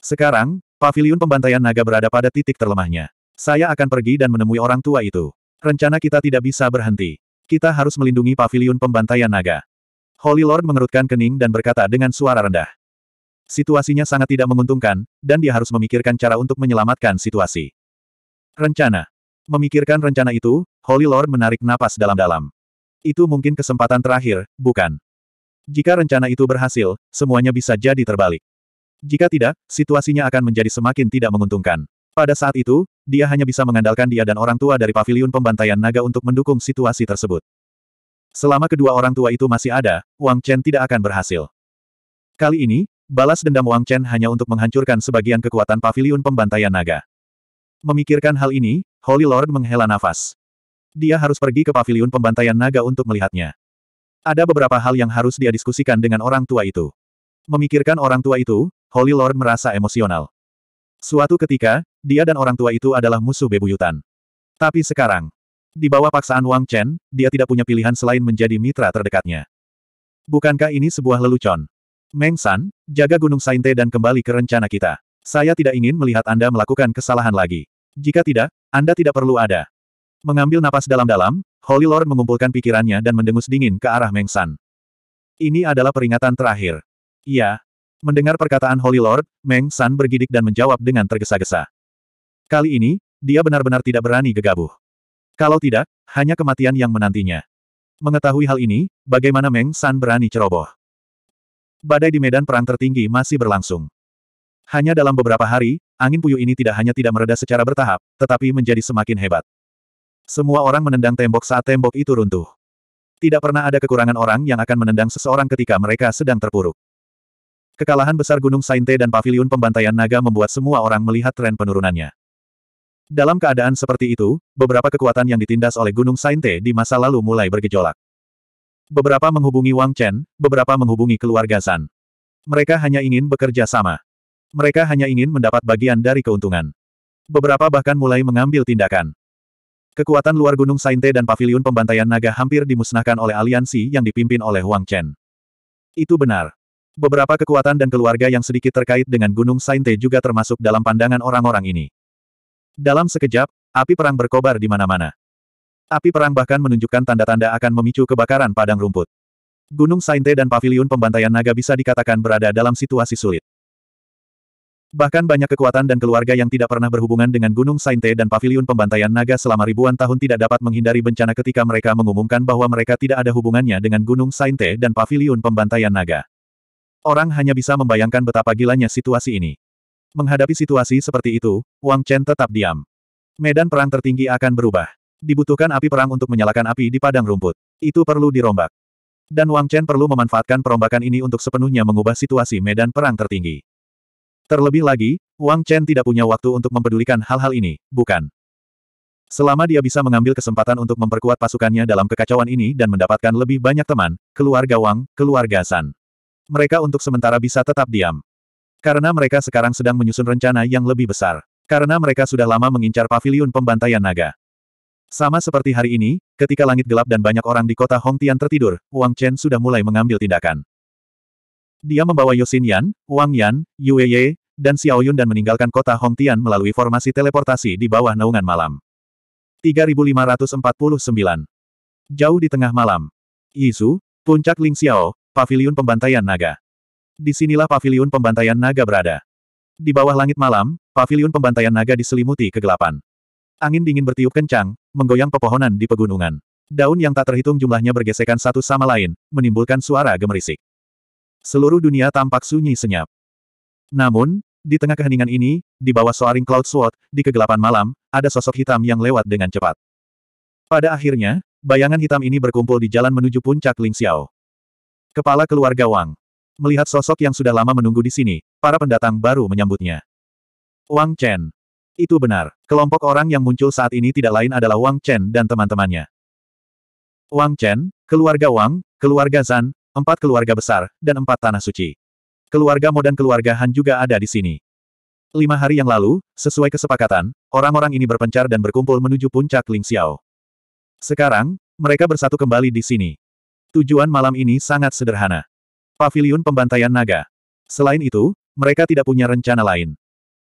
Sekarang, Paviliun pembantaian naga berada pada titik terlemahnya. Saya akan pergi dan menemui orang tua itu. Rencana kita tidak bisa berhenti. Kita harus melindungi Paviliun pembantaian naga. Holy Lord mengerutkan kening dan berkata dengan suara rendah. Situasinya sangat tidak menguntungkan, dan dia harus memikirkan cara untuk menyelamatkan situasi. Rencana. Memikirkan rencana itu, Holy Lord menarik napas dalam-dalam. Itu mungkin kesempatan terakhir, bukan? Jika rencana itu berhasil, semuanya bisa jadi terbalik. Jika tidak, situasinya akan menjadi semakin tidak menguntungkan. Pada saat itu, dia hanya bisa mengandalkan dia dan orang tua dari paviliun pembantaian naga untuk mendukung situasi tersebut. Selama kedua orang tua itu masih ada, Wang Chen tidak akan berhasil. Kali ini, Balas dendam Wang Chen hanya untuk menghancurkan sebagian kekuatan pavilion pembantaian naga. Memikirkan hal ini, Holy Lord menghela nafas. Dia harus pergi ke pavilion pembantaian naga untuk melihatnya. Ada beberapa hal yang harus dia diskusikan dengan orang tua itu. Memikirkan orang tua itu, Holy Lord merasa emosional. Suatu ketika, dia dan orang tua itu adalah musuh bebuyutan. Tapi sekarang, di bawah paksaan Wang Chen, dia tidak punya pilihan selain menjadi mitra terdekatnya. Bukankah ini sebuah lelucon? Meng San, jaga Gunung Sainte dan kembali ke rencana kita. Saya tidak ingin melihat Anda melakukan kesalahan lagi. Jika tidak, Anda tidak perlu ada. Mengambil napas dalam-dalam, Holy Lord mengumpulkan pikirannya dan mendengus dingin ke arah Meng San. Ini adalah peringatan terakhir. Iya. Mendengar perkataan Holy Lord, Meng San bergidik dan menjawab dengan tergesa-gesa. Kali ini, dia benar-benar tidak berani gegabah. Kalau tidak, hanya kematian yang menantinya. Mengetahui hal ini, bagaimana Meng San berani ceroboh? Badai di medan perang tertinggi masih berlangsung. Hanya dalam beberapa hari, angin puyuh ini tidak hanya tidak mereda secara bertahap, tetapi menjadi semakin hebat. Semua orang menendang tembok saat tembok itu runtuh. Tidak pernah ada kekurangan orang yang akan menendang seseorang ketika mereka sedang terpuruk. Kekalahan besar Gunung Sainte dan Paviliun Pembantaian Naga membuat semua orang melihat tren penurunannya. Dalam keadaan seperti itu, beberapa kekuatan yang ditindas oleh Gunung Sainte di masa lalu mulai bergejolak. Beberapa menghubungi Wang Chen, beberapa menghubungi keluarga San. Mereka hanya ingin bekerja sama. Mereka hanya ingin mendapat bagian dari keuntungan. Beberapa bahkan mulai mengambil tindakan. Kekuatan luar Gunung Sainte dan Paviliun Pembantaian Naga hampir dimusnahkan oleh aliansi yang dipimpin oleh Wang Chen. Itu benar. Beberapa kekuatan dan keluarga yang sedikit terkait dengan Gunung Sainte juga termasuk dalam pandangan orang-orang ini. Dalam sekejap, api perang berkobar di mana-mana. Api perang bahkan menunjukkan tanda-tanda akan memicu kebakaran padang rumput. Gunung Sainte dan Paviliun Pembantaian Naga bisa dikatakan berada dalam situasi sulit. Bahkan banyak kekuatan dan keluarga yang tidak pernah berhubungan dengan Gunung Sainte dan Paviliun Pembantaian Naga selama ribuan tahun tidak dapat menghindari bencana ketika mereka mengumumkan bahwa mereka tidak ada hubungannya dengan Gunung Sainte dan Paviliun Pembantaian Naga. Orang hanya bisa membayangkan betapa gilanya situasi ini. Menghadapi situasi seperti itu, Wang Chen tetap diam. Medan perang tertinggi akan berubah. Dibutuhkan api perang untuk menyalakan api di padang rumput. Itu perlu dirombak. Dan Wang Chen perlu memanfaatkan perombakan ini untuk sepenuhnya mengubah situasi medan perang tertinggi. Terlebih lagi, Wang Chen tidak punya waktu untuk mempedulikan hal-hal ini, bukan? Selama dia bisa mengambil kesempatan untuk memperkuat pasukannya dalam kekacauan ini dan mendapatkan lebih banyak teman, keluarga Wang, keluarga San. Mereka untuk sementara bisa tetap diam. Karena mereka sekarang sedang menyusun rencana yang lebih besar. Karena mereka sudah lama mengincar paviliun pembantaian naga. Sama seperti hari ini, ketika langit gelap dan banyak orang di kota Hongtian tertidur, Wang Chen sudah mulai mengambil tindakan. Dia membawa Yosin Yan, Wang Yan, Yue Ye, dan Xiao Yun dan meninggalkan kota Hongtian melalui formasi teleportasi di bawah naungan malam. 3549 Jauh di tengah malam. Yisu, puncak Ling Xiao, pavilion pembantaian naga. sinilah pavilion pembantaian naga berada. Di bawah langit malam, pavilion pembantaian naga diselimuti kegelapan. Angin dingin bertiup kencang, menggoyang pepohonan di pegunungan. Daun yang tak terhitung jumlahnya bergesekan satu sama lain, menimbulkan suara gemerisik. Seluruh dunia tampak sunyi senyap. Namun, di tengah keheningan ini, di bawah soaring Cloud Sword, di kegelapan malam, ada sosok hitam yang lewat dengan cepat. Pada akhirnya, bayangan hitam ini berkumpul di jalan menuju puncak Ling Xiao. Kepala keluarga Wang. Melihat sosok yang sudah lama menunggu di sini, para pendatang baru menyambutnya. Wang Chen. Itu benar. Kelompok orang yang muncul saat ini tidak lain adalah Wang Chen dan teman-temannya. Wang Chen, keluarga Wang, keluarga Zan, empat keluarga besar, dan empat tanah suci. Keluarga Mo dan keluarga Han juga ada di sini. Lima hari yang lalu, sesuai kesepakatan, orang-orang ini berpencar dan berkumpul menuju puncak Ling Xiao. Sekarang, mereka bersatu kembali di sini. Tujuan malam ini sangat sederhana. pavilion pembantaian naga. Selain itu, mereka tidak punya rencana lain.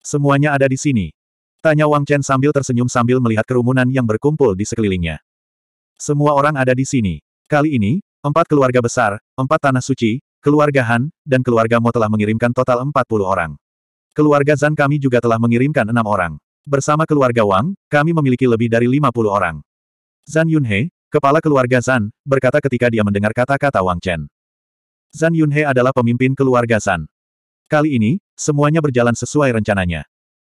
Semuanya ada di sini, Tanya Wang Chen sambil tersenyum sambil melihat kerumunan yang berkumpul di sekelilingnya. Semua orang ada di sini. Kali ini, empat keluarga besar, empat tanah suci, keluarga Han, dan keluarga Mo telah mengirimkan total empat puluh orang. Keluarga Zan kami juga telah mengirimkan enam orang. Bersama keluarga Wang, kami memiliki lebih dari lima puluh orang. Zan Yunhe, kepala keluarga Zan, berkata ketika dia mendengar kata-kata Wang Chen. Zan Yunhe adalah pemimpin keluarga Zan. Kali ini, semuanya berjalan sesuai rencananya.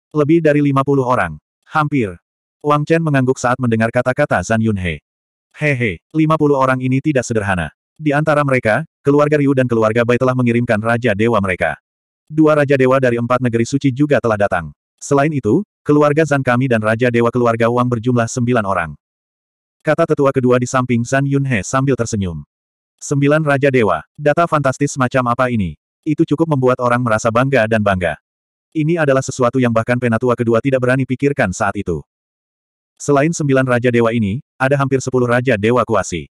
Lebih dari 50 orang. Hampir. Wang Chen mengangguk saat mendengar kata-kata Zan Yunhe. Hehe, 50 orang ini tidak sederhana. Di antara mereka, keluarga Ryu dan keluarga Bai telah mengirimkan Raja Dewa mereka. Dua Raja Dewa dari empat negeri suci juga telah datang. Selain itu, keluarga Zan kami dan Raja Dewa keluarga Wang berjumlah sembilan orang. Kata tetua kedua di samping Zan Yunhe sambil tersenyum. Sembilan Raja Dewa, data fantastis macam apa ini? Itu cukup membuat orang merasa bangga dan bangga. Ini adalah sesuatu yang bahkan Penatua kedua tidak berani pikirkan saat itu. Selain sembilan Raja Dewa ini, ada hampir sepuluh Raja Dewa Kuasi.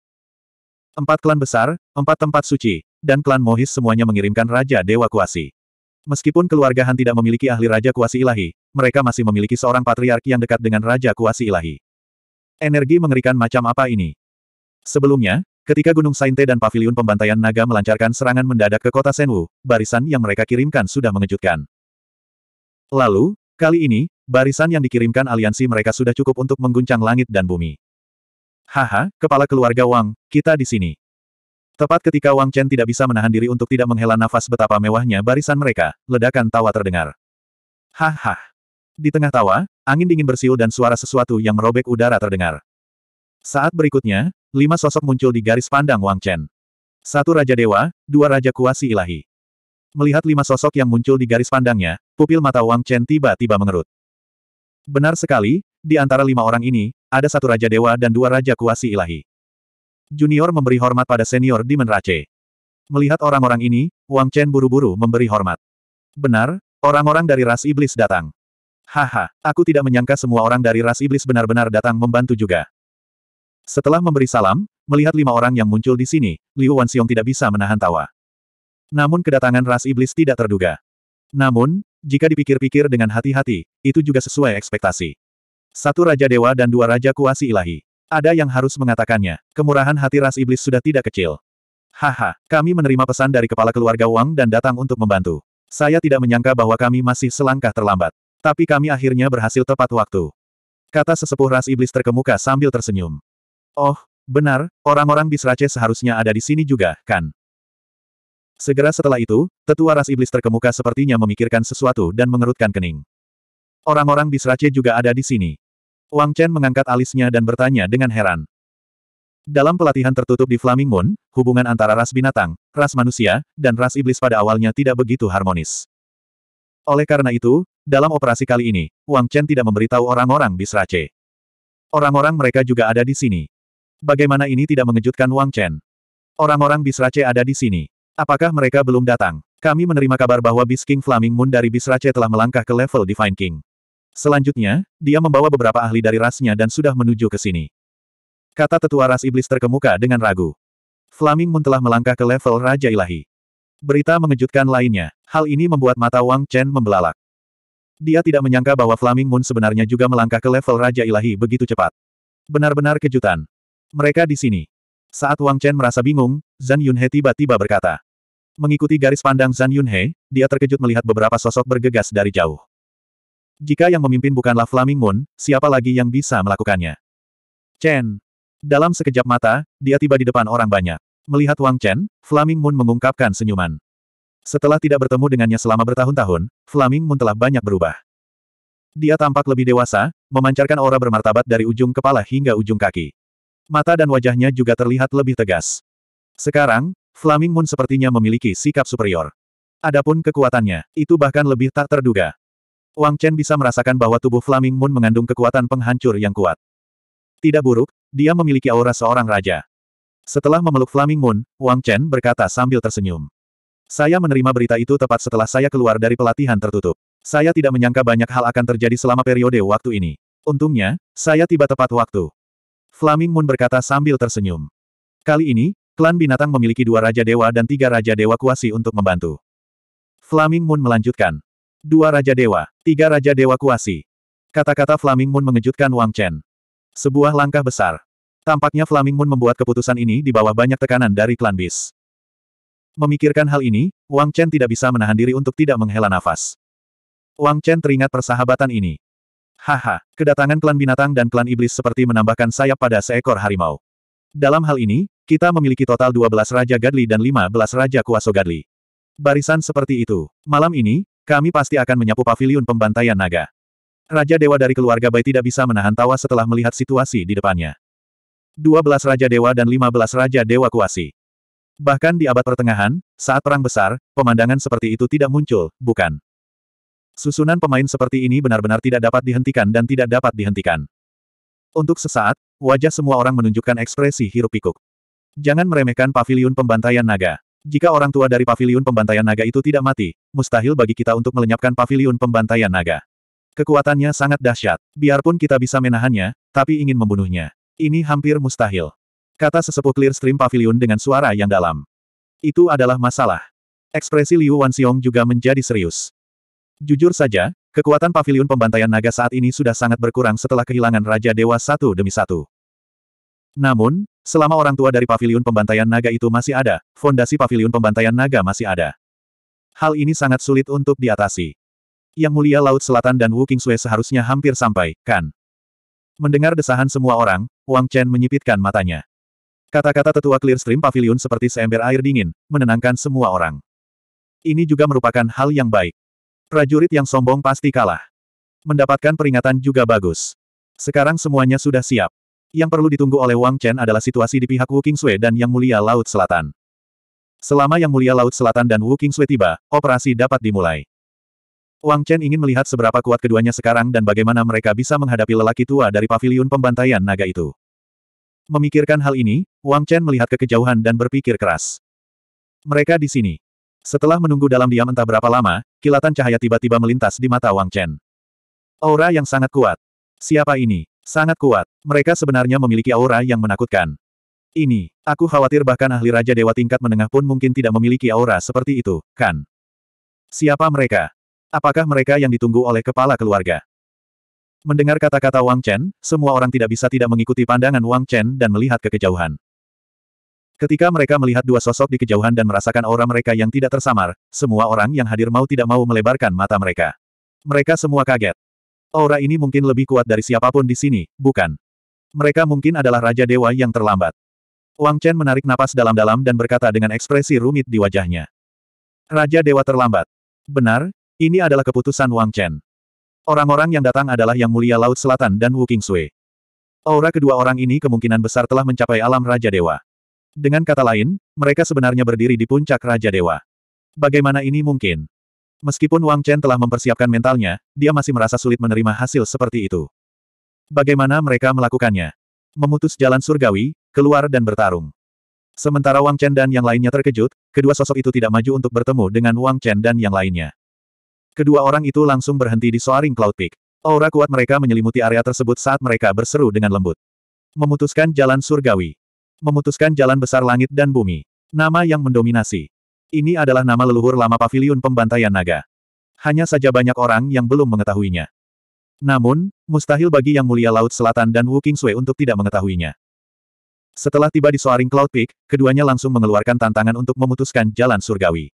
Empat klan besar, empat tempat suci, dan klan Mohis semuanya mengirimkan Raja Dewa Kuasi. Meskipun keluarga Han tidak memiliki ahli Raja Kuasi Ilahi, mereka masih memiliki seorang patriark yang dekat dengan Raja Kuasi Ilahi. Energi mengerikan macam apa ini? Sebelumnya, ketika Gunung Sainte dan Paviliun Pembantaian Naga melancarkan serangan mendadak ke kota Senwu, barisan yang mereka kirimkan sudah mengejutkan. Lalu, kali ini, barisan yang dikirimkan aliansi mereka sudah cukup untuk mengguncang langit dan bumi. Haha, kepala keluarga Wang, kita di sini. Tepat ketika Wang Chen tidak bisa menahan diri untuk tidak menghela nafas betapa mewahnya barisan mereka, ledakan tawa terdengar. Haha. Di tengah tawa, angin dingin bersiul dan suara sesuatu yang merobek udara terdengar. Saat berikutnya, lima sosok muncul di garis pandang Wang Chen. Satu Raja Dewa, dua Raja Kuasi Ilahi. Melihat lima sosok yang muncul di garis pandangnya, pupil mata Wang Chen tiba-tiba mengerut. Benar sekali, di antara lima orang ini, ada satu Raja Dewa dan dua Raja Kuasi Ilahi. Junior memberi hormat pada senior di Menrace. Melihat orang-orang ini, Wang Chen buru-buru memberi hormat. Benar, orang-orang dari ras iblis datang. Haha, aku tidak menyangka semua orang dari ras iblis benar-benar datang membantu juga. Setelah memberi salam, melihat lima orang yang muncul di sini, Liu Wanxiong tidak bisa menahan tawa. Namun kedatangan ras iblis tidak terduga. Namun, jika dipikir-pikir dengan hati-hati, itu juga sesuai ekspektasi. Satu Raja Dewa dan dua Raja Kuasi Ilahi. Ada yang harus mengatakannya, kemurahan hati ras iblis sudah tidak kecil. Haha, kami menerima pesan dari kepala keluarga Wang dan datang untuk membantu. Saya tidak menyangka bahwa kami masih selangkah terlambat. Tapi kami akhirnya berhasil tepat waktu. Kata sesepuh ras iblis terkemuka sambil tersenyum. Oh, benar, orang-orang Bisrace seharusnya ada di sini juga, kan? Segera setelah itu, tetua ras iblis terkemuka sepertinya memikirkan sesuatu dan mengerutkan kening. Orang-orang Bisrace juga ada di sini. Wang Chen mengangkat alisnya dan bertanya dengan heran. Dalam pelatihan tertutup di Flaming Moon, hubungan antara ras binatang, ras manusia, dan ras iblis pada awalnya tidak begitu harmonis. Oleh karena itu, dalam operasi kali ini, Wang Chen tidak memberitahu orang-orang Bisrace. Orang-orang mereka juga ada di sini. Bagaimana ini tidak mengejutkan Wang Chen? Orang-orang Bisrace ada di sini. Apakah mereka belum datang? Kami menerima kabar bahwa Beast King Flaming Moon dari Bisrace telah melangkah ke level Divine King. Selanjutnya, dia membawa beberapa ahli dari rasnya dan sudah menuju ke sini. Kata tetua ras iblis terkemuka dengan ragu. Flaming Moon telah melangkah ke level Raja Ilahi. Berita mengejutkan lainnya, hal ini membuat mata Wang Chen membelalak. Dia tidak menyangka bahwa Flaming Moon sebenarnya juga melangkah ke level Raja Ilahi begitu cepat. Benar-benar kejutan. Mereka di sini. Saat Wang Chen merasa bingung, Zan Yunhe tiba-tiba berkata. Mengikuti garis pandang Zan Yunhe, dia terkejut melihat beberapa sosok bergegas dari jauh. Jika yang memimpin bukanlah Flaming Moon, siapa lagi yang bisa melakukannya? Chen. Dalam sekejap mata, dia tiba di depan orang banyak. Melihat Wang Chen, Flaming Moon mengungkapkan senyuman. Setelah tidak bertemu dengannya selama bertahun-tahun, Flaming Moon telah banyak berubah. Dia tampak lebih dewasa, memancarkan aura bermartabat dari ujung kepala hingga ujung kaki. Mata dan wajahnya juga terlihat lebih tegas. Sekarang, Flaming Moon sepertinya memiliki sikap superior. Adapun kekuatannya, itu bahkan lebih tak terduga. Wang Chen bisa merasakan bahwa tubuh Flaming Moon mengandung kekuatan penghancur yang kuat. Tidak buruk, dia memiliki aura seorang raja. Setelah memeluk Flaming Moon, Wang Chen berkata sambil tersenyum. Saya menerima berita itu tepat setelah saya keluar dari pelatihan tertutup. Saya tidak menyangka banyak hal akan terjadi selama periode waktu ini. Untungnya, saya tiba tepat waktu. Flaming Moon berkata sambil tersenyum. Kali ini, Klan binatang memiliki dua raja dewa dan tiga raja dewa kuasi untuk membantu. Flaming Moon melanjutkan. Dua raja dewa, tiga raja dewa kuasi. Kata-kata Flaming Moon mengejutkan Wang Chen. Sebuah langkah besar. Tampaknya Flaming Moon membuat keputusan ini di bawah banyak tekanan dari klan Bis. Memikirkan hal ini, Wang Chen tidak bisa menahan diri untuk tidak menghela nafas. Wang Chen teringat persahabatan ini. Haha, kedatangan klan binatang dan klan iblis seperti menambahkan sayap pada seekor harimau. Dalam hal ini, kita memiliki total 12 Raja Gadli dan 15 Raja Kuaso Gadli. Barisan seperti itu. Malam ini, kami pasti akan menyapu pavilion pembantaian naga. Raja Dewa dari keluarga Bai tidak bisa menahan tawa setelah melihat situasi di depannya. 12 Raja Dewa dan 15 Raja Dewa Kuasi. Bahkan di abad pertengahan, saat perang besar, pemandangan seperti itu tidak muncul, bukan? Susunan pemain seperti ini benar-benar tidak dapat dihentikan dan tidak dapat dihentikan. Untuk sesaat, wajah semua orang menunjukkan ekspresi hirup pikuk. Jangan meremehkan pavilion pembantaian naga. Jika orang tua dari pavilion pembantaian naga itu tidak mati, mustahil bagi kita untuk melenyapkan pavilion pembantaian naga. Kekuatannya sangat dahsyat. Biarpun kita bisa menahannya, tapi ingin membunuhnya. Ini hampir mustahil. Kata sesepuh Clear Stream Pavilion dengan suara yang dalam. Itu adalah masalah. Ekspresi Liu Wanxiong juga menjadi serius. Jujur saja, Kekuatan pavilion pembantaian naga saat ini sudah sangat berkurang setelah kehilangan Raja Dewa satu demi satu. Namun, selama orang tua dari pavilion pembantaian naga itu masih ada, fondasi pavilion pembantaian naga masih ada. Hal ini sangat sulit untuk diatasi. Yang Mulia Laut Selatan dan Wu Qingsue seharusnya hampir sampai, kan? Mendengar desahan semua orang, Wang Chen menyipitkan matanya. Kata-kata tetua Clearstream Pavilion seperti seember air dingin, menenangkan semua orang. Ini juga merupakan hal yang baik. Prajurit yang sombong pasti kalah. Mendapatkan peringatan juga bagus. Sekarang semuanya sudah siap. Yang perlu ditunggu oleh Wang Chen adalah situasi di pihak Wu Qingsui dan Yang Mulia Laut Selatan. Selama Yang Mulia Laut Selatan dan Wu Qingsui tiba, operasi dapat dimulai. Wang Chen ingin melihat seberapa kuat keduanya sekarang dan bagaimana mereka bisa menghadapi lelaki tua dari paviliun pembantaian naga itu. Memikirkan hal ini, Wang Chen melihat ke kejauhan dan berpikir keras. Mereka di sini. Setelah menunggu dalam diam entah berapa lama, kilatan cahaya tiba-tiba melintas di mata Wang Chen. Aura yang sangat kuat. Siapa ini? Sangat kuat. Mereka sebenarnya memiliki aura yang menakutkan. Ini, aku khawatir bahkan ahli Raja Dewa tingkat menengah pun mungkin tidak memiliki aura seperti itu, kan? Siapa mereka? Apakah mereka yang ditunggu oleh kepala keluarga? Mendengar kata-kata Wang Chen, semua orang tidak bisa tidak mengikuti pandangan Wang Chen dan melihat ke kejauhan. Ketika mereka melihat dua sosok di kejauhan dan merasakan aura mereka yang tidak tersamar, semua orang yang hadir mau tidak mau melebarkan mata mereka. Mereka semua kaget. Aura ini mungkin lebih kuat dari siapapun di sini, bukan? Mereka mungkin adalah Raja Dewa yang terlambat. Wang Chen menarik napas dalam-dalam dan berkata dengan ekspresi rumit di wajahnya. Raja Dewa terlambat. Benar, ini adalah keputusan Wang Chen. Orang-orang yang datang adalah Yang Mulia Laut Selatan dan Wu Qingsui. Aura kedua orang ini kemungkinan besar telah mencapai alam Raja Dewa. Dengan kata lain, mereka sebenarnya berdiri di puncak Raja Dewa. Bagaimana ini mungkin? Meskipun Wang Chen telah mempersiapkan mentalnya, dia masih merasa sulit menerima hasil seperti itu. Bagaimana mereka melakukannya? Memutus jalan surgawi, keluar dan bertarung. Sementara Wang Chen dan yang lainnya terkejut, kedua sosok itu tidak maju untuk bertemu dengan Wang Chen dan yang lainnya. Kedua orang itu langsung berhenti di Soaring Cloud Peak. Aura kuat mereka menyelimuti area tersebut saat mereka berseru dengan lembut. Memutuskan jalan surgawi memutuskan jalan besar langit dan bumi. Nama yang mendominasi. Ini adalah nama leluhur lama pavilion pembantaian naga. Hanya saja banyak orang yang belum mengetahuinya. Namun, mustahil bagi Yang Mulia Laut Selatan dan Wu Kingsui untuk tidak mengetahuinya. Setelah tiba di Soaring Cloud Peak, keduanya langsung mengeluarkan tantangan untuk memutuskan jalan surgawi.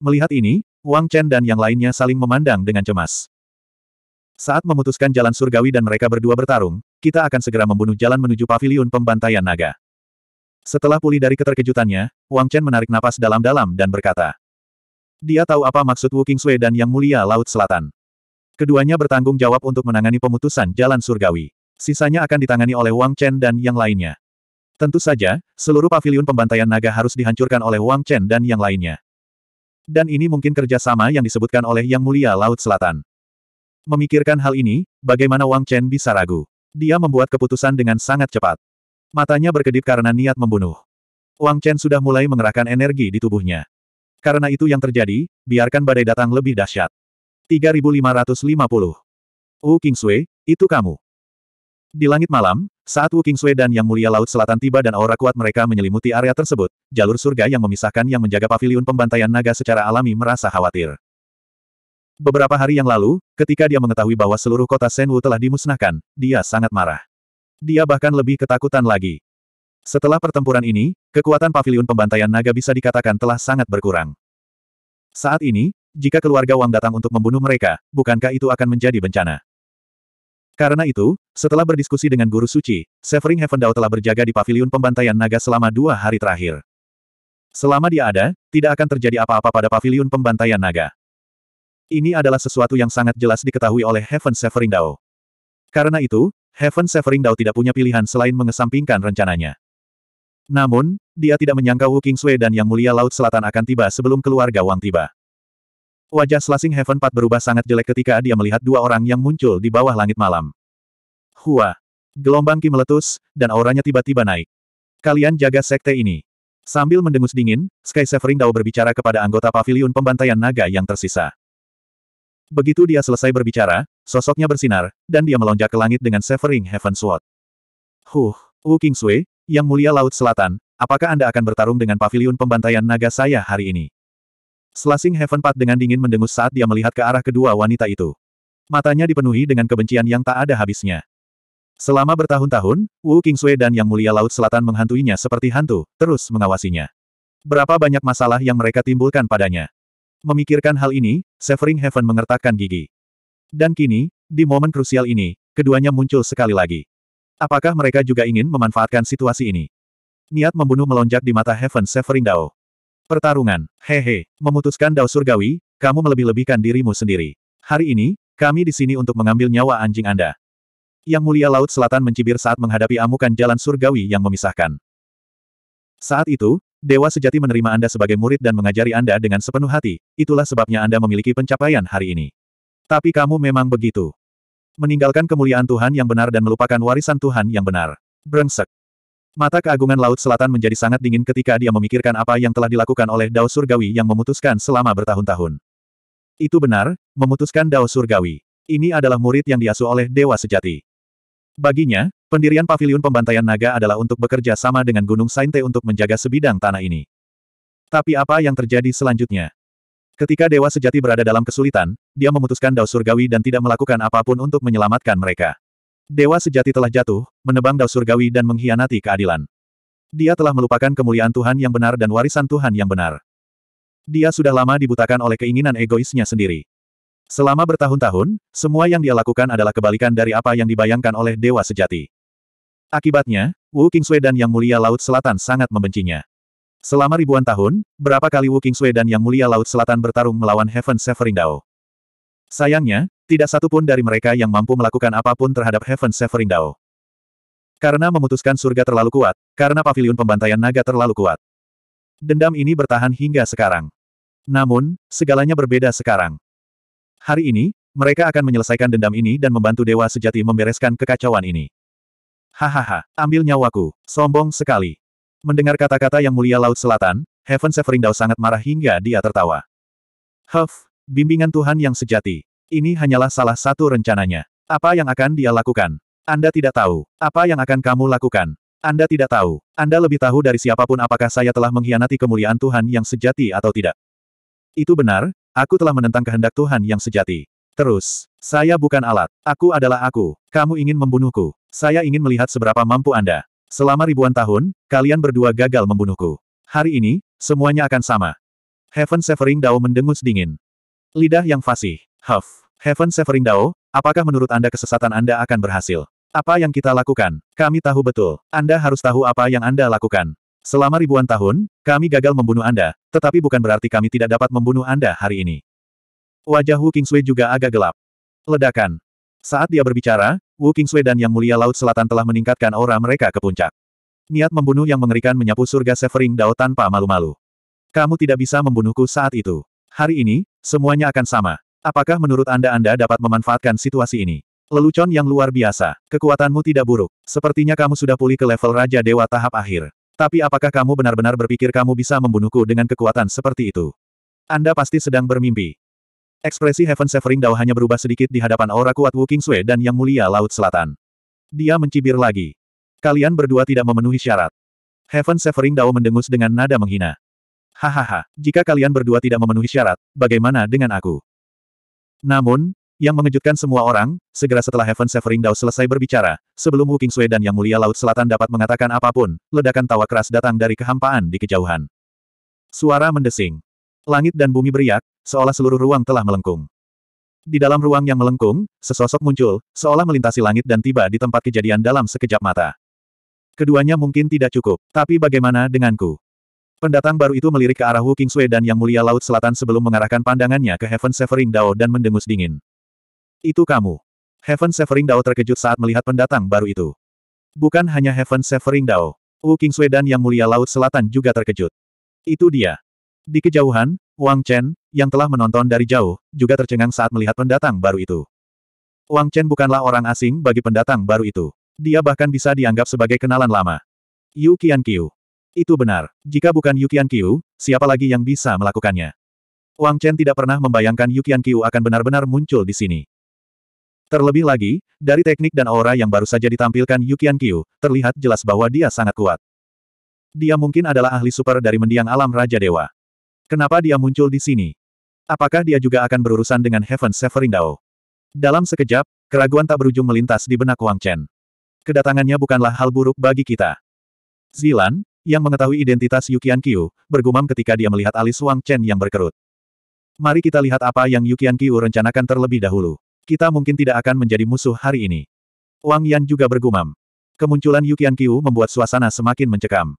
Melihat ini, Wang Chen dan yang lainnya saling memandang dengan cemas. Saat memutuskan jalan surgawi dan mereka berdua bertarung, kita akan segera membunuh jalan menuju pavilion pembantaian naga. Setelah pulih dari keterkejutannya, Wang Chen menarik napas dalam-dalam dan berkata. Dia tahu apa maksud Wu Sui dan Yang Mulia Laut Selatan. Keduanya bertanggung jawab untuk menangani pemutusan jalan surgawi. Sisanya akan ditangani oleh Wang Chen dan yang lainnya. Tentu saja, seluruh pavilion pembantaian naga harus dihancurkan oleh Wang Chen dan yang lainnya. Dan ini mungkin kerjasama yang disebutkan oleh Yang Mulia Laut Selatan. Memikirkan hal ini, bagaimana Wang Chen bisa ragu? Dia membuat keputusan dengan sangat cepat. Matanya berkedip karena niat membunuh. Wang Chen sudah mulai mengerahkan energi di tubuhnya. Karena itu yang terjadi, biarkan badai datang lebih dahsyat. 3550. Wu Kingsui, itu kamu. Di langit malam, saat Wu Kingsui dan Yang Mulia Laut Selatan tiba dan aura kuat mereka menyelimuti area tersebut, jalur surga yang memisahkan yang menjaga paviliun pembantaian naga secara alami merasa khawatir. Beberapa hari yang lalu, ketika dia mengetahui bahwa seluruh kota Senwu telah dimusnahkan, dia sangat marah. Dia bahkan lebih ketakutan lagi. Setelah pertempuran ini, kekuatan pavilion pembantaian naga bisa dikatakan telah sangat berkurang. Saat ini, jika keluarga Wang datang untuk membunuh mereka, bukankah itu akan menjadi bencana? Karena itu, setelah berdiskusi dengan Guru Suci, Severing Heavendao telah berjaga di pavilion pembantaian naga selama dua hari terakhir. Selama dia ada, tidak akan terjadi apa-apa pada pavilion pembantaian naga. Ini adalah sesuatu yang sangat jelas diketahui oleh Heaven Severing Dao. Karena itu, Heaven Severing Dao tidak punya pilihan selain mengesampingkan rencananya. Namun, dia tidak menyangka Wu Sui dan Yang Mulia Laut Selatan akan tiba sebelum keluarga Wang tiba. Wajah Slasing Heaven 4 berubah sangat jelek ketika dia melihat dua orang yang muncul di bawah langit malam. Hua! Gelombang Ki meletus, dan auranya tiba-tiba naik. Kalian jaga sekte ini. Sambil mendengus dingin, Sky Severing Dao berbicara kepada anggota pavilion pembantaian naga yang tersisa. Begitu dia selesai berbicara, sosoknya bersinar, dan dia melonjak ke langit dengan Severing Heaven Sword. Huh, Wu Kingsui, Yang Mulia Laut Selatan, apakah Anda akan bertarung dengan pavilion pembantaian naga saya hari ini? Slashing Heaven Path dengan dingin mendengus saat dia melihat ke arah kedua wanita itu. Matanya dipenuhi dengan kebencian yang tak ada habisnya. Selama bertahun-tahun, Wu Kingsui dan Yang Mulia Laut Selatan menghantuinya seperti hantu, terus mengawasinya. Berapa banyak masalah yang mereka timbulkan padanya. Memikirkan hal ini, Severing Heaven mengertakkan gigi. Dan kini, di momen krusial ini, keduanya muncul sekali lagi. Apakah mereka juga ingin memanfaatkan situasi ini? Niat membunuh melonjak di mata Heaven Severing Dao. Pertarungan, hehe, memutuskan Dao Surgawi, kamu melebih-lebihkan dirimu sendiri. Hari ini, kami di sini untuk mengambil nyawa anjing Anda. Yang mulia Laut Selatan mencibir saat menghadapi amukan jalan surgawi yang memisahkan. Saat itu, Dewa sejati menerima Anda sebagai murid dan mengajari Anda dengan sepenuh hati, itulah sebabnya Anda memiliki pencapaian hari ini. Tapi kamu memang begitu. Meninggalkan kemuliaan Tuhan yang benar dan melupakan warisan Tuhan yang benar. Brengsek. Mata keagungan Laut Selatan menjadi sangat dingin ketika dia memikirkan apa yang telah dilakukan oleh Dao Surgawi yang memutuskan selama bertahun-tahun. Itu benar, memutuskan Dao Surgawi. Ini adalah murid yang diasuh oleh Dewa Sejati. Baginya, pendirian paviliun pembantaian naga adalah untuk bekerja sama dengan Gunung Sainte untuk menjaga sebidang tanah ini. Tapi apa yang terjadi selanjutnya? Ketika Dewa Sejati berada dalam kesulitan, dia memutuskan Dao Surgawi dan tidak melakukan apapun untuk menyelamatkan mereka. Dewa Sejati telah jatuh, menebang Dao Surgawi dan mengkhianati keadilan. Dia telah melupakan kemuliaan Tuhan yang benar dan warisan Tuhan yang benar. Dia sudah lama dibutakan oleh keinginan egoisnya sendiri. Selama bertahun-tahun, semua yang dia lakukan adalah kebalikan dari apa yang dibayangkan oleh Dewa Sejati. Akibatnya, Wu Sui dan Yang Mulia Laut Selatan sangat membencinya. Selama ribuan tahun, berapa kali Wu Sui dan Yang Mulia Laut Selatan bertarung melawan Heaven Severing Dao? Sayangnya, tidak satupun dari mereka yang mampu melakukan apapun terhadap Heaven Severing Dao. Karena memutuskan surga terlalu kuat, karena pavilion pembantaian naga terlalu kuat. Dendam ini bertahan hingga sekarang. Namun, segalanya berbeda sekarang. Hari ini, mereka akan menyelesaikan dendam ini dan membantu dewa sejati membereskan kekacauan ini. Hahaha, ambil nyawaku, sombong sekali. Mendengar kata-kata yang mulia Laut Selatan, Heaven Severing Dao sangat marah hingga dia tertawa. Huff, bimbingan Tuhan yang sejati. Ini hanyalah salah satu rencananya. Apa yang akan dia lakukan? Anda tidak tahu. Apa yang akan kamu lakukan? Anda tidak tahu. Anda lebih tahu dari siapapun apakah saya telah mengkhianati kemuliaan Tuhan yang sejati atau tidak. Itu benar, Aku telah menentang kehendak Tuhan yang sejati. Terus, saya bukan alat. Aku adalah aku. Kamu ingin membunuhku. Saya ingin melihat seberapa mampu Anda. Selama ribuan tahun, kalian berdua gagal membunuhku. Hari ini, semuanya akan sama. Heaven Severing Dao mendengus dingin. Lidah yang fasih. Huff. Heaven Severing Dao, apakah menurut Anda kesesatan Anda akan berhasil? Apa yang kita lakukan? Kami tahu betul. Anda harus tahu apa yang Anda lakukan. Selama ribuan tahun, kami gagal membunuh Anda, tetapi bukan berarti kami tidak dapat membunuh Anda hari ini. Wajah Wu Kingsui juga agak gelap. Ledakan. Saat dia berbicara, Wu Kingsui dan Yang Mulia Laut Selatan telah meningkatkan aura mereka ke puncak. Niat membunuh yang mengerikan menyapu surga Severing Dao tanpa malu-malu. Kamu tidak bisa membunuhku saat itu. Hari ini, semuanya akan sama. Apakah menurut Anda Anda dapat memanfaatkan situasi ini? Lelucon yang luar biasa. Kekuatanmu tidak buruk. Sepertinya kamu sudah pulih ke level Raja Dewa tahap akhir. Tapi apakah kamu benar-benar berpikir kamu bisa membunuhku dengan kekuatan seperti itu? Anda pasti sedang bermimpi. Ekspresi Heaven Severing Dao hanya berubah sedikit di hadapan aura kuat Wu Qingzue dan Yang Mulia Laut Selatan. Dia mencibir lagi. Kalian berdua tidak memenuhi syarat. Heaven Severing Dao mendengus dengan nada menghina. Hahaha, jika kalian berdua tidak memenuhi syarat, bagaimana dengan aku? Namun, yang mengejutkan semua orang, segera setelah Heaven Severing Dao selesai berbicara, sebelum Wu Qingsui dan Yang Mulia Laut Selatan dapat mengatakan apapun, ledakan tawa keras datang dari kehampaan di kejauhan. Suara mendesing. Langit dan bumi beriak, seolah seluruh ruang telah melengkung. Di dalam ruang yang melengkung, sesosok muncul, seolah melintasi langit dan tiba di tempat kejadian dalam sekejap mata. Keduanya mungkin tidak cukup, tapi bagaimana denganku? Pendatang baru itu melirik ke arah Wu Qingsui dan Yang Mulia Laut Selatan sebelum mengarahkan pandangannya ke Heaven Severing Dao dan mendengus dingin. Itu kamu. Heaven Severing Dao terkejut saat melihat pendatang baru itu. Bukan hanya Heaven Severing Dao. Wu Kingsui dan Yang Mulia Laut Selatan juga terkejut. Itu dia. Di kejauhan, Wang Chen, yang telah menonton dari jauh, juga tercengang saat melihat pendatang baru itu. Wang Chen bukanlah orang asing bagi pendatang baru itu. Dia bahkan bisa dianggap sebagai kenalan lama. Yu Qianqiu. Itu benar. Jika bukan Yu Qianqiu, siapa lagi yang bisa melakukannya? Wang Chen tidak pernah membayangkan Yu Qianqiu akan benar-benar muncul di sini. Terlebih lagi, dari teknik dan aura yang baru saja ditampilkan Yukian Qiu, terlihat jelas bahwa dia sangat kuat. Dia mungkin adalah ahli super dari mendiang alam Raja Dewa. Kenapa dia muncul di sini? Apakah dia juga akan berurusan dengan Heaven Severing Dao? Dalam sekejap, keraguan tak berujung melintas di benak Wang Chen. Kedatangannya bukanlah hal buruk bagi kita. Zilan, yang mengetahui identitas Yukian Qiu, bergumam ketika dia melihat alis Wang Chen yang berkerut. Mari kita lihat apa yang Yukian Qiu rencanakan terlebih dahulu. Kita mungkin tidak akan menjadi musuh hari ini. Wang Yan juga bergumam. Kemunculan Yukian Qiu membuat suasana semakin mencekam.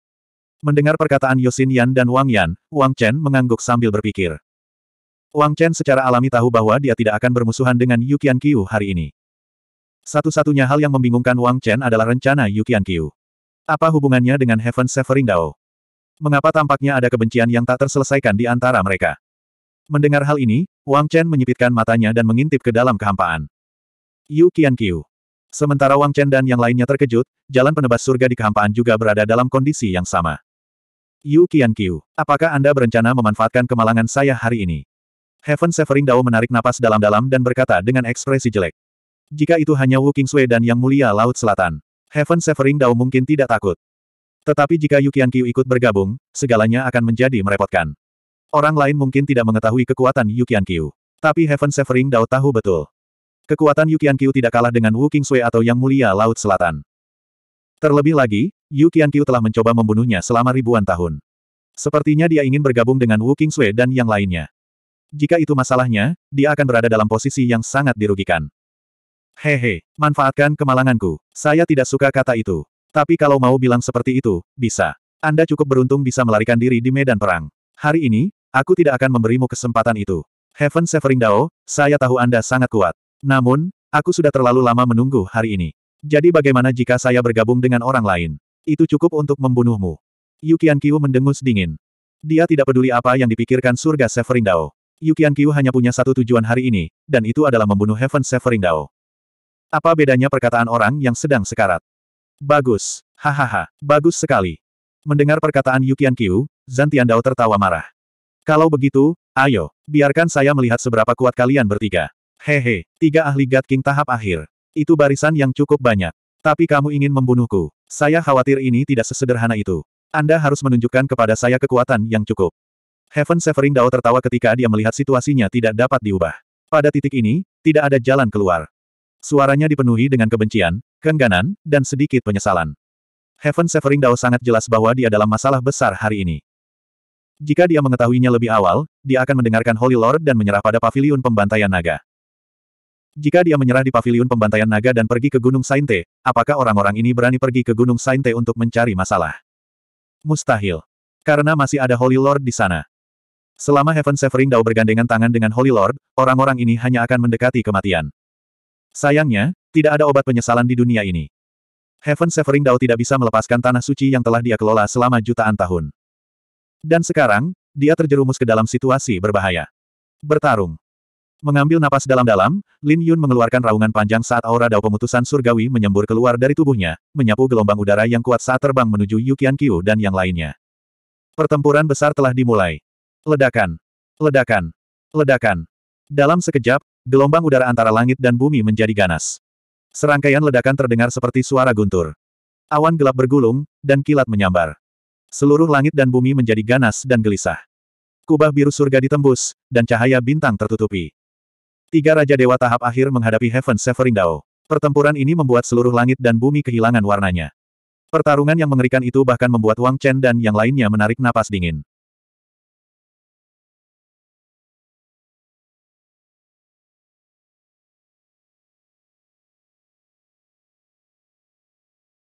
Mendengar perkataan Yosin Yan dan Wang Yan, Wang Chen mengangguk sambil berpikir. Wang Chen secara alami tahu bahwa dia tidak akan bermusuhan dengan Yukian Qiu hari ini. Satu-satunya hal yang membingungkan Wang Chen adalah rencana Yukian Qiu. Apa hubungannya dengan Heaven Severing Dao? Mengapa tampaknya ada kebencian yang tak terselesaikan di antara mereka? Mendengar hal ini, Wang Chen menyipitkan matanya dan mengintip ke dalam kehampaan. Yu Qian Qiu. Sementara Wang Chen dan yang lainnya terkejut, jalan penebas surga di kehampaan juga berada dalam kondisi yang sama. Yu Qian Qiu, apakah Anda berencana memanfaatkan kemalangan saya hari ini? Heaven Severing Dao menarik napas dalam-dalam dan berkata dengan ekspresi jelek. Jika itu hanya Wu Kingsui dan Yang Mulia Laut Selatan, Heaven Severing Dao mungkin tidak takut. Tetapi jika Yu Qiu ikut bergabung, segalanya akan menjadi merepotkan. Orang lain mungkin tidak mengetahui kekuatan Yu Qianqiu, Tapi Heaven Severing Dao tahu betul. Kekuatan Yu Qianqiu tidak kalah dengan Wu Qingsui atau Yang Mulia Laut Selatan. Terlebih lagi, Yu Qianqiu telah mencoba membunuhnya selama ribuan tahun. Sepertinya dia ingin bergabung dengan Wu Qingsui dan yang lainnya. Jika itu masalahnya, dia akan berada dalam posisi yang sangat dirugikan. Hehe, manfaatkan kemalanganku. Saya tidak suka kata itu. Tapi kalau mau bilang seperti itu, bisa. Anda cukup beruntung bisa melarikan diri di medan perang. Hari ini, Aku tidak akan memberimu kesempatan itu. Heaven Severing Dao, saya tahu Anda sangat kuat. Namun, aku sudah terlalu lama menunggu hari ini. Jadi bagaimana jika saya bergabung dengan orang lain? Itu cukup untuk membunuhmu. Yukian Qiu mendengus dingin. Dia tidak peduli apa yang dipikirkan surga Severing Dao. Yukian Qiu hanya punya satu tujuan hari ini, dan itu adalah membunuh Heaven Severing Dao. Apa bedanya perkataan orang yang sedang sekarat? Bagus. Hahaha, bagus sekali. Mendengar perkataan Yukian Qiu, Zantian Dao tertawa marah. Kalau begitu, ayo, biarkan saya melihat seberapa kuat kalian bertiga. Hehe, tiga ahli God King tahap akhir. Itu barisan yang cukup banyak. Tapi kamu ingin membunuhku. Saya khawatir ini tidak sesederhana itu. Anda harus menunjukkan kepada saya kekuatan yang cukup. Heaven Severing Dao tertawa ketika dia melihat situasinya tidak dapat diubah. Pada titik ini, tidak ada jalan keluar. Suaranya dipenuhi dengan kebencian, keengganan, dan sedikit penyesalan. Heaven Severing Dao sangat jelas bahwa dia dalam masalah besar hari ini. Jika dia mengetahuinya lebih awal, dia akan mendengarkan Holy Lord dan menyerah pada Paviliun pembantaian naga. Jika dia menyerah di Paviliun pembantaian naga dan pergi ke Gunung Sainte, apakah orang-orang ini berani pergi ke Gunung Sainte untuk mencari masalah? Mustahil. Karena masih ada Holy Lord di sana. Selama Heaven Severing Dao bergandengan tangan dengan Holy Lord, orang-orang ini hanya akan mendekati kematian. Sayangnya, tidak ada obat penyesalan di dunia ini. Heaven Severing Dao tidak bisa melepaskan tanah suci yang telah dia kelola selama jutaan tahun. Dan sekarang, dia terjerumus ke dalam situasi berbahaya. Bertarung. Mengambil napas dalam-dalam, Lin Yun mengeluarkan raungan panjang saat aura dao pemutusan surgawi menyembur keluar dari tubuhnya, menyapu gelombang udara yang kuat saat terbang menuju Yukian Qiu dan yang lainnya. Pertempuran besar telah dimulai. Ledakan. Ledakan. Ledakan. Dalam sekejap, gelombang udara antara langit dan bumi menjadi ganas. Serangkaian ledakan terdengar seperti suara guntur. Awan gelap bergulung, dan kilat menyambar. Seluruh langit dan bumi menjadi ganas dan gelisah. Kubah biru surga ditembus, dan cahaya bintang tertutupi. Tiga Raja Dewa tahap akhir menghadapi Heaven Severing Dao. Pertempuran ini membuat seluruh langit dan bumi kehilangan warnanya. Pertarungan yang mengerikan itu bahkan membuat Wang Chen dan yang lainnya menarik napas dingin.